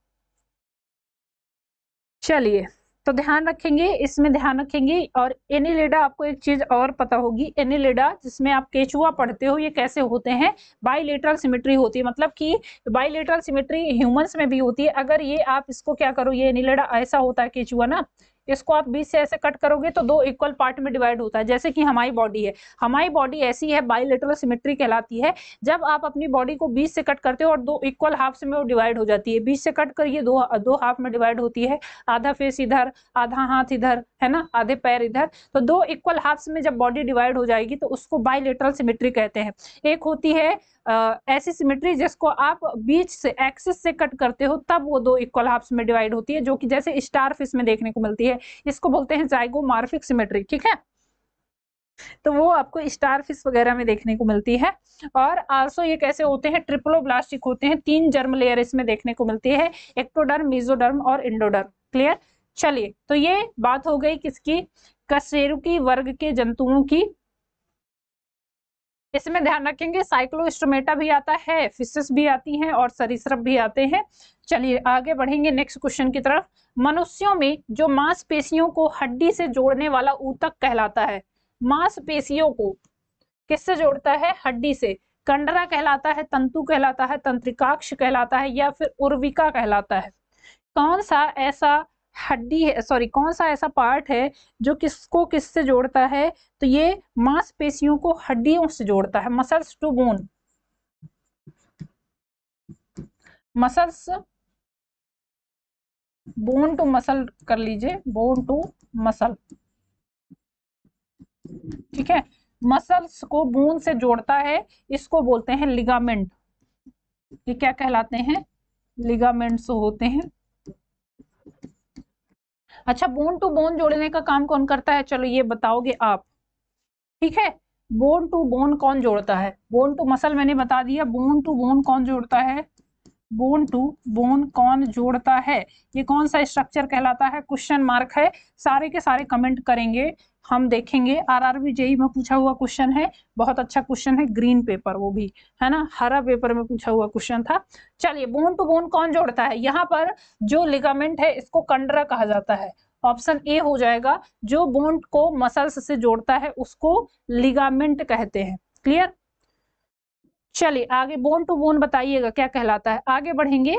चलिए तो ध्यान रखेंगे इसमें ध्यान रखेंगे और एनिलेडा आपको एक चीज और पता होगी एनिलेडा जिसमें आप केचुआ पढ़ते हो ये कैसे होते हैं बाइलेटरल सिमेट्री होती है मतलब कि बाइलेटरल सिमेट्री ह्यूमंस में भी होती है अगर ये आप इसको क्या करो ये एनिलेडा ऐसा होता है केचुआ ना इसको आप बीस से ऐसे कट करोगे तो दो इक्वल पार्ट में डिवाइड होता है जैसे कि हमारी बॉडी है हमारी बॉडी ऐसी है बायोलेटरल सिमेट्री कहलाती है जब आप अपनी बॉडी को बीस से कट करते हो और दो इक्वल हाफ में वो डिवाइड हो जाती है बीस से कट करिए दो दो हाफ में डिवाइड होती है आधा फेस इधर आधा हाथ इधर है ना आधे पैर इधर तो दो इक्वल हाफ्स में जब बॉडी डिवाइड हो जाएगी तो उसको बाइलेटरल सिमेट्री कहते हैं एक होती है ऐसी सिमेट्री जिसको आप बीच से एक्सिस से कट करते हो तब वो दो इक्वल हाफ्स में डिवाइड होती है जो कि जैसे स्टार फिश में देखने को मिलती है इसको बोलते हैं मार्फिक सिमेट्री ठीक है तो वो आपको स्टार फिश वगैरह में देखने को मिलती है और आल्सो ये कैसे होते हैं ट्रिप्लोब्लास्टिक होते हैं तीन जर्म लेयर इसमें देखने को मिलती है एक्टोडर्म मीजोडर्म और इंडोडर्म क्लियर चलिए तो ये बात हो गई किसकी कशेरुकी वर्ग के जंतुओं की इसमें ध्यान रखेंगे साइक्लोस्टोमेटा भी आता है फिशेस भी आती हैं और सरिसप भी आते हैं चलिए आगे बढ़ेंगे नेक्स्ट क्वेश्चन की तरफ मनुष्यों में जो मांसपेशियों को हड्डी से जोड़ने वाला ऊतक कहलाता है मांसपेशियों को किससे जोड़ता है हड्डी से कंडरा कहलाता है तंतु कहलाता है तंत्रिकाक्ष कहलाता है या फिर उर्विका कहलाता है कौन सा ऐसा हड्डी है सॉरी कौन सा ऐसा पार्ट है जो किसको किससे जोड़ता है तो ये मांसपेशियों को हड्डियों से जोड़ता है muscles to bone muscles bone to muscle कर लीजिए बोन टू मसल ठीक है मसल्स को बोन से जोड़ता है इसको बोलते हैं लिगामेंट ये क्या कहलाते हैं लिगामेंट्स होते हैं अच्छा बोन टू बोन जोड़ने का काम कौन करता है चलो ये बताओगे आप ठीक है बोन टू बोन कौन जोड़ता है बोन टू मसल मैंने बता दिया बोन टू बोन कौन जोड़ता है बोन टू बोन कौन जोड़ता है ये कौन सा स्ट्रक्चर कहलाता है क्वेश्चन मार्क है सारे के सारे कमेंट करेंगे हम देखेंगे आरआरबी जेई में पूछा हुआ क्वेश्चन है बहुत अच्छा क्वेश्चन है ग्रीन पेपर वो भी है ना हरा पेपर में पूछा हुआ क्वेश्चन था चलिए बोन टू बोन कौन जोड़ता है यहाँ पर जो लिगामेंट है इसको कंडरा कहा जाता है ऑप्शन ए हो जाएगा जो बोन को मसल्स से जोड़ता है उसको लिगामेंट कहते हैं क्लियर चलिए आगे बोन टू बोन बताइएगा क्या कहलाता है आगे बढ़ेंगे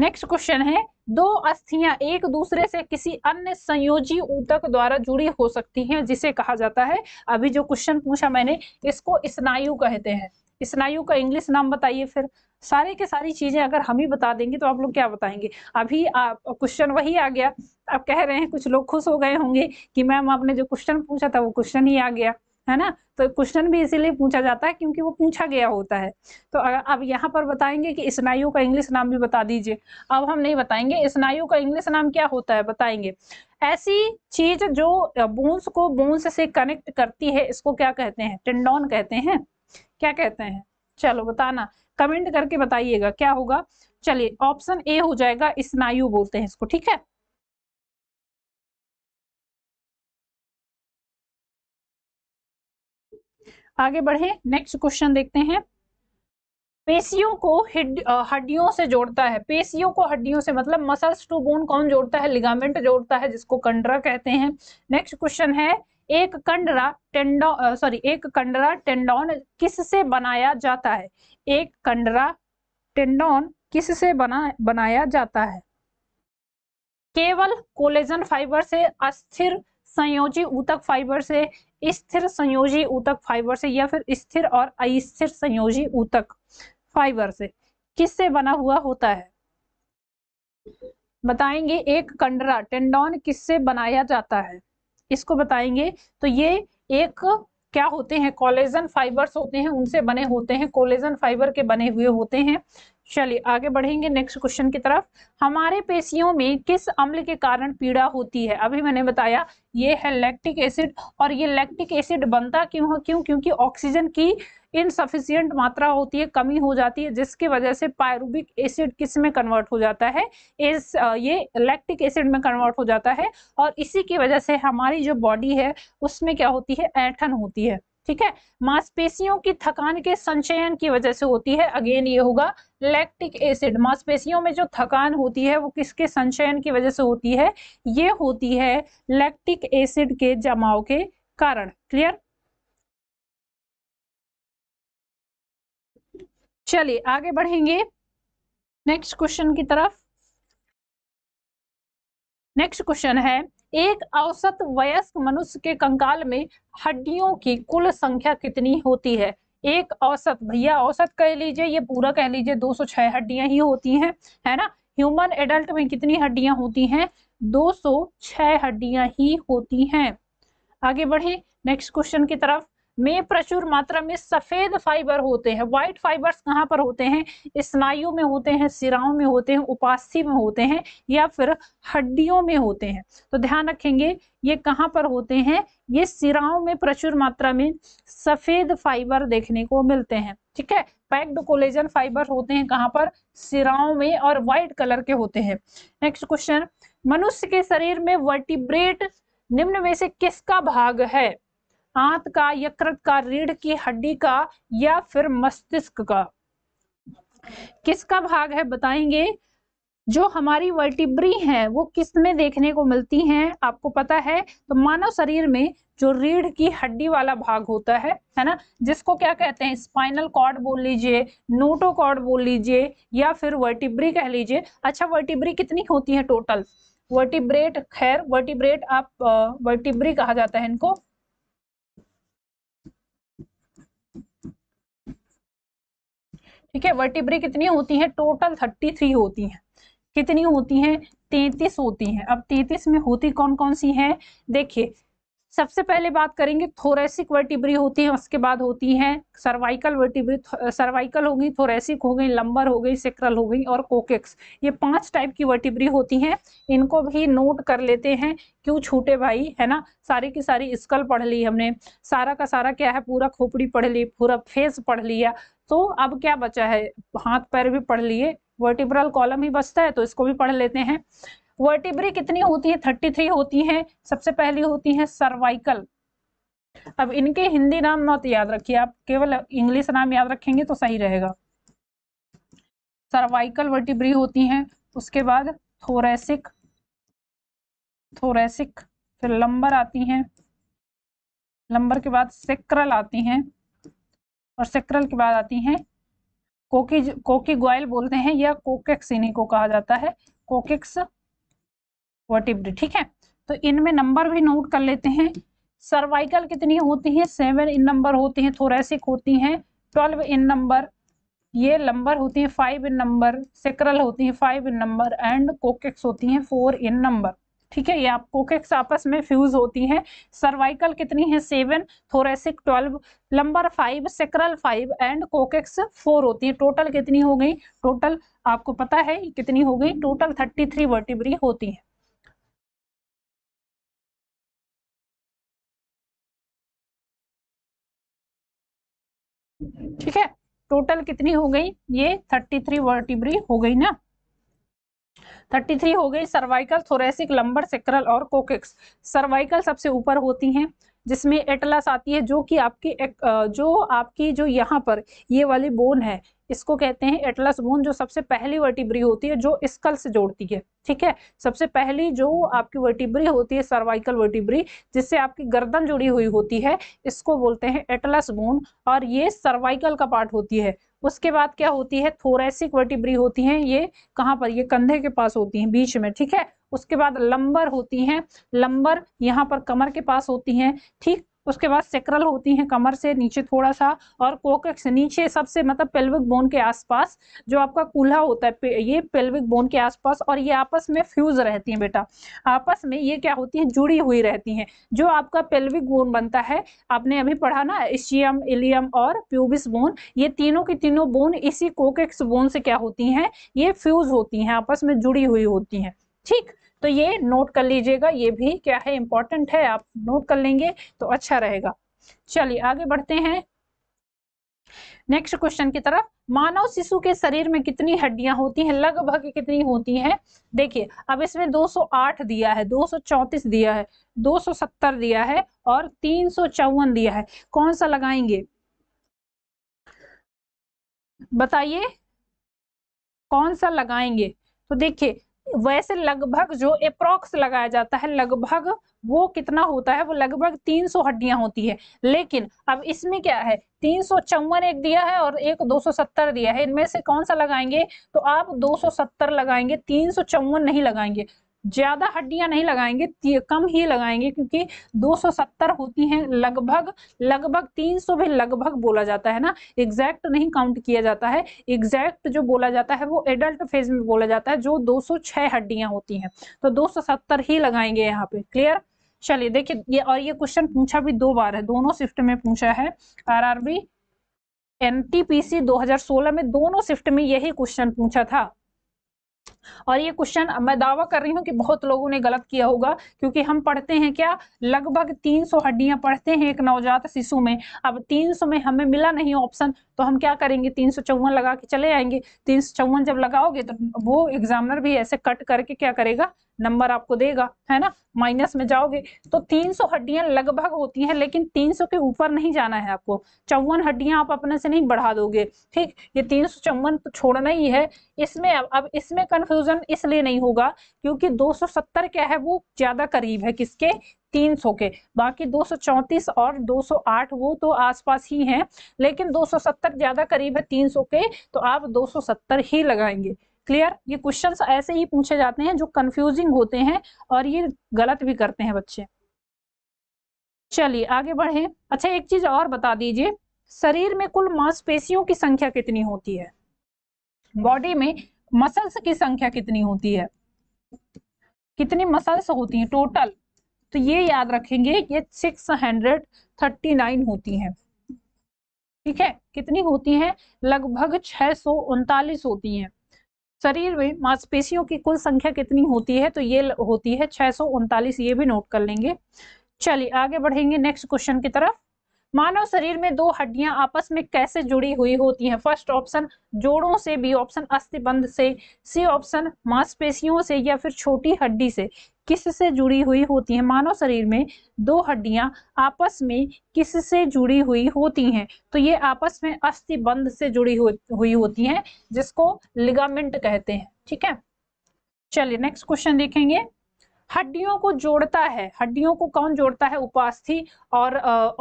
नेक्स्ट क्वेश्चन है दो अस्थियां एक दूसरे से किसी अन्य संयोजी ऊतक द्वारा जुड़ी हो सकती हैं जिसे कहा जाता है अभी जो क्वेश्चन पूछा मैंने इसको स्नायु कहते हैं स्नायु का इंग्लिश नाम बताइए फिर सारे के सारी चीजें अगर हम ही बता देंगे तो आप लोग क्या बताएंगे अभी आप क्वेश्चन वही आ गया आप कह रहे हैं कुछ लोग खुश हो गए होंगे कि मैम आपने जो क्वेश्चन पूछा था वो क्वेश्चन ही आ गया है ना तो क्वेश्चन भी इसीलिए पूछा जाता है क्योंकि वो पूछा गया होता है तो अब यहाँ पर बताएंगे कि स्नायु का इंग्लिश नाम भी बता दीजिए अब हम नहीं बताएंगे स्नायु का इंग्लिश नाम क्या होता है बताएंगे ऐसी चीज जो बोन्स को बोन्स से कनेक्ट करती है इसको क्या कहते हैं टेंडोन कहते हैं क्या कहते हैं चलो बताना कमेंट करके बताइएगा क्या होगा चलिए ऑप्शन ए हो जाएगा स्नायु बोलते हैं इसको ठीक है आगे बढ़े नेक्स्ट क्वेश्चन देखते हैं पेशियों को हड्डियों से जोड़ता है पेशियों को हड्डियों से मतलब मसल्स टू बोन कौन जोड़ता है लिगामेंट जोड़ता है जिसको कंडरा कहते हैं नेक्स्ट क्वेश्चन है एक कंडरा टेंडो सॉरी एक कंडरा टेंडोन किससे बनाया जाता है एक कंडरा टेंडोन किससे बना बनाया जाता है केवल कोलेजन फाइबर से अस्थिर संयोजी ऊतक फाइबर से स्थिर संयोजी ऊतक फाइबर से या फिर स्थिर और अस्थिर संयोजी ऊतक फाइबर से किससे बना हुआ होता है बताएंगे एक कंडरा टेंडोन किससे बनाया जाता है इसको बताएंगे तो ये एक क्या होते हैं कोलेजन फाइबर्स होते हैं उनसे बने होते हैं कोलेजन फाइबर के बने हुए होते हैं चलिए आगे बढ़ेंगे नेक्स्ट क्वेश्चन की तरफ हमारे पेशियों में किस अम्ल के कारण पीड़ा होती है अभी मैंने बताया ये है लैक्टिक एसिड और ये लैक्टिक एसिड बनता क्यों है क्यों क्योंकि ऑक्सीजन की इनसफिशियंट मात्रा होती है कमी हो जाती है जिसकी वजह से पायरूबिक एसिड किस में कन्वर्ट हो जाता है इस ये लैक्टिक एसिड में कन्वर्ट हो जाता है और इसी की वजह से हमारी जो बॉडी है उसमें क्या होती है ऐठन होती है ठीक है मांसपेशियों की थकान के संचयन की वजह से होती है अगेन ये होगा लैक्टिक एसिड मांसपेशियों में जो थकान होती है वो किसके संचयन की वजह से होती है ये होती है लैक्टिक एसिड के जमाव के कारण क्लियर चलिए आगे बढ़ेंगे नेक्स्ट क्वेश्चन की तरफ नेक्स्ट क्वेश्चन है एक औसत वयस्क मनुष्य के कंकाल में हड्डियों की कुल संख्या कितनी होती है एक औसत भैया औसत कह लीजिए ये पूरा कह लीजिए 206 हड्डियां ही होती हैं है ना ह्यूमन एडल्ट में कितनी हड्डियां होती हैं 206 हड्डियां ही होती हैं आगे बढ़े नेक्स्ट क्वेश्चन की तरफ में प्रचुर मात्रा में सफ़ेद फाइबर होते हैं व्हाइट फाइबर्स कहाँ पर होते हैं स्नायु में होते हैं सिराओं में होते हैं उपास्थि में होते हैं या फिर हड्डियों में होते हैं तो ध्यान रखेंगे ये कहाँ पर होते हैं ये सिराओं में प्रचुर मात्रा में सफ़ेद फाइबर देखने को मिलते हैं ठीक है पैक्ड कोलेजन फाइबर होते हैं कहाँ पर सिराओं में और व्हाइट कलर के होते हैं नेक्स्ट क्वेश्चन मनुष्य के शरीर में वर्टिब्रेट निम्न में से किसका भाग है हाथ का यकृत का रीढ़ की हड्डी का या फिर मस्तिष्क का किसका भाग है बताएंगे जो हमारी वर्टिब्री हैं वो किस में देखने को मिलती हैं आपको पता है तो मानव शरीर में जो रीढ़ की हड्डी वाला भाग होता है है ना जिसको क्या कहते हैं स्पाइनल कॉर्ड बोल लीजिए नोटो कॉर्ड बोल लीजिए या फिर वर्टिब्री कह लीजिए अच्छा वर्टिब्री कितनी होती है टोटल वर्टिब्रेट खैर वर्टिब्रेट आप वर्टिब्री कहा जाता है इनको ठीक है वर्टिब्रे कितनी होती हैं टोटल थर्टी थ्री होती हैं कितनी होती हैं तैतीस होती हैं अब तैतीस में होती कौन कौन सी हैं देखिए सबसे पहले बात करेंगे थोरेसिक वर्टिब्री होती है उसके बाद होती हैं सर्वाइकल वर्टिब्री सर्वाइकल हो गई थोरेसिक हो गई लंबर हो गई सेक्रल हो गई और कोकेक्स ये पांच टाइप की वर्टिब्री होती हैं इनको भी नोट कर लेते हैं क्यों छूटे भाई है ना सारी की सारी स्कल पढ़ ली हमने सारा का सारा क्या है पूरा खोपड़ी पढ़ ली पूरा फेस पढ़ लिया तो अब क्या बचा है हाथ पैर भी पढ़ लिए वर्टिब्रल कॉलम ही बचता है तो इसको भी पढ़ लेते हैं वर्टिब्री कितनी होती है थर्टी थ्री होती है सबसे पहली होती है सर्वाइकल अब इनके हिंदी नाम मत याद रखिए आप केवल इंग्लिश नाम याद रखेंगे तो सही रहेगा सर्वाइकल वर्टिब्री होती हैं उसके बाद थोरेसिक थोरेसिक फिर लंबर आती हैं लंबर के बाद सेक्रल आती हैं और सेक्रल के बाद आती हैं कोकी कोकी ग्वाइल बोलते हैं या कोकेक्स इन्हीं को कहा जाता है कोकेक्स इफ ठीक है तो इनमें नंबर भी नोट कर लेते हैं सर्वाइकल कितनी होती है सेवन इन नंबर होती हैं थोरेसिक होती हैं ट्वेल्व इन नंबर ये लंबर होती हैं फाइव इन नंबर सेक्रल होती हैं five in number and coccyx होती हैं फोर इन नंबर ठीक है ये आप कोकेक्स आपस में फ्यूज होती हैं सर्वाइकल कितनी है seven thoracic twelve lumbar five sacral five and coccyx four होती है टोटल कितनी हो गई टोटल आपको पता है कितनी हो गई टोटल थर्टी थ्री वर्टिब्री होती है टोटल कितनी हो गई ये थर्टी थ्री वर्टिब्री हो गई ना थर्टी थ्री हो गई सर्वाइकल थोरेसिक लंबर सेक्रल और कोकिक्स सर्वाइकल सबसे ऊपर होती हैं जिसमें एटलस आती है जो कि आपकी जो आपकी जो यहाँ पर ये वाली बोन है इसको कहते हैं एटलस बोन जो सबसे पहली वर्टिब्री होती है जो स्कल से जोड़ती है ठीक है सबसे पहली जो आपकी वर्टिब्री होती है सर्वाइकल वर्टिब्री जिससे आपकी गर्दन जुड़ी हुई होती है इसको बोलते हैं एटलस बोन और ये सर्वाइकल का पार्ट होती है उसके बाद क्या होती है थोरेसिक वर्टिब्री होती है ये कहाँ पर ये कंधे के पास होती है बीच में ठीक है उसके बाद लंबर होती हैं लंबर यहाँ पर कमर के पास होती हैं ठीक उसके बाद सेक्रल होती हैं कमर से नीचे थोड़ा सा और कोकक्स नीचे सबसे मतलब पेल्विक बोन के आसपास जो आपका कूल्हा होता है ये पेल्विक बोन के आसपास और ये आपस में फ्यूज रहती हैं बेटा आपस में ये क्या होती हैं जुड़ी हुई रहती हैं जो आपका पेल्विक बोन बनता है आपने अभी पढ़ा ना एशियम इलियम और प्यूबिस बोन ये तीनों की तीनों बोन इसी कोकेक्स बोन से क्या होती हैं ये फ्यूज होती हैं आपस में जुड़ी हुई होती हैं ठीक तो ये नोट कर लीजिएगा ये भी क्या है इंपॉर्टेंट है आप नोट कर लेंगे तो अच्छा रहेगा चलिए आगे बढ़ते हैं नेक्स्ट क्वेश्चन की तरफ मानव शिशु के शरीर में कितनी हड्डियां होती हैं लगभग कितनी होती हैं देखिए अब इसमें 208 दिया है 234 दिया है 270 दिया है और तीन दिया है कौन सा लगाएंगे बताइए कौन सा लगाएंगे तो देखिए वैसे लगभग जो अप्रोक्स लगाया जाता है लगभग वो कितना होता है वो लगभग 300 हड्डियां होती है लेकिन अब इसमें क्या है तीन एक दिया है और एक 270 दिया है इनमें से कौन सा लगाएंगे तो आप 270 लगाएंगे तीन नहीं लगाएंगे ज़्यादा हड्डियां नहीं लगाएंगे कम ही लगाएंगे क्योंकि 270 होती हैं लगभग लगभग 300 भी लगभग बोला जाता है ना एग्जैक्ट नहीं काउंट किया जाता है एग्जैक्ट जो बोला जाता है वो एडल्ट फेज में बोला जाता है जो 206 हड्डियां होती हैं तो 270 ही लगाएंगे यहाँ पे क्लियर चलिए देखिए ये और ये क्वेश्चन पूछा भी दो बार है दोनों शिफ्ट में पूछा है आर एनटीपीसी 2016 में दोनों शिफ्ट में यही क्वेश्चन पूछा था और ये क्वेश्चन मैं दावा कर रही हूँ कि बहुत लोगों ने गलत किया होगा क्योंकि हम पढ़ते हैं क्या लगभग 300 हड्डियां पढ़ते हैं एक नवजात शिशु में अब 300 में हमें मिला नहीं ऑप्शन तो हम क्या करेंगे तीन सौ लगा के चले आएंगे तीन जब लगाओगे तो वो एग्जामिनर भी ऐसे कट करके क्या करेगा नंबर आपको देगा है ना माइनस में जाओगे तो 300 हड्डियां लगभग होती हैं लेकिन 300 के ऊपर नहीं जाना है आपको चौवन हड्डियां आप अपने से नहीं बढ़ा दोगे ठीक ये तीन सौ तो छोड़ना ही है इसमें अब, अब इसमें कन्फ्यूज कंफ्यूजन इसलिए नहीं होगा क्योंकि 270 क्या है वो ज्यादा करीब है किसके 300 के बाकी 234 और 208 वो तो आसपास ही हैं लेकिन 270 ज्यादा करीब है 300 के तो आप 270 ही लगाएंगे क्लियर ये क्वेश्चन ऐसे ही पूछे जाते हैं जो कंफ्यूजिंग होते हैं और ये गलत भी करते हैं बच्चे चलिए आगे बढ़े अच्छा एक चीज और बता दीजिए शरीर में कुल मांसपेशियों की संख्या कितनी होती है बॉडी में मसल्स की संख्या कितनी होती है कितनी मसल्स होती हैं टोटल तो ये याद रखेंगे ये 639 होती हैं ठीक है कितनी होती हैं लगभग छह होती हैं शरीर में मांसपेशियों की कुल संख्या कितनी होती है तो ये होती है छह ये भी नोट कर लेंगे चलिए आगे बढ़ेंगे नेक्स्ट क्वेश्चन की तरफ मानव शरीर में दो हड्डियां आपस में कैसे जुड़ी हुई होती हैं फर्स्ट ऑप्शन जोड़ों से बी ऑप्शन अस्थिबंध से सी ऑप्शन मांसपेशियों से या फिर छोटी हड्डी से किससे जुड़ी हुई होती हैं मानव शरीर में दो हड्डियां आपस में किससे जुड़ी हुई होती हैं तो ये आपस में अस्थिबंध से जुड़ी हुई होती हैं जिसको लिगामेंट कहते हैं ठीक है चलिए नेक्स्ट क्वेश्चन देखेंगे हड्डियों को जोड़ता है हड्डियों को कौन जोड़ता है उपास्थि और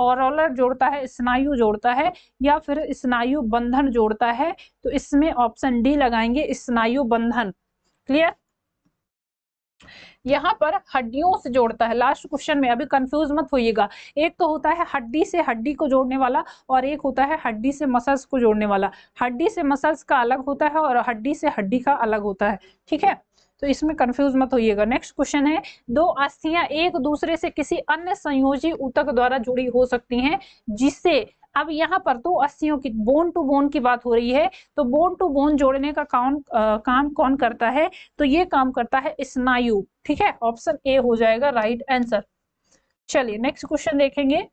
ओरोलर जोड़ता है स्नायु जोड़ता है या फिर स्नायु बंधन जोड़ता है तो इसमें ऑप्शन डी लगाएंगे स्नायु बंधन क्लियर यहाँ पर हड्डियों से जोड़ता है लास्ट क्वेश्चन में अभी कंफ्यूज मत होइएगा एक तो होता है हड्डी से हड्डी को जोड़ने वाला और एक होता है हड्डी से मसल्स को जोड़ने वाला हड्डी से मसल्स का अलग होता है और हड्डी से हड्डी का अलग होता है ठीक है तो इसमें कंफ्यूज मत होइएगा नेक्स्ट क्वेश्चन है दो अस्थियां एक दूसरे से किसी अन्य संयोजी ऊतक द्वारा जुड़ी हो सकती हैं जिससे अब यहाँ पर दो अस्थियों की बोन टू बोन की बात हो रही है तो बोन टू बोन जोड़ने का कौन काम कौन करता है तो ये काम करता है स्नायु ठीक है ऑप्शन ए हो जाएगा राइट आंसर चलिए नेक्स्ट क्वेश्चन देखेंगे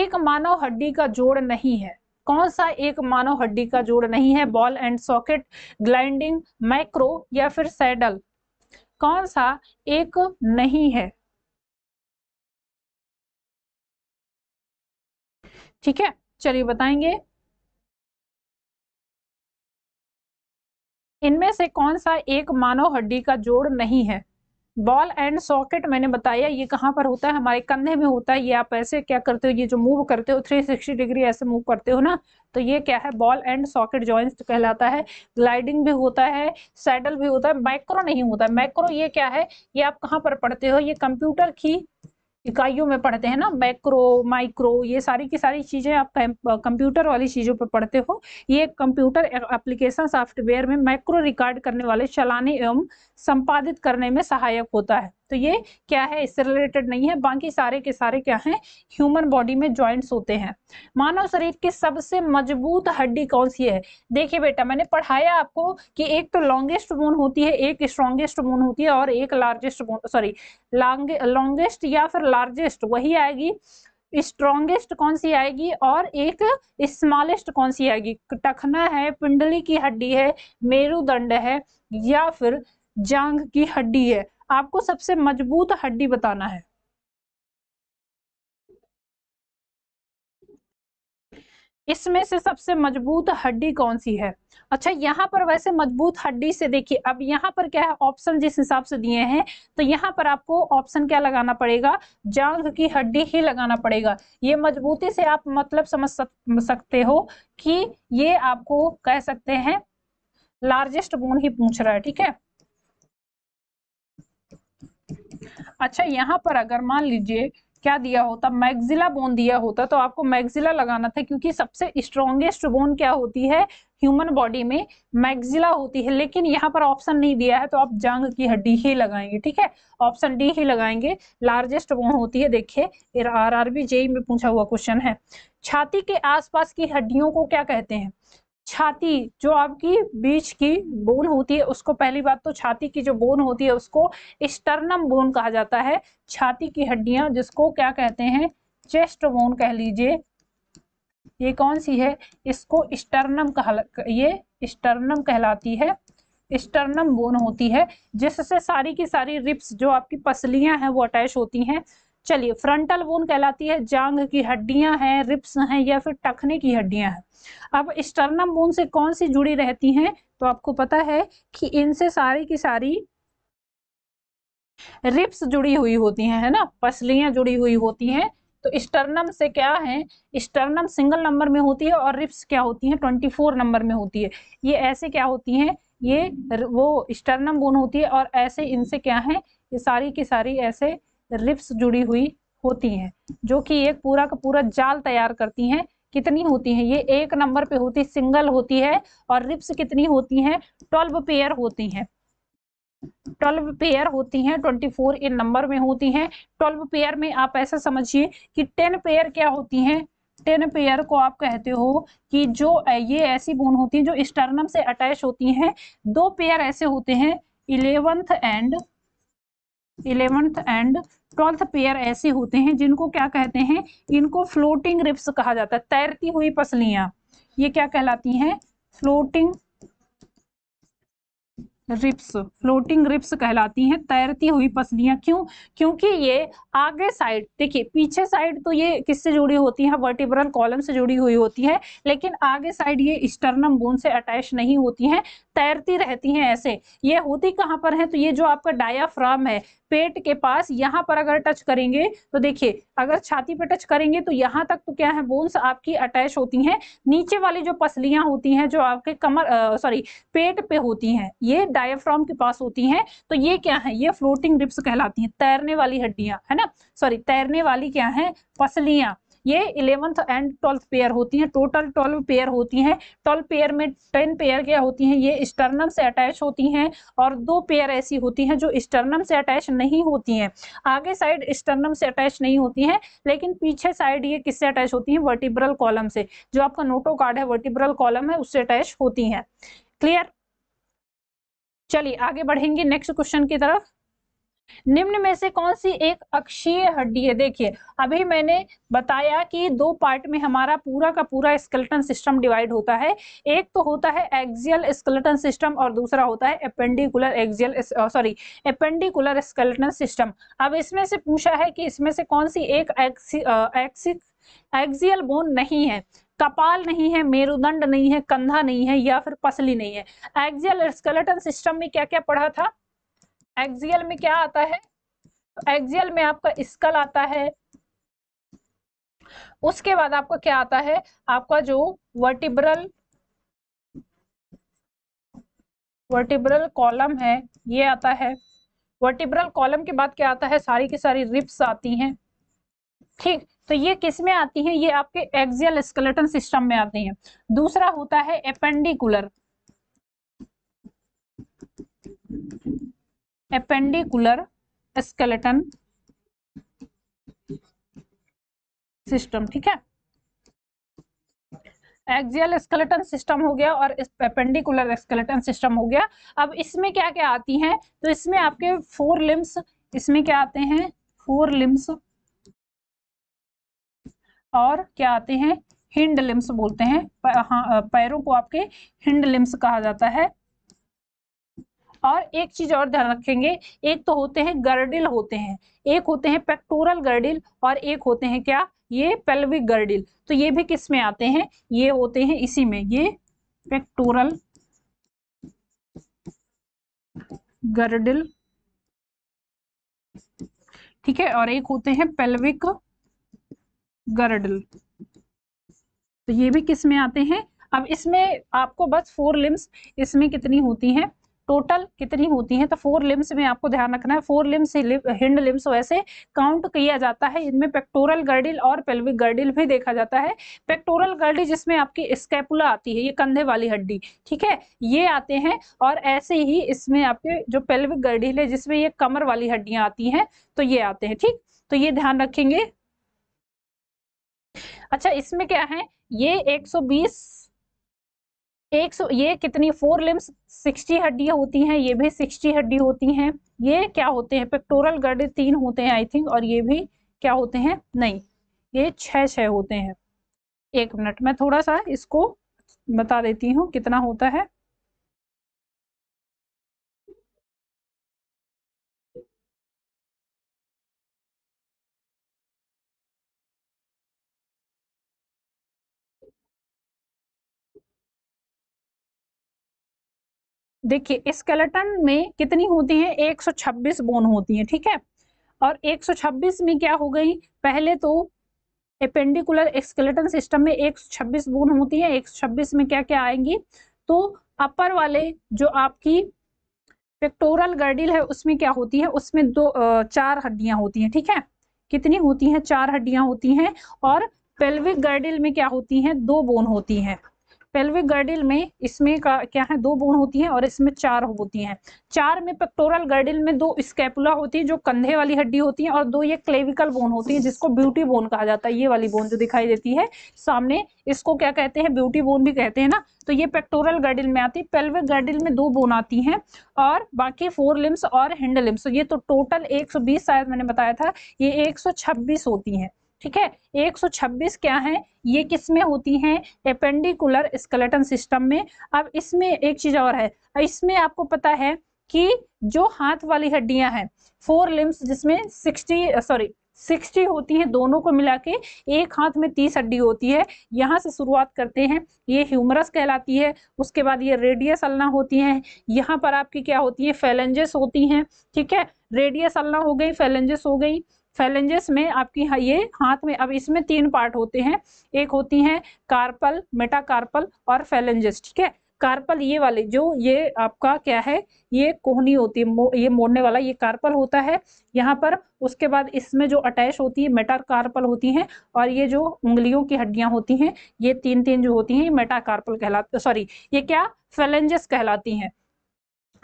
एक मानव हड्डी का जोड़ नहीं है कौन सा एक मानव हड्डी का जोड़ नहीं है ball and socket gliding macro या फिर सैडल कौन सा एक नहीं है ठीक है चलिए बताएंगे इनमें से कौन सा एक मानव हड्डी का जोड़ नहीं है बॉल एंड सॉकेट मैंने बताया ये कहाँ पर होता है हमारे कंधे में होता है ये आप ऐसे क्या करते हो ये जो मूव करते हो 360 डिग्री ऐसे मूव करते हो ना तो ये क्या है बॉल एंड सॉकेट जॉइंट कहलाता है ग्लाइडिंग भी होता है सैडल भी होता है माइक्रो नहीं होता माइक्रो ये क्या है ये आप कहाँ पर पढ़ते हो ये कंप्यूटर की इकाइयों में पढ़ते हैं ना मैक्रो माइक्रो ये सारी की सारी चीज़ें आप कंप्यूटर वाली चीज़ों पर पढ़ते हो ये कंप्यूटर एप्लीकेशन सॉफ्टवेयर में मैक्रो रिकॉर्ड करने वाले चलाने एवं संपादित करने में सहायक होता है तो ये क्या है इससे रिलेटेड नहीं है बाकी सारे के सारे क्या हैं ह्यूमन बॉडी में जॉइंट्स होते हैं मानव शरीर की सबसे मजबूत हड्डी कौन सी है देखिए बेटा मैंने पढ़ाया आपको कि एक तो लॉन्गेस्ट बोन होती है एक स्ट्रॉन्गेस्ट बोन होती है और एक लार्जेस्ट बोन सॉरी लॉन्गेस्ट या फिर लार्जेस्ट वही आएगी स्ट्रॉन्गेस्ट कौन सी आएगी और एक स्मॉलेस्ट कौन सी आएगी टखना है पिंडली की हड्डी है मेरुदंड है या फिर जांघ की हड्डी है आपको सबसे मजबूत हड्डी बताना है इसमें से सबसे मजबूत हड्डी कौन सी है अच्छा यहाँ पर वैसे मजबूत हड्डी से देखिए अब यहाँ पर क्या है ऑप्शन जिस हिसाब से दिए हैं तो यहाँ पर आपको ऑप्शन क्या लगाना पड़ेगा जांग की हड्डी ही लगाना पड़ेगा ये मजबूती से आप मतलब समझ सकते हो कि ये आपको कह सकते हैं लार्जेस्ट बोन ही पूछ रहा है ठीक है अच्छा यहाँ पर अगर मान लीजिए क्या दिया होता मैग्जिला बोन दिया होता तो आपको मैग्जिला लगाना था क्योंकि सबसे स्ट्रॉन्गेस्ट बोन क्या होती है ह्यूमन बॉडी में मैग्जिला होती है लेकिन यहाँ पर ऑप्शन नहीं दिया है तो आप जंग की हड्डी ही लगाएंगे ठीक है ऑप्शन डी ही लगाएंगे लार्जेस्ट बोन होती है देखिए आर आर जेई में पूछा हुआ क्वेश्चन है छाती के आसपास की हड्डियों को क्या कहते हैं छाती जो आपकी बीच की बोन होती है उसको पहली बात तो छाती की जो बोन होती है उसको स्टर्नम बोन कहा जाता है छाती की हड्डियां जिसको क्या कहते हैं चेस्ट बोन कह लीजिए ये कौन सी है इसको स्टर्नम कहा ये स्टर्नम कहलाती है स्टर्नम बोन होती है जिससे सारी की सारी रिप्स जो आपकी पसलियां हैं वो अटैच होती हैं चलिए फ्रंटल बोन कहलाती है जांग की हड्डियां हैं रिप्स हैं या फिर टखने की हड्डियां हैं अब स्टर्नम बोन से कौन सी जुड़ी रहती हैं तो आपको पता है कि इनसे सारी की सारी रिप्स जुड़ी हुई होती हैं है ना पसलियां जुड़ी हुई होती हैं तो स्टर्नम से क्या है स्टर्नम सिंगल नंबर में होती है और रिप्स क्या होती है ट्वेंटी नंबर में होती है ये ऐसे क्या होती है ये वो स्टर्नम बोन होती है और ऐसे इनसे क्या है ये सारी की सारी ऐसे रिप्स जुड़ी हुई होती हैं जो कि एक पूरा का पूरा जाल तैयार करती हैं कितनी होती हैं ये एक नंबर पे होती सिंगल होती है और रिप्स कितनी होती हैं ट्वेल्व पेयर होती हैं ट्वेल्व पेयर होती हैं ट्वेंटी फोर इन नंबर में होती हैं ट्वेल्व पेयर में आप ऐसा समझिए कि टेन पेयर क्या होती हैं टेन पेयर को आप कहते हो कि जो ये ऐसी बोन होती है जो स्टर्नम से अटैच होती हैं दो पेयर ऐसे होते हैं eleventh and eleventh and twelfth pair ऐसे होते हैं जिनको क्या कहते हैं इनको फ्लोटिंग रिप्स कहा जाता है तैरती हुई पसलियां ये क्या कहलाती हैं फ्लोटिंग रिप्स फ्लोटिंग रिप्स कहलाती हैं तैरती हुई पसलियां क्यों क्योंकि ये आगे साइड देखिए पीछे साइड तो ये किससे जुड़ी होती है वर्टिब्रल कॉलम से जुड़ी हुई होती है लेकिन आगे साइड ये स्टर्नम बोन से अटैच नहीं होती हैं तैरती रहती हैं ऐसे ये होती कहाँ पर है तो ये जो आपका डायाफ्राम है पेट के पास यहाँ पर अगर टच करेंगे तो देखिए अगर छाती पे टच करेंगे तो यहाँ तक तो क्या है बोन्स आपकी अटैच होती हैं नीचे वाली जो पसलियां होती हैं जो आपके कमर सॉरी पेट पे होती हैं ये डायफ्राम के पास होती हैं तो ये क्या है ये फ्लोटिंग रिप्स कहलाती हैं तैरने वाली हड्डियां है ना सॉरी तैरने वाली क्या है पसलियां ये इलेवंथ एंड ट्वेल्थ पेयर होती हैं टोटल ट्वेल्व पेयर होती हैं ट्वेल्व पेयर में टेन पेयर क्या होती हैं ये स्टर्नम से अटैच होती हैं और दो पेयर ऐसी होती हैं जो स्टर्नम से अटैच नहीं होती हैं आगे साइड स्टर्नम से अटैच नहीं होती हैं लेकिन पीछे साइड ये किससे अटैच होती हैं वर्टिब्रल कॉलम से जो आपका नोटो कार्ड है वर्टिब्रल कॉलम है उससे अटैच होती हैं क्लियर चलिए आगे बढ़ेंगे नेक्स्ट क्वेश्चन की तरफ निम्न में से कौन सी एक अक्षीय हड्डी है देखिए अभी मैंने बताया कि दो पार्ट में हमारा पूरा का पूरा स्केलेटन सिस्टम डिवाइड होता है एक तो होता है एक्सियल स्केलेटन सिस्टम और दूसरा होता है appendicular axial sorry appendicular skeleton system अब इसमें से पूछा है कि इसमें से कौन सी एक एक्सी, एक्सी एक्सियल बोन नहीं है कपाल नहीं है मेरुदंड नहीं है कंधा नहीं है या फिर पसली नहीं है एक्जियल स्केलेटन सिस्टम में क्या क्या पढ़ा था एक्जियल में क्या आता है एक्सियल में आपका स्कल आता है उसके बाद आपका क्या आता है आपका जो वर्टिब्रल वर्टिब्रल कॉलम है ये आता है वर्टिब्रल कॉलम के बाद क्या आता है सारी की सारी रिप्स आती हैं ठीक तो ये किस में आती हैं ये आपके एक्सियल स्केलेटन सिस्टम में आती हैं दूसरा होता है एपेंडिकुलर एपेंडिकुलर स्केलेटन सिस्टम ठीक है एक्सियल स्केलेटन सिस्टम हो गया और एपेंडिकुलर स्केलेटन सिस्टम हो गया अब इसमें क्या क्या आती हैं तो इसमें आपके फोर लिम्स इसमें क्या आते हैं फोर लिम्स और क्या आते हैं हिंड लिम्स बोलते हैं हाँ, पैरों को आपके हिंड लिम्स कहा जाता है और एक चीज और ध्यान रखेंगे एक तो होते हैं गर्डिल होते हैं एक होते हैं पेक्टोरल गर्डिल और एक होते हैं क्या ये पेल्विक गर्डिल तो ये भी किस में आते हैं ये होते हैं इसी में ये पेक्टोरल गर्डिल ठीक है और एक होते हैं पेल्विक गर्डल तो ये भी किस में आते हैं अब इसमें आपको बस फोर लिम्स इसमें कितनी होती हैं टोटल कितनी होती हैं तो फोर लिम्स में आपको ध्यान रखना है फोर लिम्स हिंड लिम्स वैसे काउंट किया जाता है इनमें पेक्टोरल गर्डिल और पेल्विक गर्डिल भी देखा जाता है पेक्टोरल गर्डिल जिसमें आपकी स्कैपुला आती है ये कंधे वाली हड्डी ठीक है ये आते हैं और ऐसे ही इसमें आपके जो पेल्विक गर्डिल है जिसमें ये कमर वाली हड्डियां आती हैं तो ये आते हैं ठीक तो ये ध्यान रखेंगे अच्छा इसमें क्या है ये 120 100 ये कितनी फोर लिम्स 60 हड्डियां होती हैं ये भी 60 हड्डी होती हैं ये क्या होते हैं पेक्टोरल गर्ड तीन होते हैं आई थिंक और ये भी क्या होते हैं नहीं ये छः छः होते हैं एक मिनट मैं थोड़ा सा इसको बता देती हूँ कितना होता है देखिए स्केलेटन में कितनी होती है 126 बोन होती है ठीक है और 126 में क्या हो गई पहले तो एपेंडिकुलर स्केलेटन सिस्टम में 126 बोन होती है 126 में क्या क्या आएंगी तो अपर वाले जो आपकी पेक्टोरल गर्डिल है उसमें क्या होती है उसमें दो चार हड्डियां होती हैं ठीक है कितनी होती हैं चार हड्डियां होती हैं और पेल्विक गर्डिल में क्या होती हैं दो बोन होती हैं पेल्विक गर्डिल में इसमें का क्या है दो बोन होती हैं और इसमें चार होती हैं चार में पेक्टोरल गर्डिल में दो स्कैपुला होती है जो कंधे वाली हड्डी होती है और दो ये क्लेविकल बोन होती है जिसको ब्यूटी बोन कहा जाता है ये वाली बोन जो दिखाई देती है सामने इसको क्या कहते हैं ब्यूटी बोन भी कहते हैं ना तो ये पेक्टोरल गर्डिल में आती है पेल्विक गर्डिल में दो बोन आती हैं और बाकी फोर लिम्स और हैंड लिम्स तो ये तो टोटल बीस शायद मैंने बताया था ये छब्बीस होती हैं ठीक है 126 क्या है ये किस में होती हैं एपेंडिकुलर स्केलेटन सिस्टम में अब इसमें एक चीज और है इसमें आपको पता है कि जो हाथ वाली हड्डियां हैं फोर लिम्स जिसमें 60 सॉरी 60 होती है दोनों को मिला के एक हाथ में 30 हड्डी होती है यहाँ से शुरुआत करते हैं ये ह्यूमरस कहलाती है उसके बाद ये रेडियस अलना होती है यहाँ पर आपकी क्या होती है फैलेंजेस होती हैं ठीक है रेडियस अलना हो गई फैलेंजेस हो गई फेलेंजेस में आपकी ये हाथ में अब इसमें तीन पार्ट होते हैं एक होती हैं कार्पल मेटाकार्पल और फैलेंजेस ठीक है कार्पल ये वाले जो ये आपका क्या है ये कोहनी होती है मो, ये मोड़ने वाला ये कार्पल होता है यहाँ पर उसके बाद इसमें जो अटैच होती है मेटा कार्पल होती हैं और ये जो उंगलियों की हड्डियाँ होती हैं ये तीन तीन जो होती हैं ये मेटा कार्पल सॉरी ये क्या फेलेंजेस कहलाती हैं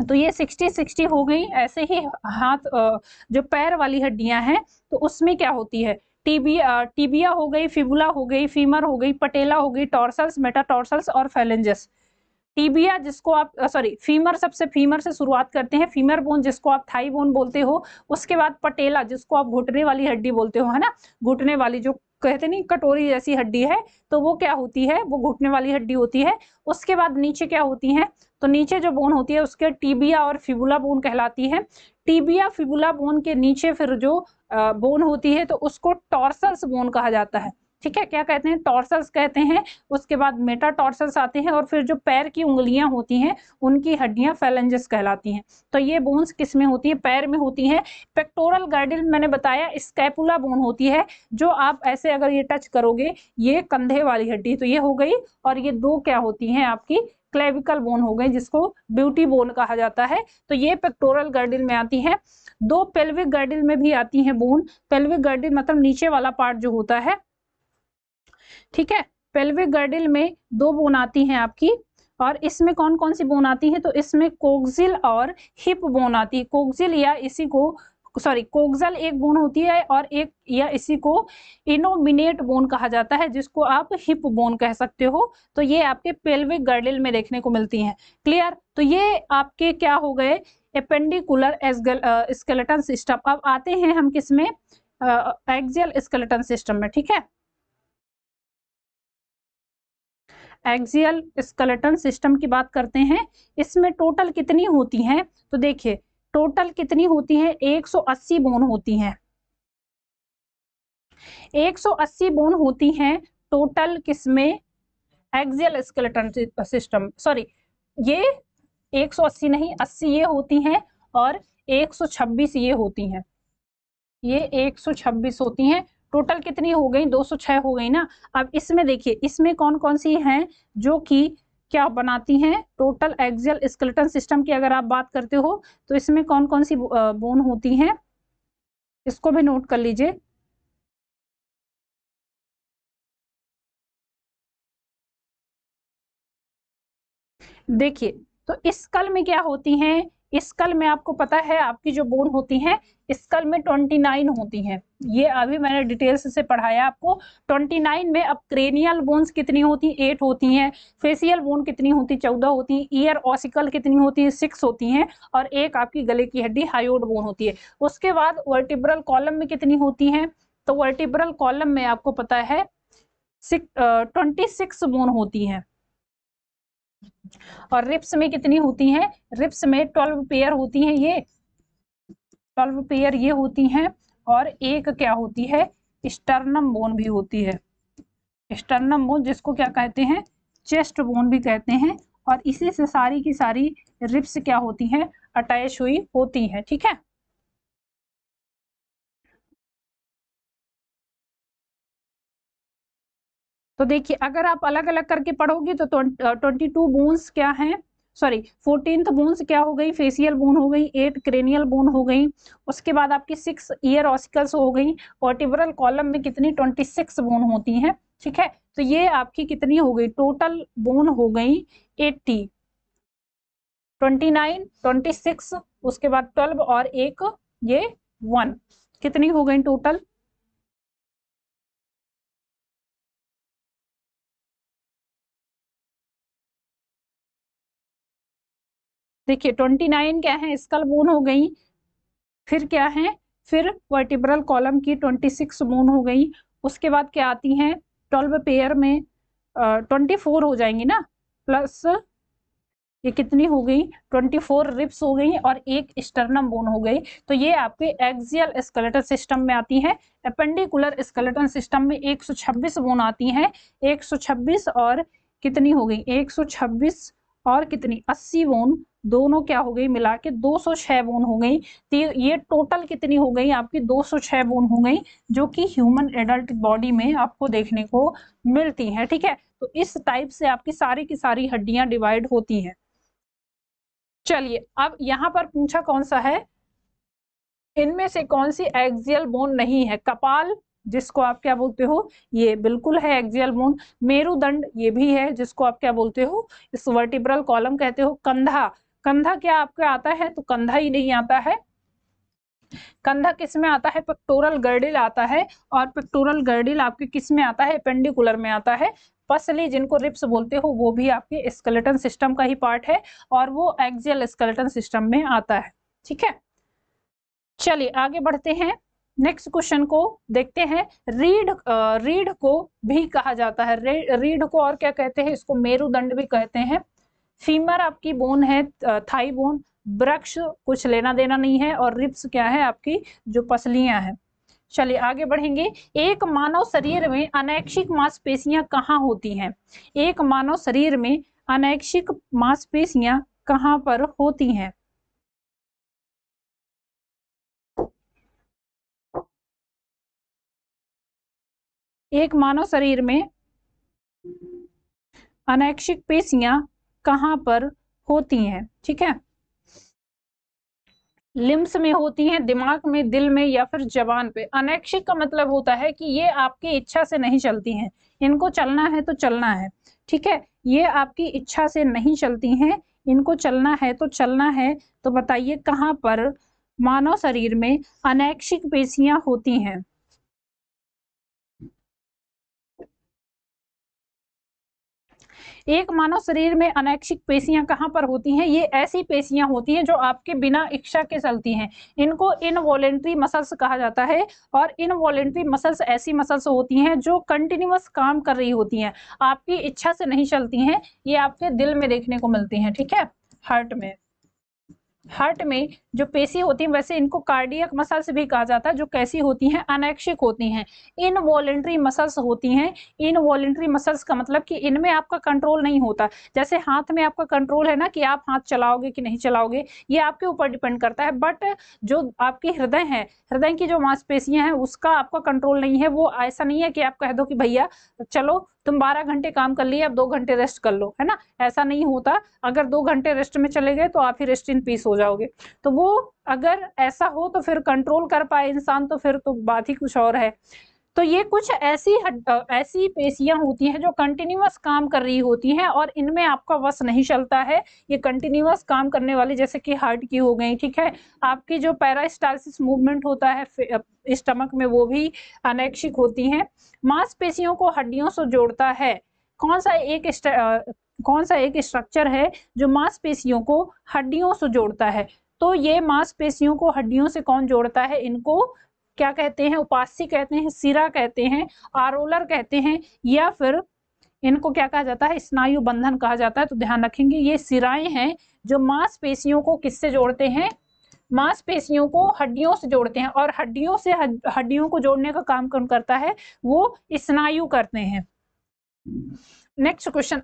तो ये सिक्सटी सिक्सटी हो गई ऐसे ही हाथ जो पैर वाली हड्डियां हैं तो उसमें क्या होती है टीबिया टीबिया हो गई फिबुला हो गई फीमर हो गई पटेला हो गई टॉर्सल्स मेटाटॉर्सल्स और फैलेंजस टीबिया जिसको आप सॉरी फीमर सबसे फीमर से शुरुआत करते हैं फीमर बोन जिसको आप थाई बोन बोलते हो उसके बाद पटेला जिसको आप घुटने वाली हड्डी बोलते हो है ना घुटने वाली जो कहते नहीं कटोरी जैसी हड्डी है तो वो क्या होती है वो घुटने वाली हड्डी होती है उसके बाद नीचे क्या होती है तो नीचे जो बोन होती है उसके टीबिया और फिबुला बोन कहलाती है टीबिया फिबुला बोन के नीचे फिर जो बोन होती है तो उसको टॉर्सल्स बोन कहा जाता है ठीक है क्या कहते हैं टॉर्सल्स कहते हैं उसके बाद मेटा टॉर्सल्स आते हैं और फिर जो पैर की उंगलियां होती हैं उनकी हड्डियां फेलेंजेस कहलाती हैं तो ये बोन्स किस में होती है पैर में होती हैं पेक्टोरल गार्डिल मैंने बताया स्कैपुला बोन होती है जो आप ऐसे अगर ये टच करोगे ये कंधे वाली हड्डी तो ये हो गई और ये दो क्या होती हैं आपकी क्लेविकल बोन हो गई जिसको ब्यूटी बोन कहा जाता है तो ये पेक्टोरल गर्डिल में आती है दो पेल्विक गर्डिल में भी आती है बोन पेल्विक गर्डिल मतलब नीचे वाला पार्ट जो होता है ठीक है पेल्विक गर्डिल में दो बोन आती हैं आपकी और इसमें कौन कौन सी बोन आती है तो इसमें कोक्सिल और हिप बोन आती है कोक्सिल या इसी को सॉरी कोक्सल एक बोन होती है और एक या इसी को इनोमिनेट बोन कहा जाता है जिसको आप हिप बोन कह सकते हो तो ये आपके पेल्विक गर्डिल में देखने को मिलती हैं क्लियर तो ये आपके क्या हो गए एपेंडिकुलर स्केलेटन सिस्टम अब आते हैं हम किस में एक्जियल स्केलेटन सिस्टम में ठीक है एक्सियल स्कलेटन सिस्टम की बात करते हैं इसमें टोटल कितनी होती हैं तो देखिए टोटल कितनी होती है 180 बोन होती हैं 180 बोन होती हैं टोटल किसमें एक्सियल स्कलेटन सिस्टम सॉरी ये 180 नहीं 80 ये होती हैं और 126 ये होती हैं ये 126 होती हैं टोटल कितनी हो गई 206 हो गई ना अब इसमें देखिए इसमें कौन कौन सी हैं जो कि क्या बनाती हैं टोटल एक्सियल स्केलेटन सिस्टम की अगर आप बात करते हो तो इसमें कौन कौन सी बोन होती हैं इसको भी नोट कर लीजिए देखिए तो इस कल में क्या होती हैं स्कल में आपको पता है आपकी जो बोन होती हैं स्कल में ट्वेंटी नाइन होती हैं ये अभी मैंने डिटेल्स से पढ़ाया आपको ट्वेंटी नाइन में अब क्रेनियल बोन्स कितनी होती एट होती हैं फेसियल बोन कितनी होती चौदह होती हैं ईयर ऑसिकल कितनी होती है सिक्स होती हैं और एक आपकी गले की हड्डी हाइड बोन होती है उसके बाद वर्टिब्रल कॉलम में कितनी होती हैं तो वर्टिब्रल कॉलम में आपको पता है ट्वेंटी सिक्स बोन होती हैं और रिप्स में कितनी होती हैं रिप्स में ट्वेल्व पेयर होती हैं ये ट्वेल्व पेयर ये होती हैं और एक क्या होती है स्टर्नम बोन भी होती है स्टर्नम बोन जिसको क्या कहते हैं चेस्ट बोन भी कहते हैं और इसी से सारी की सारी रिप्स क्या होती हैं अटैच हुई होती हैं ठीक है तो देखिए अगर आप अलग अलग करके पढ़ोगे तो ट्वेंटी टू बोन्स क्या हैं सॉरी फोर्टीन बोन्स क्या हो गई फेसियल बोन हो गई एट क्रेनियल बोन हो गई उसके बाद आपकी सिक्स ईयर ऑसिकल्स हो गई वर्टिब्रल कॉलम में कितनी ट्वेंटी सिक्स बोन होती हैं ठीक है तो ये आपकी कितनी हो गई टोटल बोन हो गई eighty twenty nine twenty six उसके बाद ट्वेल्व और एक ये वन कितनी हो गई टोटल देखिए ट्वेंटी नाइन क्या है स्कल बोन हो गई फिर क्या है फिर वर्टिब्रल कॉलम की ट्वेंटी सिक्स बोन हो गई उसके बाद क्या आती हैं ट्वेल्व पेयर में ट्वेंटी फोर हो जाएंगी ना प्लस ये कितनी हो गई ट्वेंटी फोर रिप्स हो गई और एक स्टर्नम बोन हो गई तो ये आपके एक्सियल स्केलेटन सिस्टम में आती है अपेंडिकुलर स्केलेटन सिस्टम में 126 बोन आती हैं 126 और कितनी हो गई 126 और कितनी 80 बोन दोनों क्या हो गई मिला के दो बोन हो गई ये टोटल कितनी हो गई आपकी 206 बोन हो गई जो कि ह्यूमन एडल्ट बॉडी में आपको देखने को मिलती है ठीक है तो इस टाइप से आपकी सारी की सारी हड्डियां डिवाइड होती हैं चलिए अब यहाँ पर पूछा कौन सा है इनमें से कौन सी एक्सियल बोन नहीं है कपाल जिसको आप क्या बोलते हो ये बिल्कुल है एक्सियल बोन मेरुदंड ये भी है जिसको आप क्या बोलते हो इस वर्टिब्रल कॉलम कहते हो कंधा कंधा क्या आपके आता है तो कंधा ही नहीं आता है कंधा किस में आता है पेक्टोरल गर्डिल आता है और पेक्टोरल गर्डिल आपके किस में आता है पेंडिकुलर में आता है पसली जिनको रिप्स बोलते हो वो भी आपके स्केलेटन सिस्टम का ही पार्ट है और वो एक्जियल स्केलेटन सिस्टम में आता है ठीक है चलिए आगे बढ़ते हैं नेक्स्ट क्वेश्चन को देखते हैं रीढ़ रीढ़ को भी कहा जाता है रीढ़ को और क्या कहते हैं इसको मेरुदंड भी कहते हैं फीमर आपकी बोन है थाई बोन वृक्ष कुछ लेना देना नहीं है और रिप्स क्या है आपकी जो पसलियां हैं चलिए आगे बढ़ेंगे एक मानव शरीर में अनैक्षिक मांसपेशियां कहाँ होती हैं एक मानव शरीर में अनैक्षिक मांसपेशियां कहाँ पर होती हैं एक मानव शरीर में अनैक्षिक पेशियां कहाँ पर होती हैं ठीक है लिम्स में होती हैं दिमाग में दिल में या फिर जवान पे अनैक्षिक का मतलब होता है कि ये आपकी इच्छा से नहीं चलती हैं इनको चलना है तो चलना है ठीक है ये आपकी इच्छा से नहीं चलती हैं इनको चलना है तो चलना है तो बताइए कहाँ पर मानव शरीर में अनैक्षिक पेशियां होती हैं एक मानव शरीर में अनैच्छिक पेशियां कहाँ पर होती हैं ये ऐसी पेशियां होती हैं जो आपके बिना इच्छा के चलती हैं इनको इनवॉलेंट्री मसल्स कहा जाता है और इनवॉलेंट्री मसल्स ऐसी मसल्स होती हैं जो कंटिन्यूस काम कर रही होती हैं आपकी इच्छा से नहीं चलती हैं ये आपके दिल में देखने को मिलती हैं ठीक है हार्ट में हार्ट में जो पेशी होती हैं वैसे इनको कार्डियक मसल्स भी कहा जाता है जो कैसी होती हैं अनैक्षिक होती हैं इनवॉलेंट्री मसल्स होती हैं इनवॉलेंट्री मसल्स का मतलब कि इनमें आपका कंट्रोल नहीं होता जैसे हाथ में आपका कंट्रोल है ना कि आप हाथ चलाओगे कि नहीं चलाओगे ये आपके ऊपर डिपेंड करता है बट जो आपके हृदय हैं हृदय की जो मांसपेशियाँ हैं उसका आपका कंट्रोल नहीं है वो ऐसा नहीं है कि आप कह दो कि भैया चलो तुम बारह घंटे काम कर लिए अब दो घंटे रेस्ट कर लो है ना ऐसा नहीं होता अगर दो घंटे रेस्ट में चले गए तो आप ही रेस्ट इन पीस हो जाओगे तो वो अगर ऐसा हो तो फिर कंट्रोल कर पाए इंसान तो फिर तो बात ही कुछ और है तो ये कुछ ऐसी ऐसी पेशियां होती हैं जो कंटिन्यूस काम कर रही होती हैं और इनमें आपका वस नहीं चलता है ये कंटिन्यूस काम करने वाली जैसे कि हार्ट की हो गई ठीक है आपकी जो पैरास्टाइसिस मूवमेंट होता है स्टमक में वो भी अनैक्षिक होती हैं मांसपेशियों को हड्डियों से जोड़ता है कौन सा एक कौन सा एक स्ट्रक्चर है जो मांसपेशियों को हड्डियों से जोड़ता है तो ये मांसपेशियों को हड्डियों से कौन जोड़ता है इनको क्या कहते हैं उपास्य कहते हैं सिरा कहते हैं आरोलर कहते हैं या फिर इनको क्या कहा जाता है स्नायु बंधन कहा जाता है तो ध्यान रखेंगे ये सिराएं हैं जो मांसपेशियों को किससे जोड़ते हैं मांसपेशियों को हड्डियों से जोड़ते हैं और हड्डियों से हड्डियों को जोड़ने का काम कौन करता है वो स्नायु करते हैं नेक्स्ट क्वेश्चन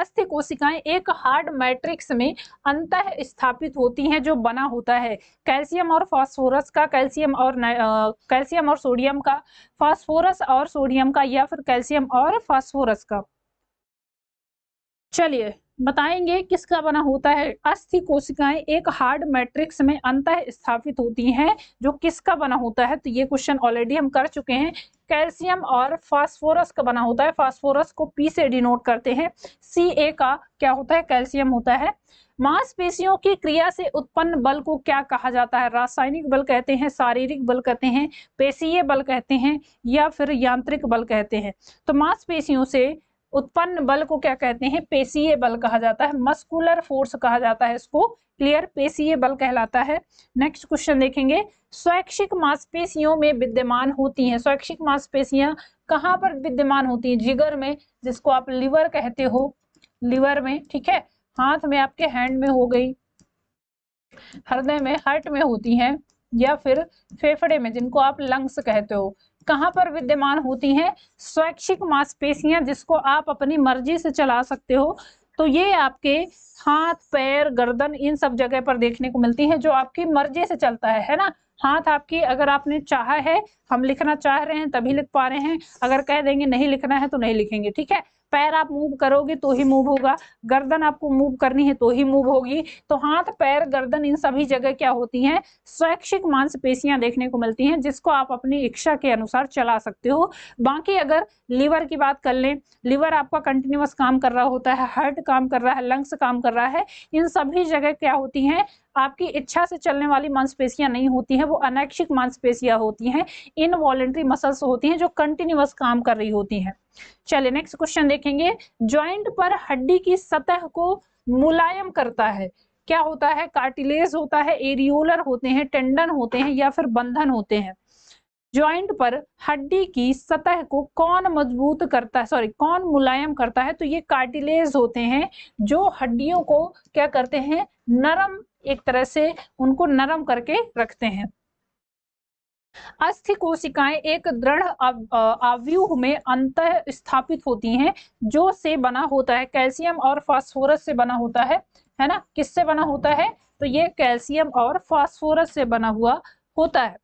अस्थि कोशिकाएं एक हार्ड मैट्रिक्स में अंत स्थापित होती हैं जो बना होता है कैल्शियम और फास्फोरस का कैल्शियम और कैल्शियम और सोडियम का फास्फोरस और सोडियम का या फिर कैल्शियम और फास्फोरस का चलिए बताएंगे किसका बना होता है अस्थि कोशिकाएं एक हार्ड मैट्रिक्स में अंतः स्थापित होती हैं जो किसका बना होता है तो ये क्वेश्चन ऑलरेडी हम कर चुके हैं कैल्शियम और फास्फोरस का बना होता है फास्फोरस को पी से डिनोट करते हैं सी ए का क्या होता है कैल्शियम होता है मांसपेशियों की क्रिया से उत्पन्न बल को क्या कहा जाता है रासायनिक बल कहते हैं शारीरिक बल कहते हैं पेशीय बल कहते हैं या फिर यांत्रिक बल कहते हैं तो मांसपेशियों से उत्पन्न बल को क्या कहते हैं पेशीय बल कहा जाता है मस्कुलर फोर्स कहा जाता है इसको क्लियर पेशीय बल कहलाता है नेक्स्ट क्वेश्चन देखेंगे स्वैच्छिक मांसपेशियों में विद्यमान होती हैं स्वैच्छिक मांसपेशियां कहाँ पर विद्यमान होती हैं जिगर में जिसको आप लिवर कहते हो लिवर में ठीक है हाथ में आपके हैंड में हो गई हृदय में हार्ट में होती हैं या फिर फेफड़े में जिनको आप लंग्स कहते हो कहाँ पर विद्यमान होती हैं स्वैच्छिक मांसपेशियां जिसको आप अपनी मर्जी से चला सकते हो तो ये आपके हाथ पैर गर्दन इन सब जगह पर देखने को मिलती है जो आपकी मर्जी से चलता है है ना हाथ आपकी अगर आपने चाहा है हम लिखना चाह रहे हैं तभी लिख पा रहे हैं अगर कह देंगे नहीं लिखना है तो नहीं लिखेंगे ठीक है पैर आप मूव करोगे तो ही मूव होगा गर्दन आपको मूव करनी है तो ही मूव होगी तो हाथ पैर गर्दन इन सभी जगह क्या होती हैं स्वैच्छिक मांसपेशियां देखने को मिलती हैं जिसको आप अपनी इच्छा के अनुसार चला सकते हो बाकी अगर लीवर की बात कर लें लीवर आपका कंटिन्यूस काम कर रहा होता है हार्ट काम कर रहा है लंग्स काम कर रहा है इन सभी जगह क्या होती हैं आपकी इच्छा से चलने वाली मांसपेशियां नहीं होती हैं वो अनैक्षिक मांसपेशियां होती हैं इनवॉलेंट्री मसल्स होती हैं जो कंटिन्यूस काम कर रही होती हैं चलिए नेक्स्ट क्वेश्चन देखेंगे ज्वाइंट पर हड्डी की सतह को मुलायम करता है क्या होता है कार्टिलेज होता है एरियोलर होते हैं टेंडन होते हैं या फिर बंधन होते हैं ज्वाइंट पर हड्डी की सतह को कौन मजबूत करता है सॉरी कौन मुलायम करता है तो ये कार्टिलेज होते हैं जो हड्डियों को क्या करते हैं नरम एक तरह से उनको नरम करके रखते हैं अस्थि कोशिकाएं एक दृढ़ आव्यूह में अंत स्थापित होती हैं जो से बना होता है कैल्शियम और फास्फोरस से बना होता है है ना किससे बना होता है तो ये कैल्शियम और फास्फोरस से बना हुआ होता है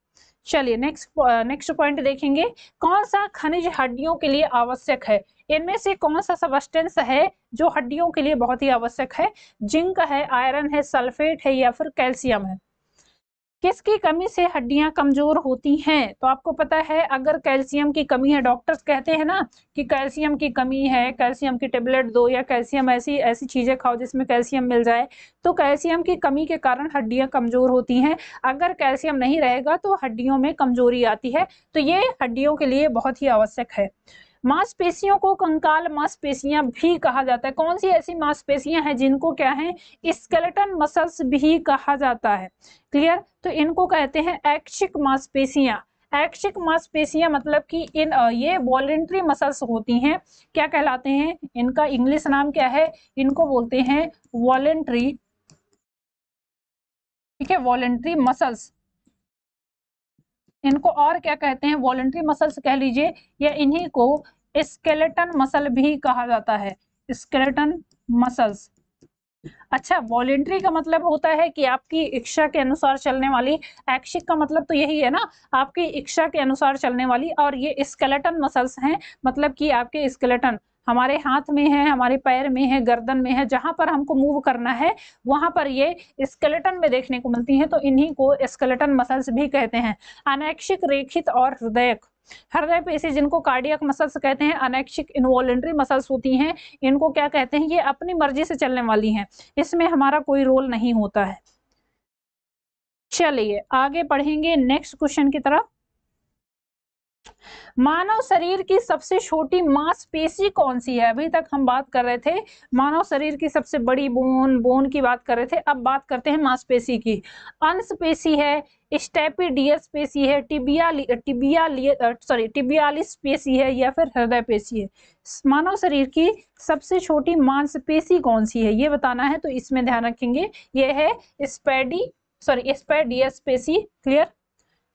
चलिए नेक्स्ट नेक्स्ट पॉइंट देखेंगे कौन सा खनिज हड्डियों के लिए आवश्यक है इनमें से कौन सा सबस्टेंस है जो हड्डियों के लिए बहुत ही आवश्यक है जिंक है आयरन है सल्फेट है या फिर कैल्शियम है किसकी कमी से हड्डियां कमजोर होती हैं तो आपको पता है अगर कैल्शियम की कमी है डॉक्टर्स कहते हैं ना कि कैल्शियम की कमी है कैल्शियम की टेबलेट दो या कैल्शियम ऐसी ऐसी चीज़ें खाओ जिसमें कैल्शियम मिल जाए तो कैल्शियम की कमी के कारण हड्डियां कमज़ोर होती हैं अगर कैल्शियम नहीं रहेगा तो हड्डियों में कमज़ोरी आती है तो ये हड्डियों के लिए बहुत ही आवश्यक है मांसपेशियों को कंकाल मांसपेशियां भी कहा जाता है कौन सी ऐसी मांसपेशियां हैं जिनको क्या है स्केलेटन मसल्स भी कहा जाता है क्लियर तो इनको कहते हैं ऐक्षिक मांसपेशियां ऐक्षिक मांसपेशियां मतलब कि इन ये वॉलेंट्री मसल्स होती हैं क्या कहलाते हैं इनका इंग्लिश नाम क्या है इनको बोलते हैं वॉलेंट्री ठीक है वॉलेंट्री मसल्स इनको और क्या कहते हैं वॉलेंट्री मसल्स कह लीजिए या इन्हीं को स्केलेटन मसल भी कहा जाता है स्केलेटन मसल्स अच्छा वॉलेंट्री का मतलब होता है कि आपकी इच्छा के अनुसार चलने वाली एक्शिक का मतलब तो यही है ना आपकी इच्छा के अनुसार चलने वाली और ये स्केलेटन मसल्स हैं मतलब कि आपके स्केलेटन हमारे हाथ में है हमारे पैर में है गर्दन में है जहां पर हमको मूव करना है वहां पर ये स्केलेटन में देखने को मिलती है तो इन्हीं को स्केलेटन मसल्स भी कहते हैं अनैक्षिक रेखित और हृदयक हृदय पेशी जिनको कार्डियक मसल्स कहते हैं अनैक्षिक इन्वॉलेंट्री मसल्स होती हैं इनको क्या कहते हैं ये अपनी मर्जी से चलने वाली हैं इसमें हमारा कोई रोल नहीं होता है चलिए आगे पढ़ेंगे नेक्स्ट क्वेश्चन की तरफ मानव शरीर की सबसे छोटी मांसपेशी कौन सी है अभी तक हम बात कर रहे थे मानव शरीर की सबसे बड़ी बोन बोन की बात कर रहे थे अब बात करते हैं मांसपेशी की अंश पेशी है स्टेपीडियस पेशी है टिबिया टिबिया सॉरी टिबियालिस पेशी है या फिर हृदय पेशी है मानव शरीर की सबसे छोटी मांसपेशी कौन सी है ये बताना है तो इसमें ध्यान रखेंगे यह है स्पेडी सॉरी स्पेडियस पेशी क्लियर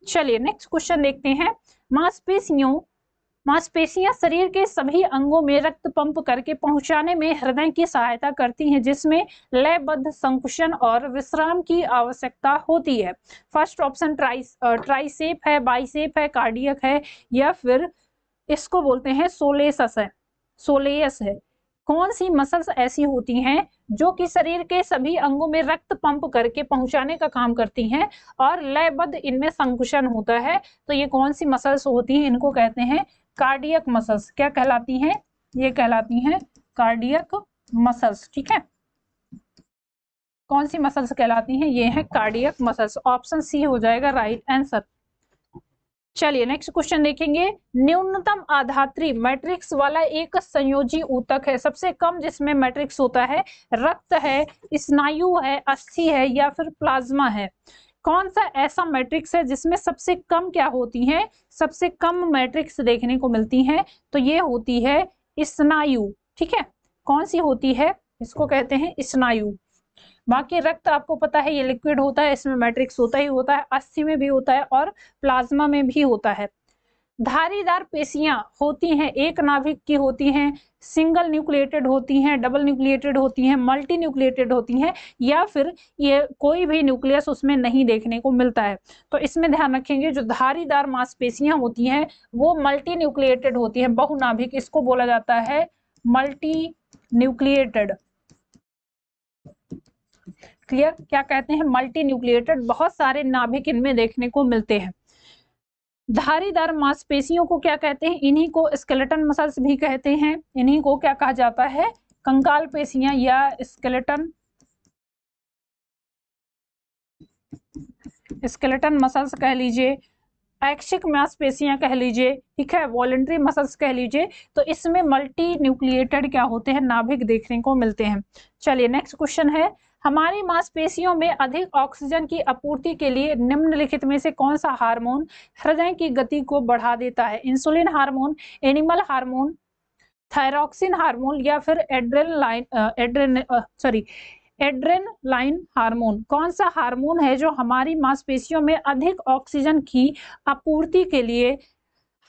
चलिए नेक्स्ट क्वेश्चन देखते हैं मांसपेशियों मांसपेशियां शरीर के सभी अंगों में रक्त पंप करके पहुंचाने में हृदय की सहायता करती हैं जिसमें लयबद्ध संकुचन और विश्राम की आवश्यकता होती है फर्स्ट ऑप्शन ट्राइस ट्राइसेप है बाइसेप है कार्डियक है या फिर इसको बोलते हैं सोलेसस है सोलेयस है कौन सी मसल्स ऐसी होती हैं जो कि शरीर के सभी अंगों में रक्त पंप करके पहुंचाने का काम करती हैं और लयबद्ध इनमें संकुचन होता है तो ये कौन सी मसल्स होती हैं इनको कहते हैं कार्डियक मसल्स क्या कहलाती हैं ये कहलाती हैं कार्डियक मसल्स ठीक है कौन सी मसल्स कहलाती हैं ये है कार्डियक मसल्स ऑप्शन सी हो जाएगा राइट आंसर चलिए नेक्स्ट क्वेश्चन देखेंगे न्यूनतम आधात्री मैट्रिक्स वाला एक संयोजी ऊतक है सबसे कम जिसमें मैट्रिक्स होता है रक्त है स्नायु है अस्थि है या फिर प्लाज्मा है कौन सा ऐसा मैट्रिक्स है जिसमें सबसे कम क्या होती है सबसे कम मैट्रिक्स देखने को मिलती है तो ये होती है स्नायु ठीक है कौन सी होती है इसको कहते हैं स्नायु बाकी रक्त आपको पता है ये लिक्विड होता है इसमें मैट्रिक्स होता ही होता है अस्थि में भी होता है और प्लाज्मा में भी होता है धारीदार पेशियां होती हैं एक नाभिक की होती हैं सिंगल न्यूक्लिएटेड होती हैं डबल न्यूक्लिएटेड होती हैं मल्टी न्यूक्लिएटेड होती हैं या फिर ये कोई भी न्यूक्लियस उसमें नहीं देखने को मिलता है तो इसमें ध्यान रखेंगे जो धारीदार मांसपेशियां होती हैं वो मल्टी न्यूक्लिएटेड होती हैं बहुनाभिक इसको बोला जाता है मल्टी न्यूक्लिएटेड क्लियर क्या कहते हैं मल्टी न्यूक्लिएटेड बहुत सारे नाभिक इनमें देखने को मिलते हैं धारीदार मांसपेशियों को क्या कहते हैं इन्हीं को स्केलेटन मसल्स भी कहते हैं इन्हीं को क्या कहा जाता है कंकाल पेशियां या स्केलेटन स्केलेटन मसल्स कह लीजिए ऐच्छिक मांसपेशियां कह लीजिए ठीक है वॉलेंट्री मसल्स कह लीजिए तो इसमें मल्टी न्यूक्लिएटेड क्या होते हैं नाभिक देखने को मिलते हैं चलिए नेक्स्ट क्वेश्चन है हमारी मांसपेशियों में अधिक ऑक्सीजन की आपूर्ति के लिए निम्नलिखित में से कौन सा हार्मोन हृदय की गति को बढ़ा देता है insulin hormone animal hormone thyroxine hormone या फिर adrenaline adren sorry adrenaline hormone कौन सा हार्मोन है जो हमारी मांसपेशियों में अधिक ऑक्सीजन की आपूर्ति के लिए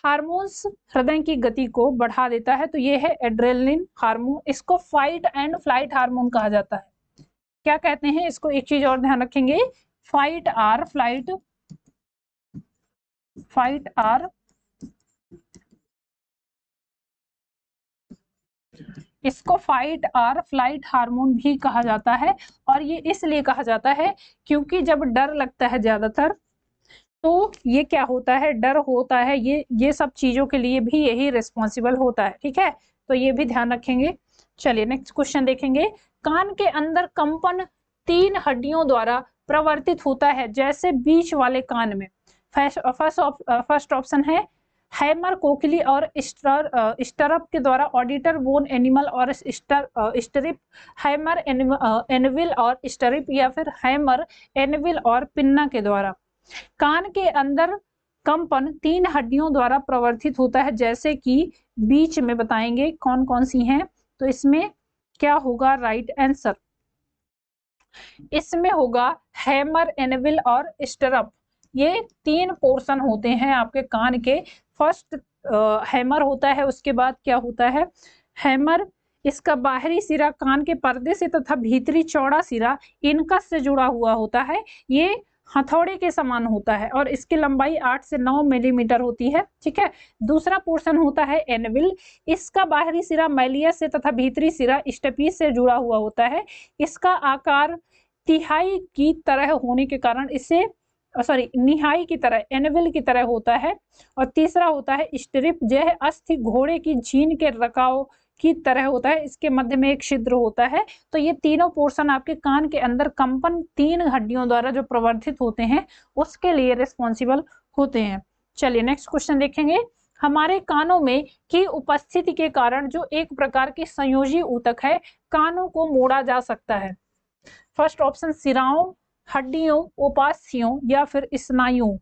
हार्मोन्स हृदय की गति को बढ़ा देता है तो ये है एड्रेलिन हार्मोन इसको फाइट एंड फ्लाइट हार्मोन कहा जाता है क्या कहते हैं इसको एक चीज और ध्यान रखेंगे fight or flight fight or इसको फाइट आर फ्लाइट हार्मोन भी कहा जाता है और ये इसलिए कहा जाता है क्योंकि जब डर लगता है ज्यादातर तो ये क्या होता है डर होता है ये ये सब चीजों के लिए भी यही रिस्पॉन्सिबल होता है ठीक है तो ये भी ध्यान रखेंगे चलिए नेक्स्ट क्वेश्चन देखेंगे कान के अंदर कंपन तीन हड्डियों द्वारा प्रवर्तित होता है जैसे बीच वाले कान में फर्स्ट ऑप्शन uh, uh, है हैमर कोकली और स्टर uh, के द्वारा ऑडिटर बोन एनिमल और स्टर स्टरिप हैमर एनविल और स्टरिप या फिर हैमर एनविल और पिन्ना के द्वारा कान के अंदर कंपन तीन हड्डियों द्वारा प्रवर्तित होता है जैसे कि बीच में बताएंगे कौन कौन सी हैं तो इसमें क्या होगा राइट आंसर इसमें होगा हैमर एनविल और स्टरअप ये तीन पोर्शन होते हैं आपके कान के फर्स्ट हैमर होता है उसके बाद क्या होता है हैमर इसका बाहरी सिरा कान के पर्दे से तथा भीतरी चौड़ा सिरा इनका से जुड़ा हुआ होता है ये हथौड़े के समान होता है और इसकी लंबाई 8 से 9 मिलीमीटर होती है ठीक है दूसरा पोर्शन होता है एनविल इसका बाहरी सिरा मैलिया से तथा भीतरी सिरा स्टपीज से जुड़ा हुआ होता है इसका आकार तिहाई की तरह होने के कारण इसे सॉरी निहाई की तरह एनविल की तरह होता है और तीसरा होता है स्ट्रिप यह अस्थि घोड़े की झीन के रकाव की तरह होता है इसके मध्य में एक छिद्र होता है तो ये तीनों पोर्शन आपके कान के अंदर कंपन तीन हड्डियों द्वारा जो प्रवर्धित होते हैं उसके लिए रिस्पॉन्सिबल होते हैं चलिए नेक्स्ट क्वेश्चन देखेंगे हमारे कानों में की उपस्थिति के कारण जो एक प्रकार की संयोजी ऊतक है कानों को मोड़ा जा सकता है फर्स्ट ऑप्शन सिराओं हड्डियों उपास्यों या फिर स्नायुओं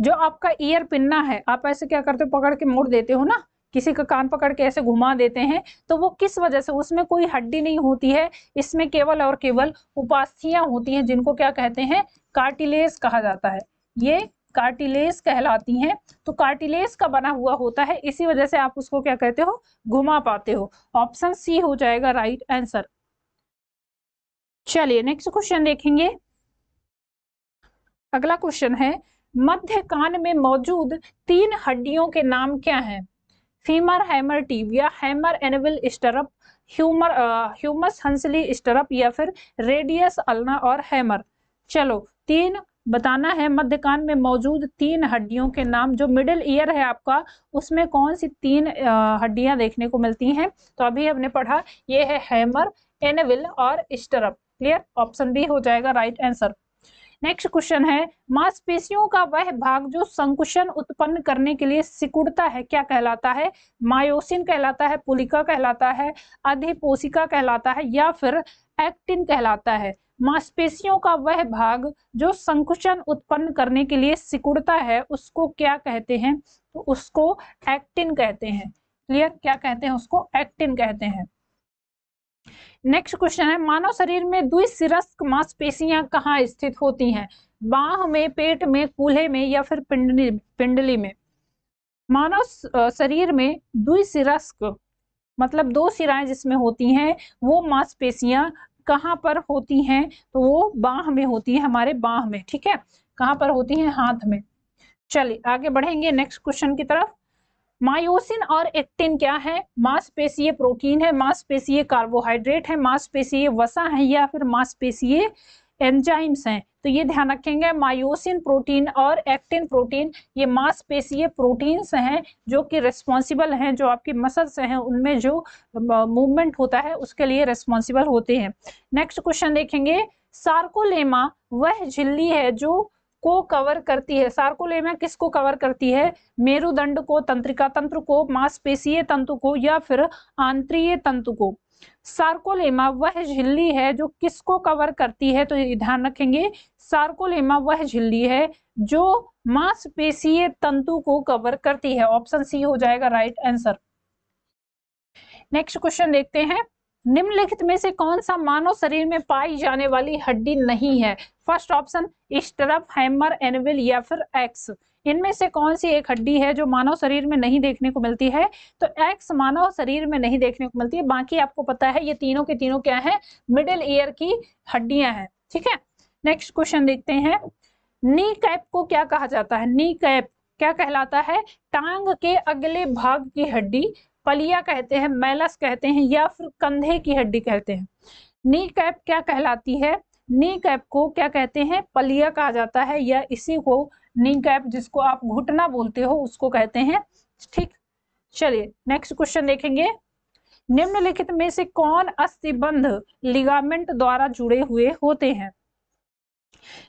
जो आपका ईयर पिन्ना है आप ऐसे क्या करते हो पकड़ के मोड़ देते हो ना किसी का कान पकड़ के ऐसे घुमा देते हैं तो वो किस वजह से उसमें कोई हड्डी नहीं होती है इसमें केवल और केवल उपास्थियां होती हैं जिनको क्या कहते हैं कार्टिलेज कहा जाता है ये कार्टिलेज कहलाती हैं तो कार्टिलेज का बना हुआ होता है इसी वजह से आप उसको क्या कहते हो घुमा पाते हो ऑप्शन सी हो जाएगा राइट आंसर चलिए नेक्स्ट क्वेश्चन देखेंगे अगला क्वेश्चन है मध्य कान में मौजूद तीन हड्डियों के नाम क्या हैं femur hammer tibia hammer anvil stirrup humerus humerus हंसली स्टरप या फिर रेडियस अलना और हैमर चलो तीन बताना है मध्य कान में मौजूद तीन हड्डियों के नाम जो मिडिल ईयर है आपका उसमें कौन सी तीन uh, हड्डियां देखने को मिलती हैं तो अभी हमने पढ़ा ये है हैमर एनविल और स्टरप क्लियर ऑप्शन बी हो जाएगा राइट आंसर नेक्स्ट क्वेश्चन है मांसपेशियों का वह भाग जो संकुचन उत्पन्न करने के लिए सिकुड़ता है क्या कहलाता है मायोसिन कहलाता है पुलिका कहलाता है अधिपोषिका कहलाता है या फिर एक्टिन कहलाता है मांसपेशियों का वह भाग जो संकुचन उत्पन्न करने के लिए सिकुड़ता है उसको क्या कहते हैं तो उसको एक्टिन कहते हैं क्लियर क्या कहते हैं उसको एक्टिन कहते हैं नेक्स्ट क्वेश्चन है मानव शरीर में द्विशिरस्क मांसपेशियां कहाँ स्थित होती हैं बाह में पेट में कूल्हे में या फिर पिंडली पिंडली में मानव शरीर में द्विशिरस्क मतलब दो सिराएं जिसमें होती हैं वो मांसपेशियां कहाँ पर होती हैं तो वो बाह में होती है हमारे बाह में ठीक है कहाँ पर होती है हाथ में चलिए आगे बढ़ेंगे नेक्स्ट क्वेश्चन की तरफ मायोसिन और एक्टिन क्या है मांसपेशीय प्रोटीन है मांसपेशीय कार्बोहाइड्रेट है मांसपेशीय वसा है या फिर मांसपेशीय एंजाइम्स हैं तो ये ध्यान रखेंगे मायोसिन प्रोटीन और एक्टिन प्रोटीन ये मांसपेशीय प्रोटीन्स हैं जो कि रेस्पॉन्सिबल हैं जो आपकी मसल्स हैं उनमें जो मूवमेंट होता है उसके लिए रेस्पॉन्सिबल होते हैं नेक्स्ट क्वेश्चन देखेंगे सार्कोलेमा वह झिल्ली है जो को कवर करती है सार्कोलेमिया किसको कवर करती है मेरुदंड को तंत्रिका तंत्र को मांसपेशीय तंत्र को या फिर आंतरीय तंतु को सार्कोलेमा वह झिल्ली है जो किसको कवर करती है तो ये ध्यान रखेंगे सार्कोलेमा वह झिल्ली है जो मांसपेशीय तंतु को कवर करती है ऑप्शन सी हो जाएगा राइट आंसर नेक्स्ट क्वेश्चन देखते हैं निम्नलिखित में से कौन सा मानव शरीर में पाई जाने वाली हड्डी नहीं है first option stirrup hammer anvil या फिर एक्स इनमें से कौन सी एक हड्डी है जो मानव शरीर में नहीं देखने को मिलती है तो एक्स मानव शरीर में नहीं देखने को मिलती है बाकी आपको पता है ये तीनों के तीनों क्या है मिडिल ईयर की हड्डियां हैं ठीक है नेक्स्ट क्वेश्चन देखते हैं नी कैप को क्या कहा जाता है नी कैप क्या कहलाता है टांग के अगले भाग की हड्डी पलिया कहते हैं मैलस कहते हैं या फिर कंधे की हड्डी कहते हैं नी कैप क्या कहलाती है नी कैप को क्या कहते हैं पलिया कहा जाता है या इसी को नी कैप जिसको आप घुटना बोलते हो उसको कहते हैं ठीक चलिए नेक्स्ट क्वेश्चन देखेंगे निम्नलिखित में से कौन अस्थिबंध लिगामेंट द्वारा जुड़े हुए होते हैं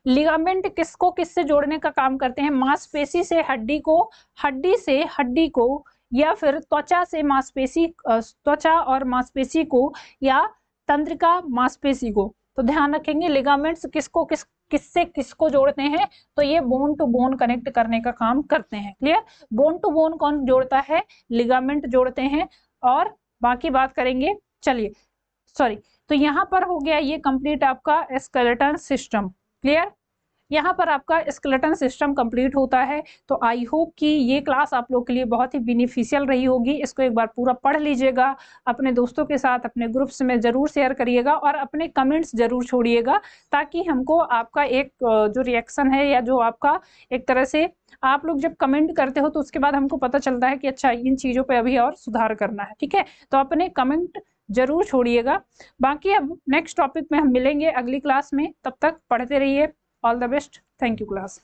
लिगामेंट किसको किससे जोड़ने का काम करते हैं मांसपेशी से हड्डी को हड्डी से हड्डी को या फिर त्वचा से मांसपेशी त्वचा और मांसपेशी को या तंत्रिका मांसपेशी को तो ध्यान रखेंगे लिगामेंट्स किसको किस किससे किसको जोड़ते हैं तो ये बोन टू बोन कनेक्ट करने का काम करते हैं क्लियर बोन टू बोन कौन जोड़ता है लिगामेंट जोड़ते हैं और बाकी बात करेंगे चलिए सॉरी तो यहाँ पर हो गया ये कंप्लीट आपका स्केलेटन सिस्टम क्लियर यहाँ पर आपका स्केलेटन सिस्टम कंप्लीट होता है तो आई होप कि ये क्लास आप लोग के लिए बहुत ही बेनिफिशियल रही होगी इसको एक बार पूरा पढ़ लीजिएगा अपने दोस्तों के साथ अपने ग्रुप्स में ज़रूर शेयर करिएगा और अपने कमेंट्स ज़रूर छोड़िएगा ताकि हमको आपका एक जो रिएक्शन है या जो आपका एक तरह से आप लोग जब कमेंट करते हो तो उसके बाद हमको पता चलता है कि अच्छा इन चीज़ों पर अभी और सुधार करना है ठीक है तो अपने कमेंट जरूर छोड़िएगा बाकी अब नेक्स्ट टॉपिक में हम मिलेंगे अगली क्लास में तब तक पढ़ते रहिए all the best thank you class